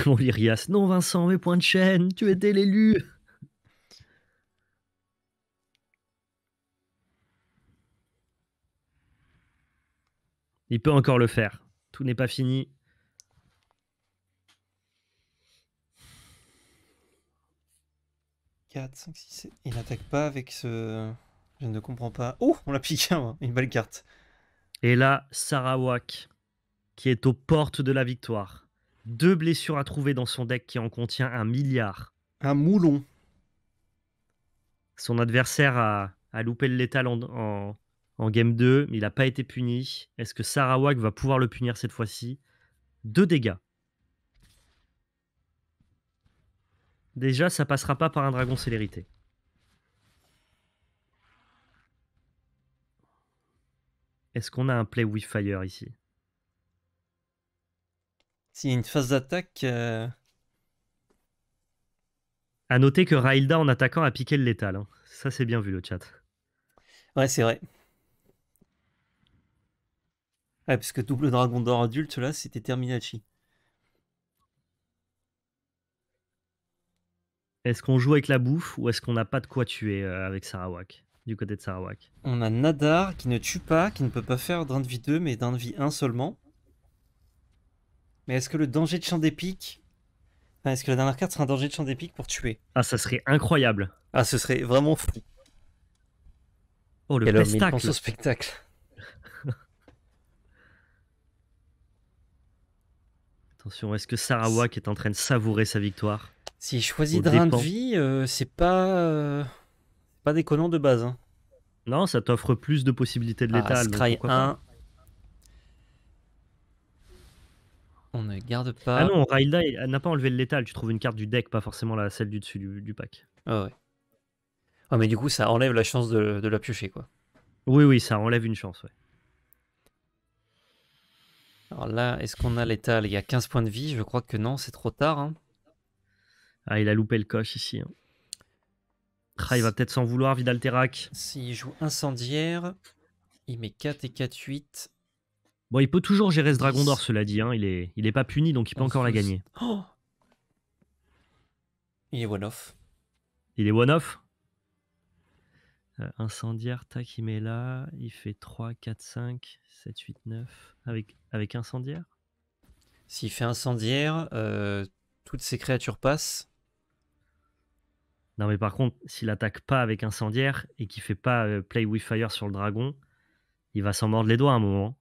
Mon non Vincent, mais points de chaîne, tu étais l'élu. Il peut encore le faire. Tout n'est pas fini. Il n'attaque pas avec ce. Je ne comprends pas. Oh, on l'a piqué, hein, une belle carte. Et là, Sarawak, qui est aux portes de la victoire. Deux blessures à trouver dans son deck qui en contient un milliard. Un moulon. Son adversaire a, loupé le létal en, game 2, mais il n'a pas été puni. Est-ce que Sarawak va pouvoir le punir cette fois-ci Deux dégâts. Déjà, ça passera pas par un dragon célérité. Est-ce qu'on a un play with fire ici s'il y a une phase d'attaque. A euh, À noter que Railda en attaquant a piqué le létal. Hein. Ça, c'est bien vu le chat. Ouais, c'est vrai. Ouais, double dragon d'or adulte, là, c'était Terminachi. Est-ce qu'on joue avec la bouffe ou est-ce qu'on n'a pas de quoi tuer euh, avec Sarawak Du côté de Sarawak On a Nadar qui ne tue pas, qui ne peut pas faire d'un de vie 2 mais d'un de vie 1 seulement. Mais est-ce que le danger de champ d'épique est-ce que la dernière carte sera un danger de champ d'épique pour tuer Ah, ça serait incroyable. Ah, ce serait vraiment fou. Oh, le spectacle. au spectacle. Attention, est-ce que Sarawak est en train de savourer sa victoire S'il choisit drain de vie, euh, c'est pas. Euh, pas déconnant de base. Hein. Non, ça t'offre plus de possibilités de létal. Ah, Scry On ne garde pas. Ah non, Railda n'a pas enlevé le létal. Tu trouves une carte du deck, pas forcément la, celle du dessus du, pack. Ah ouais. Ah, mais du coup, ça enlève la chance de, la piocher, quoi. Oui, oui, ça enlève une chance, ouais. Alors là, est-ce qu'on a l'étal Il y a 15 points de vie, je crois que non, c'est trop tard. Hein. Ah, il a loupé le coche ici. il hein. va peut-être s'en vouloir, Vidal S'il joue incendiaire, il met 4 et 4, 8. Bon, il peut toujours gérer ce dragon d'or, cela dit. Hein. Il, est, il est pas puni, donc il peut oh, encore la gagner. Oh il est one-off. Il est one-off euh, Incendiaire, tac, il met là. Il fait 3, 4, 5, 7, 8, 9. Avec, avec incendiaire S'il fait incendiaire, euh, toutes ses créatures passent. Non, mais par contre, s'il attaque pas avec incendiaire et qu'il fait pas euh, play with fire sur le dragon, il va s'en mordre les doigts à un moment.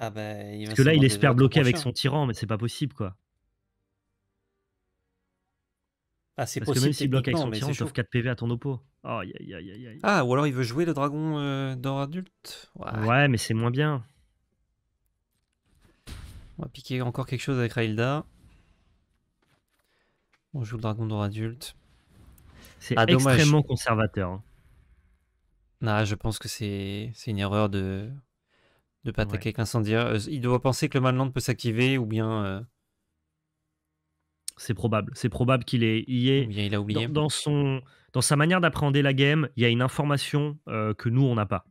Ah bah, Parce que là, il espère bloquer avec son tyran, mais c'est pas possible, quoi. Ah, c'est Parce Que même s'il bloque avec son tyran, t'offres 4 PV à ton oppo. ah, ou alors il veut jouer le dragon euh, d'or adulte. Ouais, mais c'est moins bien. On va piquer encore quelque chose avec Raïlda. On joue le dragon d'or adulte. C'est ah, extrêmement conservateur. Hein. Ah, je pense que c'est une erreur de, de pas attaquer avec euh, il doit penser que le Manland peut s'activer ou bien. Euh, C'est probable. C'est probable qu'il ait il a oublié. Dans, son, dans sa manière d'appréhender la game, il y a une information euh, que nous, on n'a pas.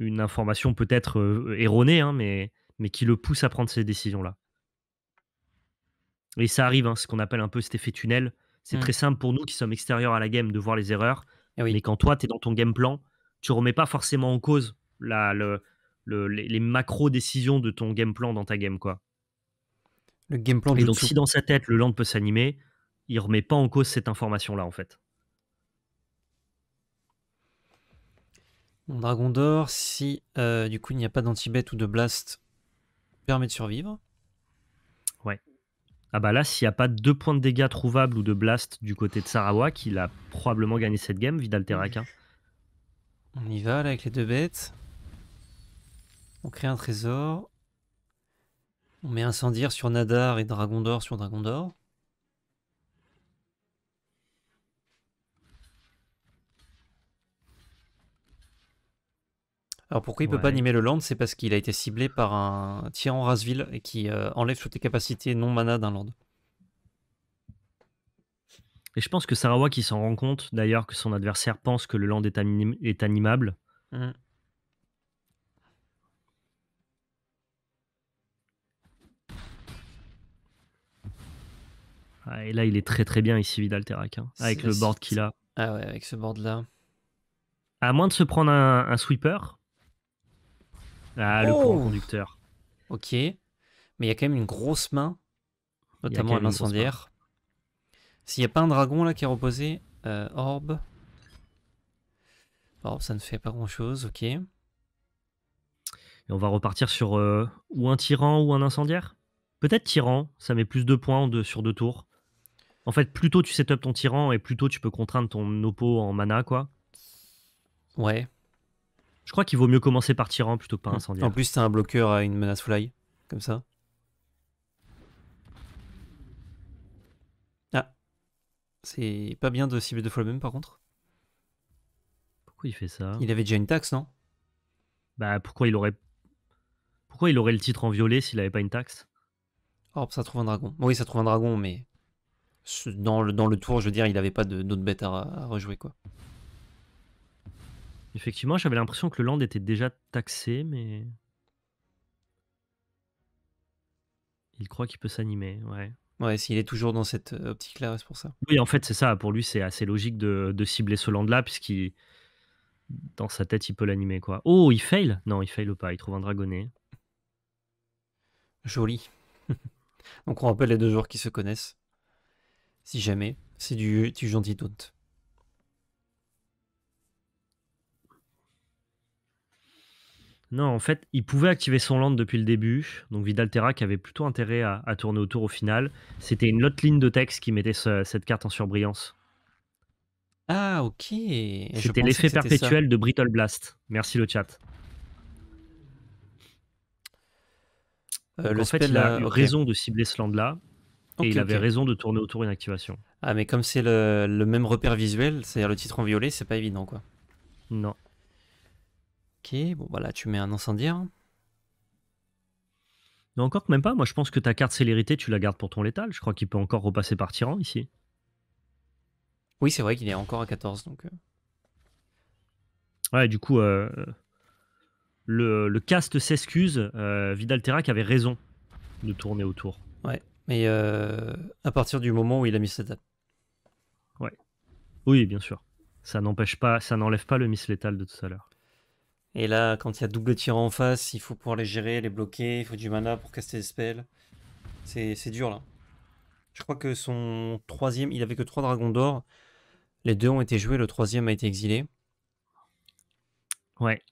Une information peut-être erronée, hein, mais, mais qui le pousse à prendre ces décisions-là. Et ça arrive, hein, ce qu'on appelle un peu cet effet tunnel. C'est hmm. très simple pour nous qui sommes extérieurs à la game de voir les erreurs. et eh Mais quand toi, tu es dans ton game plan, tu remets pas forcément en cause les, macro-décisions de ton game plan dans ta game. Quoi. Le game plan Et donc, si dans sa tête, le land peut s'animer, il remet pas en cause cette information-là, en fait. Mon dragon d'or, si euh, du coup il n'y a pas danti ou de blast, permet de survivre. Ouais. Ah bah là, s'il n'y a pas deux points de dégâts trouvables ou de blast du côté de Sarawak, il a probablement gagné cette game, Vidal Terraquin. Hein. On y va là avec les deux bêtes. On crée un trésor. On met incendie sur Nadar et Dragon d'Or sur Dragon d'Or. Alors pourquoi il ne peut pas animer le land C'est parce qu'il a été ciblé par un tyran Rasville et qui euh, enlève toutes les capacités non mana d'un land. Et je pense que Sarawak qui s'en rend compte d'ailleurs que son adversaire pense que le land est, animable. Mm. Ah, et là, il est très très bien ici, Vidal Terrac, hein, avec le board qu'il a. Ah ouais, avec ce board là. À moins de se prendre un, sweeper. Ah, le oh conducteur. Ok. Mais il y a quand même une grosse main, notamment un incendiaire. S'il n'y a pas un dragon là qui est reposé, euh, Orb. Orb, ça ne fait pas grand chose, ok. Et on va repartir sur euh, ou un tyran ou un incendiaire Peut-être tyran, ça met plus de points sur deux tours. En fait, plus tôt tu set up ton tyran et plus tôt tu peux contraindre ton oppo en mana, quoi. Ouais. Je crois qu'il vaut mieux commencer par tyran plutôt que par mmh. incendiaire. En plus, c'est un bloqueur à une menace fly, comme ça. Ah. C'est pas bien de cibler deux fois le même, par contre. Pourquoi il fait ça Il avait déjà une taxe, non Bah, pourquoi il aurait. Pourquoi il aurait le titre en violet s'il avait pas une taxe Oh, ça trouve un dragon. Bon, oui, ça trouve un dragon, mais dans le, dans le tour, je veux dire, il n'avait pas d'autres bêtes à, rejouer. quoi. Effectivement, j'avais l'impression que le land était déjà taxé, mais. Il croit qu'il peut s'animer, ouais. Ouais, s'il est toujours dans cette euh, optique-là, c'est pour ça. Oui, en fait, c'est ça. Pour lui, c'est assez logique de, cibler ce land-là, puisqu'il. Dans sa tête, il peut l'animer, quoi. Oh, il fail Non, il fail pas. Il trouve un dragonnet. Joli. Donc, on rappelle les deux joueurs qui se connaissent. Si jamais. C'est du, gentil doute. Non, en fait, il pouvait activer son land depuis le début. Donc Vidalterra qui avait plutôt intérêt à, tourner autour au final. C'était une autre ligne de texte qui mettait cette carte en surbrillance. Ah, ok. C'était l'effet perpétuel de Brittle Blast. Merci le chat. Euh, en fait, il a raison de cibler ce land-là il avait raison de tourner autour une activation. Ah, mais comme c'est le, même repère visuel, c'est-à-dire le titre en violet, c'est pas évident, quoi. Non. Ok, bon, voilà, tu mets un incendiaire. Non, encore que même pas. Moi, je pense que ta carte célérité, tu la gardes pour ton létal. Je crois qu'il peut encore repasser par tyran ici. Oui, c'est vrai qu'il est encore à 14, donc. Euh. Ouais, du coup, euh, le, cast s'excuse. Euh, Terra qui avait raison de tourner autour. Mais euh, à partir du moment où il a mis cette date. Ouais. Oui, bien sûr. Ça n'empêche pas, ça n'enlève pas le miss létal de tout à l'heure. Et là, quand il y a double tir en face, il faut pouvoir les gérer, les bloquer, il faut du mana pour caster les spells. C'est dur là. Je crois que son troisième, il avait que trois dragons d'or. Les deux ont été joués, le troisième a été exilé. Ouais.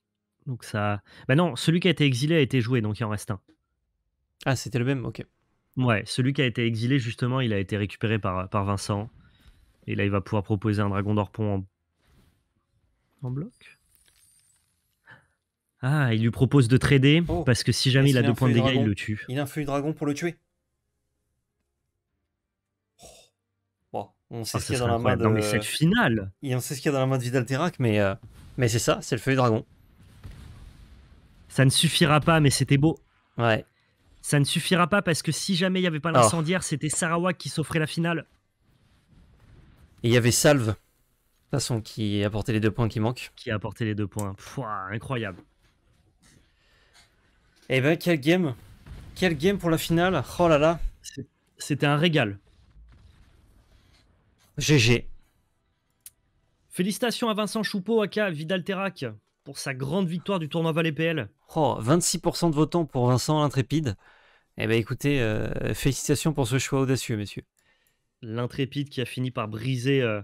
Donc ça. Bah non, celui qui a été exilé a été joué, donc il en reste un. Ah, c'était le même, ok. Ouais, celui qui a été exilé, justement, il a été récupéré par, Vincent. Et là, il va pouvoir proposer un dragon d'orpon en... en bloc. Ah, il lui propose de trader, oh. parce que si jamais il a deux points de dégâts, il le tue. Il a un feuille dragon pour le tuer. Oh. on sait ah, ce qu'il y a dans la mode de... Non, mais Et On sait ce qu'il y a dans la mode Vidal mais, euh, mais c'est ça, c'est le feuille dragon. Ça ne suffira pas, mais c'était beau. Ouais. Ça ne suffira pas parce que si jamais il n'y avait pas ah. l'incendiaire, c'était Sarawak qui s'offrait la finale. Et il y avait Salve, de toute façon, qui apporté les deux points qui manquent. Qui a apporté les deux points. incroyable. Eh ben, quel game Quel game pour la finale Oh là là C'était un régal. GG. Félicitations à Vincent Choupeau, aka Vidal pour sa grande victoire du tournoi Valais PL. 26% de votants pour Vincent l'intrépide. Eh bien écoutez, euh, félicitations pour ce choix audacieux, messieurs. L'intrépide qui a fini par briser euh,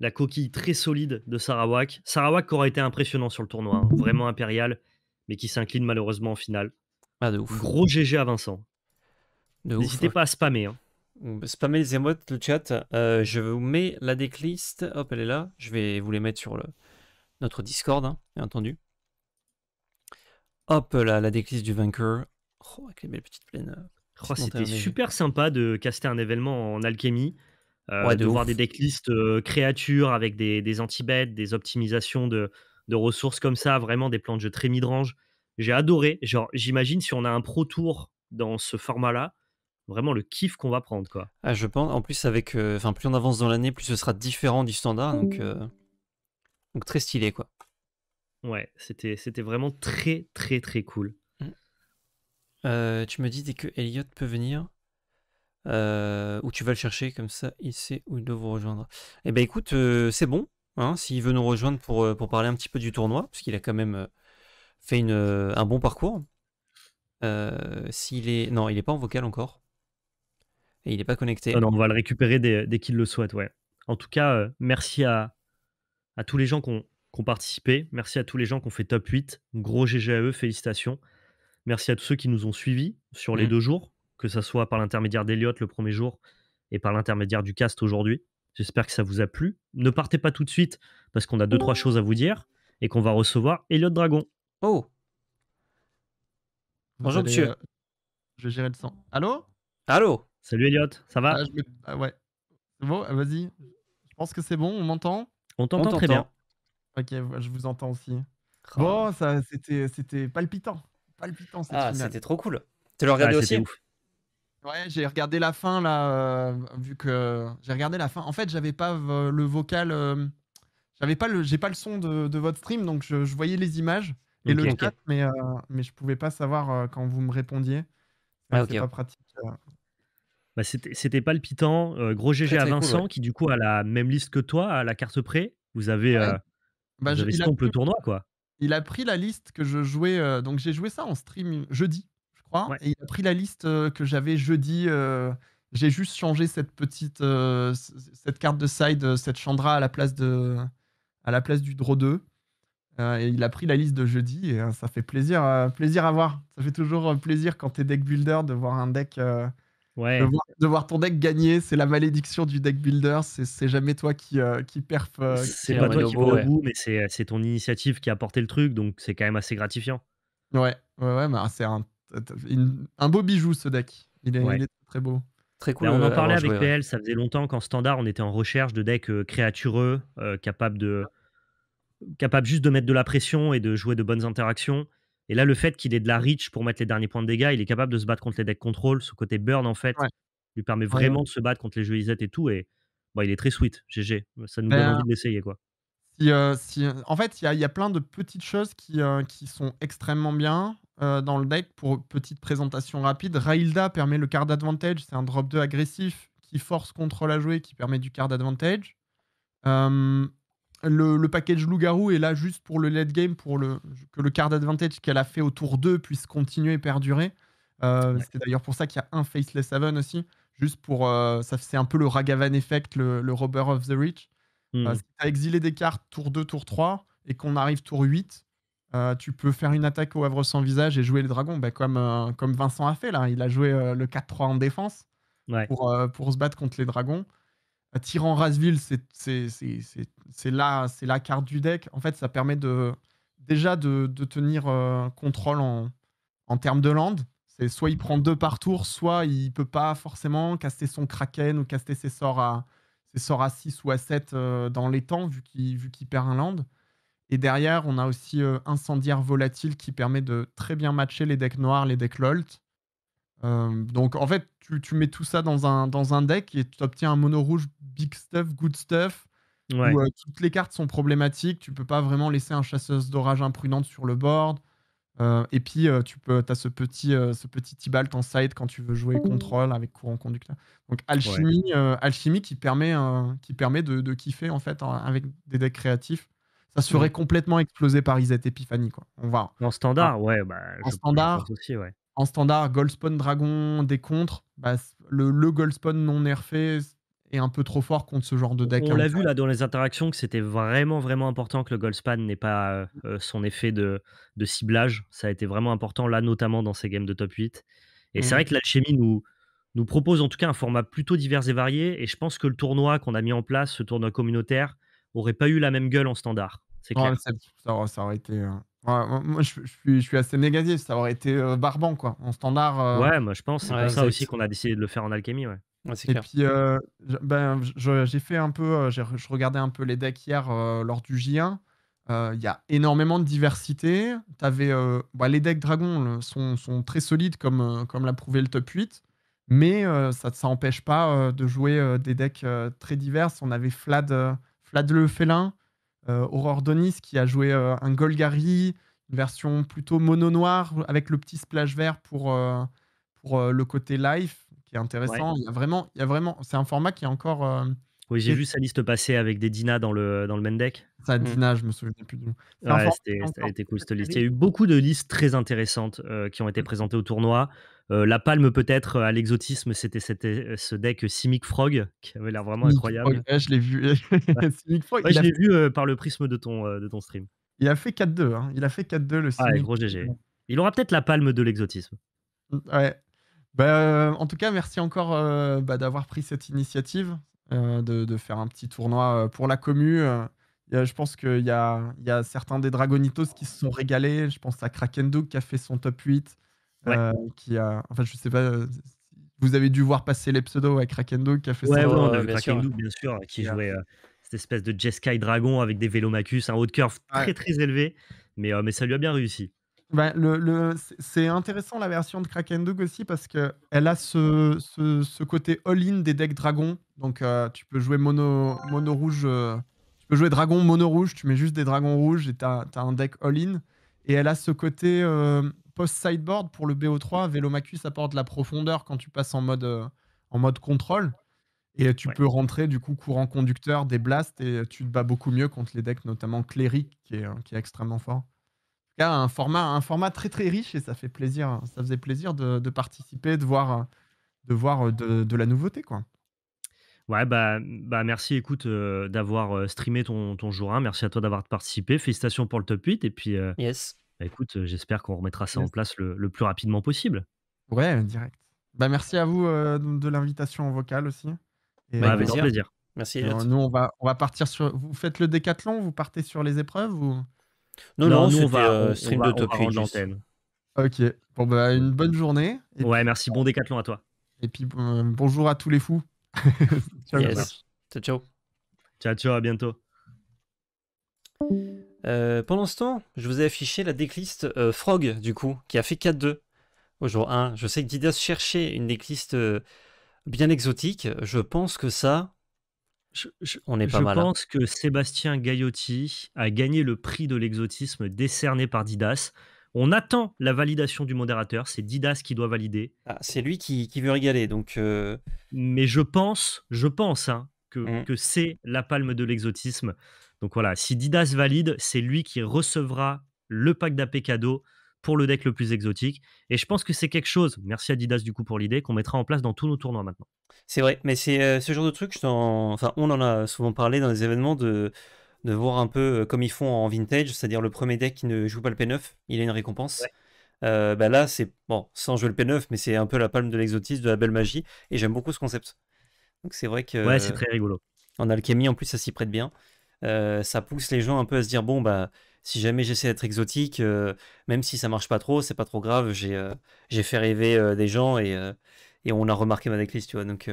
la coquille très solide de Sarawak. Sarawak qui aura été impressionnant sur le tournoi, hein, vraiment impérial, mais qui s'incline malheureusement en finale. Ah, Gros GG à Vincent. N'hésitez pas à spammer. Hein. Bah, spammer les émotes, le chat. Euh, je vous mets la decklist. Hop, elle est là. Je vais vous les mettre sur notre Discord, hein, bien entendu. Hop euh, la decklist du vainqueur. Oh, avec les petite petites plaines. Euh, oh, c'était super sympa de caster un événement en alchimie. Euh, de, voir des decklists créatures avec des, des anti-bêtes, des optimisations de, ressources comme ça, vraiment des plans de jeu très midrange. J'ai adoré. j'imagine si on a un pro tour dans ce format-là, vraiment le kiff qu'on va prendre, quoi. Ah, je pense. En plus, avec, enfin, plus on avance dans l'année, plus ce sera différent du standard, donc, donc très stylé, quoi. Ouais, c'était, c'était vraiment très, très, très cool. Mm. Euh, tu me dis dès que Elliot peut venir, euh, ou tu vas le chercher, comme ça il sait où il doit vous rejoindre. Eh ben écoute, euh, c'est bon, hein, s'il veut nous rejoindre pour, pour parler un petit peu du tournoi, puisqu'il a quand même fait un bon parcours. s'il est... Non, il n'est pas en vocal encore. Et il n'est pas connecté. Ah on va le récupérer dès, qu'il le souhaite, ouais. En tout cas, merci à, à tous les gens qui ont, qui ont participé. Merci à tous les gens qui ont fait top 8. Gros GG à eux, félicitations. Merci à tous ceux qui nous ont suivis sur les mmh. deux jours, que ce soit par l'intermédiaire d'Eliott le premier jour et par l'intermédiaire du cast aujourd'hui. J'espère que ça vous a plu. Ne partez pas tout de suite parce qu'on a deux, trois choses à vous dire et qu'on va recevoir Eliott Dragon. Oh Bonjour monsieur. Euh, je vais gérer le sang. Allô Allô Salut Elliot, ça va ah, ah Ouais. bon, ah, vas-y. Je pense que c'est bon, on m'entend On t'entend très bien. Ok, je vous entends aussi. Oh. Bon, ça, c'était, c'était palpitant. Palpitant, cette Ah, c'était trop cool. Tu l'as regardé aussi ouf. Ouais, j'ai regardé la fin, là, euh, vu que... J'ai regardé la fin. En fait, j'avais pas le vocal... Euh, j'avais pas le, j'ai pas le son de, de votre stream, donc je, je, voyais les images et le chat, mais, euh, mais je pouvais pas savoir quand vous me répondiez. Ah, c'était pas pratique. Bah, c'était palpitant. gros GG à Vincent, qui du coup a la même liste que toi, à la carte près. Vous avez... Bah, le tournoi, quoi. Il a pris la liste que je jouais. Euh, donc, j'ai joué ça en stream jeudi, je crois. Et il a pris la liste euh, que j'avais jeudi. Euh, j'ai juste changé cette petite. cette carte de side, cette Chandra à la place, de, à la place du draw 2. et il a pris la liste de jeudi et ça fait plaisir, plaisir à voir. Ça fait toujours plaisir quand t'es deck builder de voir un deck Ouais. De, voir, ton deck gagner, c'est la malédiction du deck builder. C'est jamais toi qui, euh, qui perf. c'est pas toi qui mais c'est ton initiative qui a porté le truc, donc c'est quand même assez gratifiant. Ouais, bah, c'est un, beau bijou ce deck. Il est, très beau. Bah, très cool. on en euh, parlait avec PL, ça faisait longtemps qu'en standard, on était en recherche de decks euh, créatureux, capables de capable juste de mettre de la pression et de jouer de bonnes interactions. Et là, le fait qu'il ait de la reach pour mettre les derniers points de dégâts, il est capable de se battre contre les decks contrôle. Ce côté burn, en fait, lui permet vraiment de se battre contre les jeux Izet et tout. Et bon, bah, il est très sweet, GG. Ça nous donne ben, envie d'essayer quoi. Si, euh, euh, en fait, il y, a plein de petites choses qui, euh, qui sont extrêmement bien dans le deck. Pour petite présentation rapide, Railda permet le card advantage. C'est un drop 2 agressif qui force contrôle à jouer, qui permet du card advantage le, package loup-garou est là juste pour le late game, pour le, que le card advantage qu'elle a fait au tour 2 puisse continuer et perdurer. Euh, c'est d'ailleurs pour ça qu'il y a un Faceless Haven aussi, juste pour. Euh, ça c'est un peu le Ragavan Effect, le, Robber of the Rich. Euh, hmm. si tu as exilé des cartes tour 2, tour 3 et qu'on arrive tour 8, tu peux faire une attaque au Havre sans visage et jouer les dragons, bah, comme, comme Vincent a fait là. Il a joué le 4-3 en défense pour, pour se battre contre les dragons. Tyran Rasville, c'est la, la carte du deck. En fait, ça permet de, déjà de, tenir euh, contrôle en, en termes de land. soit il prend deux par tour, soit il peut pas forcément caster son Kraken ou caster ses sorts à, ses sorts à 6 ou à 7 euh, dans les temps, vu qu'il perd un land. Et derrière, on a aussi euh, Incendiaire Volatile qui permet de très bien matcher les decks noirs, les decks LOLT. Euh, donc en fait, tu, mets tout ça dans un, dans un deck et tu obtiens un mono rouge big stuff, good stuff. Où, euh, toutes les cartes sont problématiques. Tu peux pas vraiment laisser un chasseuse d'orage imprudente sur le board. Euh, et puis tu peux, as ce petit, ce petit Tibalt en side quand tu veux jouer mmh. contrôle avec courant conducteur. Donc alchimie, alchimie qui permet, qui permet de, de, kiffer en fait avec des decks créatifs. Ça serait complètement explosé par Isette Epiphany quoi. On va. En standard, ouais. Bah, en standard. Aussi, ouais en standard, Gold Dragon, des contres, bah, le, le Gold Spawn non nerfé est un peu trop fort contre ce genre de deck. On l'a hein. vu là dans les interactions que c'était vraiment vraiment important que le Gold Spawn n'ait pas euh, euh, son effet de, ciblage. Ça a été vraiment important là, notamment dans ces games de top 8. Et c'est mmh. vrai que l'alchimie nous, nous propose en tout cas un format plutôt divers et varié. Et je pense que le tournoi qu'on a mis en place, ce tournoi communautaire, aurait pas eu la même gueule en standard. C'est ça, ça, aurait été hein moi, je, suis, assez négatif. Ça aurait été euh, barbant, quoi. En standard. Euh. Ouais, moi, je pense. C'est pour ça aussi qu'on a décidé de le faire en alchimie, ouais. et puis, euh, ben j'ai fait un peu. je regardais un peu les decks hier lors du J1. Il y a énormément de diversité. Avais, bah, les decks dragons sont, sont, très solides, comme, comme l'a prouvé le top 8. Mais ça ça n'empêche pas de jouer des decks très divers On avait Flad, Flad le félin. Euh, Aurore Donis qui a joué euh, un Golgari, une version plutôt mono-noire avec le petit splash vert pour, euh, pour le côté live qui est intéressant. Il y a vraiment, il y a vraiment, c'est un format qui est encore. Oui, j'ai vu sa liste passer avec des Dina dans le, dans le main deck. Ça, mm. Dina, je me souviens plus de ouais, C'était cool cette liste. Il y a eu beaucoup de listes très intéressantes qui ont été présentées au tournoi. Euh, la palme peut-être à l'exotisme, c'était euh, ce deck Simic Frog qui avait l'air vraiment incroyable. je l'ai vu. je l'ai vu euh, par le prisme de ton, stream. Il a fait 4-2. Hein. Il a fait le ah Il aura peut-être la palme de l'exotisme. Mmh, ouais. Bah, en tout cas, merci encore bah, d'avoir pris cette initiative de, faire un petit tournoi pour la commu. je pense qu'il y a, certains des Dragonitos qui se sont régalés. Je pense à Kraken qui a fait son top 8. Euh, qui a, enfin, je sais pas, euh, vous avez dû voir passer les pseudos avec Rakendo qui a fait ça. Ouais, on bien, sûr. bien sûr, qui jouait euh, cette espèce de Jeskai Dragon avec des Vélomacus, un haut de curve très très élevé, mais, mais ça lui a bien réussi. Bah, le, c'est intéressant la version de Kraken Dog aussi parce qu'elle a ce, ce, côté all-in des decks dragons. Donc tu peux jouer mono, mono rouge, tu peux jouer dragon mono rouge, tu mets juste des dragons rouges et tu as, as, un deck all-in. Et elle a ce côté post-sideboard pour le BO3, Vélomacus apporte la profondeur quand tu passes en mode, euh, en mode contrôle. Et euh, tu peux rentrer du coup courant conducteur, des blasts, et euh, tu te bats beaucoup mieux contre les decks, notamment cléric, qui est, extrêmement fort. En tout cas, un format, un format très très riche et ça fait plaisir. Hein. Ça faisait plaisir de, participer, de voir, de, voir de, la nouveauté. quoi. Ouais, bah, bah merci, écoute, d'avoir streamé ton, ton jour 1. Merci à toi d'avoir participé. Félicitations pour le top 8. Et puis, yes. Bah, écoute, euh, j'espère qu'on remettra ça en place le, plus rapidement possible. Ouais, direct. Bah, merci à vous euh, de l'invitation vocale aussi. Bah, avec plaisir. Merci. nous, on va, on va partir sur. Vous faites le décathlon Vous partez sur les épreuves ou... Non, non, euh, on va stream de top l'antenne. Ok. Bon, bah, une bonne journée. ouais, merci. Bon décathlon à toi. Et puis, bonjour à tous les fous. ciao, ciao. Ciao, ciao. À bientôt. Euh, pendant ce temps, je vous ai affiché la décliste euh, Frog, du coup, qui a fait 4-2 au jour 1. Je sais que Didas cherchait une décliste euh, bien exotique. Je pense que ça, on n'est pas mal. Je hein. pense que Sébastien Gaiotti a gagné le prix de l'exotisme décerné par Didas. On attend la validation du modérateur, c'est Didas qui doit valider. Ah, c'est lui qui, veut régaler, donc. Mais je pense, je pense hein, que, mm. que c'est la palme de l'exotisme. Donc voilà, si Didas valide, c'est lui qui recevra le pack d'AP cadeau pour le deck le plus exotique. Et je pense que c'est quelque chose, merci à Didas du coup pour l'idée, qu'on mettra en place dans tous nos tournois maintenant. C'est vrai, mais c'est euh, ce genre de truc, enfin, on en a souvent parlé dans les événements de, voir un peu euh, comme ils font en vintage, c'est-à-dire le premier deck qui ne joue pas le P9, il a une récompense. Euh, bah là, c'est bon, sans jouer le P9, mais c'est un peu la palme de l'exotisme, de la belle magie, et j'aime beaucoup ce concept. Donc c'est vrai que. Ouais, c'est très rigolo. En alchimie, en plus, ça s'y prête bien. Euh, ça pousse les gens un peu à se dire bon bah si jamais j'essaie d'être exotique, euh, même si ça marche pas trop, c'est pas trop grave. J'ai euh, j'ai fait rêver des gens et, on a remarqué ma déclisse. » tu vois. Donc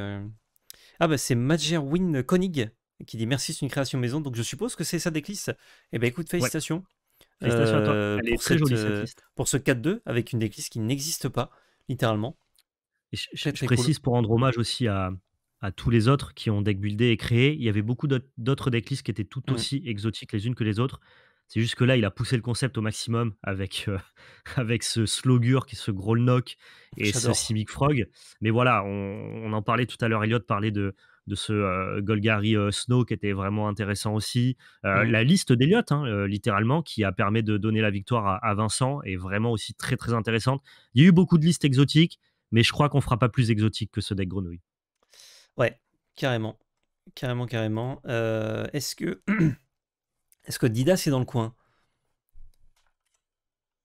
ah bah c'est Majerwin Koenig qui dit merci c'est une création maison. Donc je suppose que c'est sa déclisse. Et eh ben écoute félicitations. félicitations toi. pour, ce 4-2 avec une déclisse qui n'existe pas littéralement. Et je, précise pour rendre hommage aussi à, à tous les autres qui ont deck buildé et créé. Il y avait beaucoup d'autres decklists qui étaient tout mmh. aussi exotiques les unes que les autres. C'est juste que là, il a poussé le concept au maximum avec, euh, avec ce Slogur, qui est ce Grolnok ah, et ce Simic Frog. Mais voilà, on, en parlait tout à l'heure. Elliot parlait de, de ce euh, Golgari euh, Snow qui était vraiment intéressant aussi. Mmh. La liste d'Elliot, hein, littéralement, qui a permis de donner la victoire à, Vincent, est vraiment aussi très très intéressante. Il y a eu beaucoup de listes exotiques, mais je crois qu'on ne fera pas plus exotique que ce deck grenouille. Ouais, carrément. Carrément, carrément. Euh, est-ce que. Est-ce que Didas est dans le coin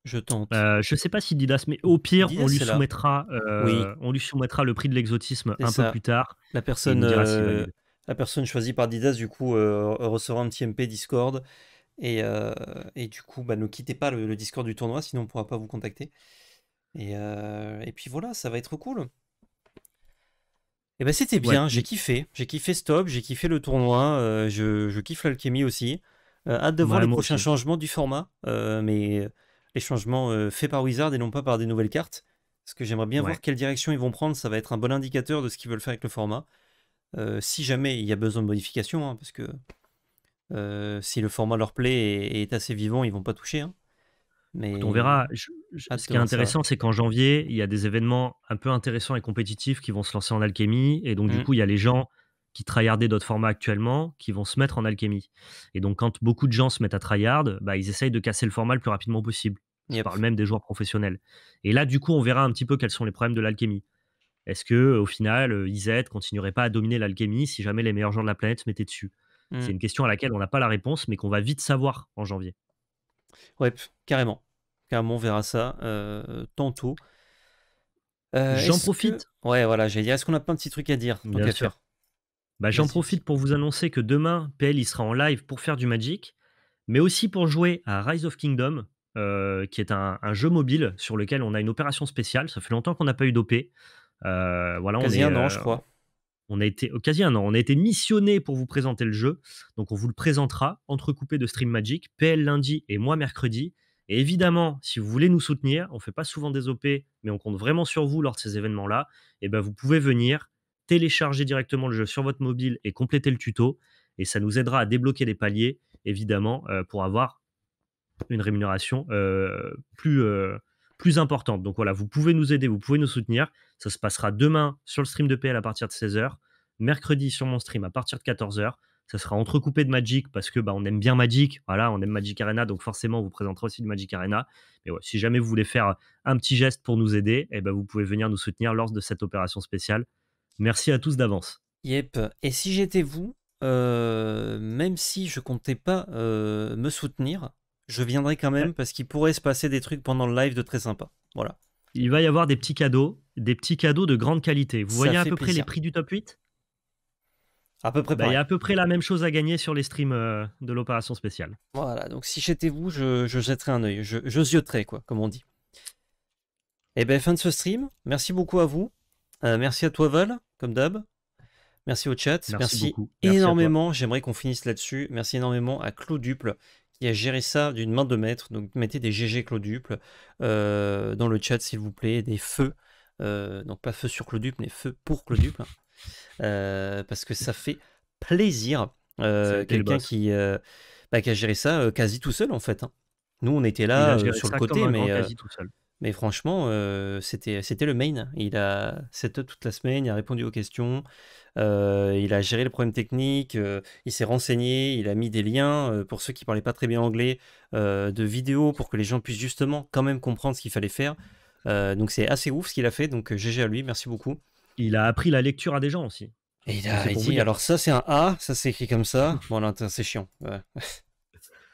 je tente. Je euh, je sais pas si Didas, mais au pire, on, lui soumettra, euh, on lui soumettra le prix de l'exotisme un peu plus tard. La personne, la personne choisie par Didas, du coup, recevra un tmp Discord. Et, du coup, bah, ne quittez pas le, Discord du tournoi, sinon on pourra pas vous contacter. et puis voilà, ça va être cool. Et eh ben c'était bien, j'ai kiffé, j'ai kiffé Stop, j'ai kiffé le tournoi, euh, je, kiffe l'alchimie aussi. Euh, hâte de voir les prochains changements du format, euh, mais les changements faits par Wizard et non pas par des nouvelles cartes. Parce que j'aimerais bien voir quelle direction ils vont prendre, ça va être un bon indicateur de ce qu'ils veulent faire avec le format. si jamais il y a besoin de modifications, hein, parce que si le format leur plaît et, est assez vivant, ils vont pas toucher. Hein. On verra. ce qui est intéressant, c'est qu'en janvier, il y a des événements un peu intéressants et compétitifs qui vont se lancer en alchimie. Et donc, du mmh. coup, il y a les gens qui tryhardaient d'autres formats actuellement qui vont se mettre en alchimie. Et donc, quand beaucoup de gens se mettent à tryhard, bah, ils essayent de casser le format le plus rapidement possible. Je parle même des joueurs professionnels. Et là, du coup, on verra un petit peu quels sont les problèmes de l'alchimie. Est-ce que, euh, au final, euh, IZ continuerait pas à dominer l'alchimie si jamais les meilleurs gens de la planète se mettaient dessus C'est mmh. une question à laquelle on n'a pas la réponse, mais qu'on va vite savoir en janvier. Ouais, carrément. Comme on verra ça euh, tantôt. Euh, j'en profite. Ouais, voilà, j'ai est-ce qu'on a plein de petits trucs à dire Bien sûr. Bah, j'en profite pour vous annoncer que demain, PL il sera en live pour faire du Magic, mais aussi pour jouer à Rise of Kingdom, euh, qui est un, jeu mobile sur lequel on a une opération spéciale. Ça fait longtemps qu'on n'a pas eu d'OP. voilà, quasi un an, je crois. On a été quasi un an. On a été missionné pour vous présenter le jeu, donc on vous le présentera entrecoupé de stream Magic, PL lundi et moi mercredi. Et évidemment, si vous voulez nous soutenir, on ne fait pas souvent des OP, mais on compte vraiment sur vous lors de ces événements-là, et eh ben vous pouvez venir télécharger directement le jeu sur votre mobile et compléter le tuto. Et ça nous aidera à débloquer les paliers, évidemment, euh, pour avoir une rémunération euh, plus, euh, plus importante. Donc voilà, vous pouvez nous aider, vous pouvez nous soutenir. Ça se passera demain sur le stream de PL à partir de 16h, mercredi sur mon stream à partir de 14h. Ça sera entrecoupé de Magic parce que bah, on aime bien Magic. Voilà, on aime Magic Arena, donc forcément, on vous présentera aussi du Magic Arena. Mais si jamais vous voulez faire euh, un petit geste pour nous aider, eh ben, vous pouvez venir nous soutenir lors de cette opération spéciale. Merci à tous d'avance. Yep. Et si j'étais vous, euh, même si je comptais pas euh, me soutenir, je viendrais quand même parce qu'il pourrait se passer des trucs pendant le live de très sympa. Voilà. Il va y avoir des petits cadeaux, des petits cadeaux de grande qualité. Vous voyez à peu près les prix du top 8 peu près bah, Il y a à peu près la même chose à gagner sur les streams euh, de l'opération spéciale. Voilà, donc si j'étais vous, je, jetterais un œil, je, zioterais, quoi, comme on dit. Et eh bien, fin de ce stream. Merci beaucoup à vous. Euh, merci à toi, Val, comme d'hab. Merci au chat. Merci, énormément. J'aimerais qu'on finisse là-dessus. Merci énormément à duple qui a géré ça d'une main de maître. Donc mettez des GG Cloduple euh, dans le chat, s'il vous plaît, des feux. Euh, donc pas feu sur duple mais feu pour duple euh, parce que ça fait plaisir. Euh, quelqu'un euh, bah, qui, a géré ça quasi tout seul en fait. Hein. Nous, on était là sur le côté, mais, mais franchement, c'était le main. Il a cette toute la semaine, il a répondu aux questions. il a géré le problème technique, il s'est renseigné, il a mis des liens pour ceux qui parlaient pas très bien anglais de vidéos pour que les gens puissent justement quand même comprendre ce qu'il fallait faire. donc c'est assez ouf ce qu'il a fait, donc GG à lui, merci beaucoup. Il a appris la lecture à des gens aussi. Et il a dit, alors ça c'est un A, ça s'écrit comme ça. Bon, là, c'est chiant.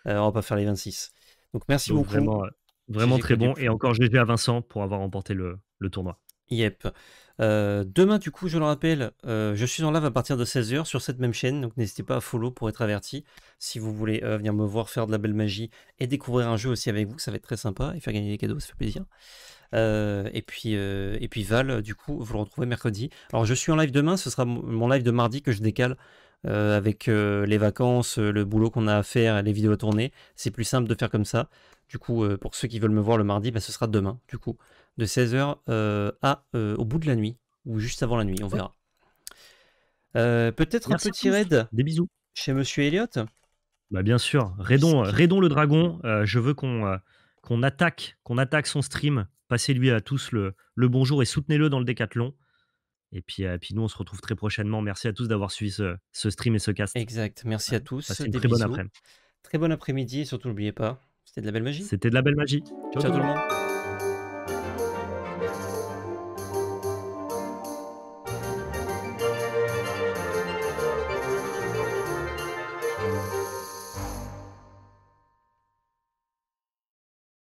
Euh, on va pas faire les 26. Donc merci beaucoup. Vraiment, euh, très bon. Et encore GG à Vincent pour avoir remporté le, tournoi. Yep. Euh, demain, du coup, je le rappelle, je suis en live à partir de 16h sur cette même chaîne, donc n'hésitez pas à follow pour être averti si vous voulez venir me voir faire de la belle magie et découvrir un jeu aussi avec vous, ça va être très sympa et faire gagner des cadeaux, ça fait plaisir. Euh, et, puis, euh, et puis Val, du coup, vous le retrouvez mercredi. Alors je suis en live demain, ce sera mon live de mardi que je décale euh, avec les vacances, le boulot qu'on a à faire, les vidéos à tourner, C'est plus simple de faire comme ça. Du coup, pour ceux qui veulent me voir le mardi, bah, ce sera demain, du coup, de 16h à au bout de la nuit, ou juste avant la nuit, on verra. Peut-être un petit raid. Des bisous. Chez Monsieur Elliot bah bien sûr, Raidon, Raidon le dragon, je veux qu'on qu'on attaque, qu'on attaque son stream. Passez-lui à tous le, le bonjour et soutenez-le dans le décathlon. Et puis, euh, puis nous, on se retrouve très prochainement. Merci à tous d'avoir suivi ce, stream et ce cast. Exact. Merci à tous. Passez très bonne après Très bon après-midi et surtout, n'oubliez pas, c'était de la belle magie. C'était de la belle magie. Ciao, tout le monde.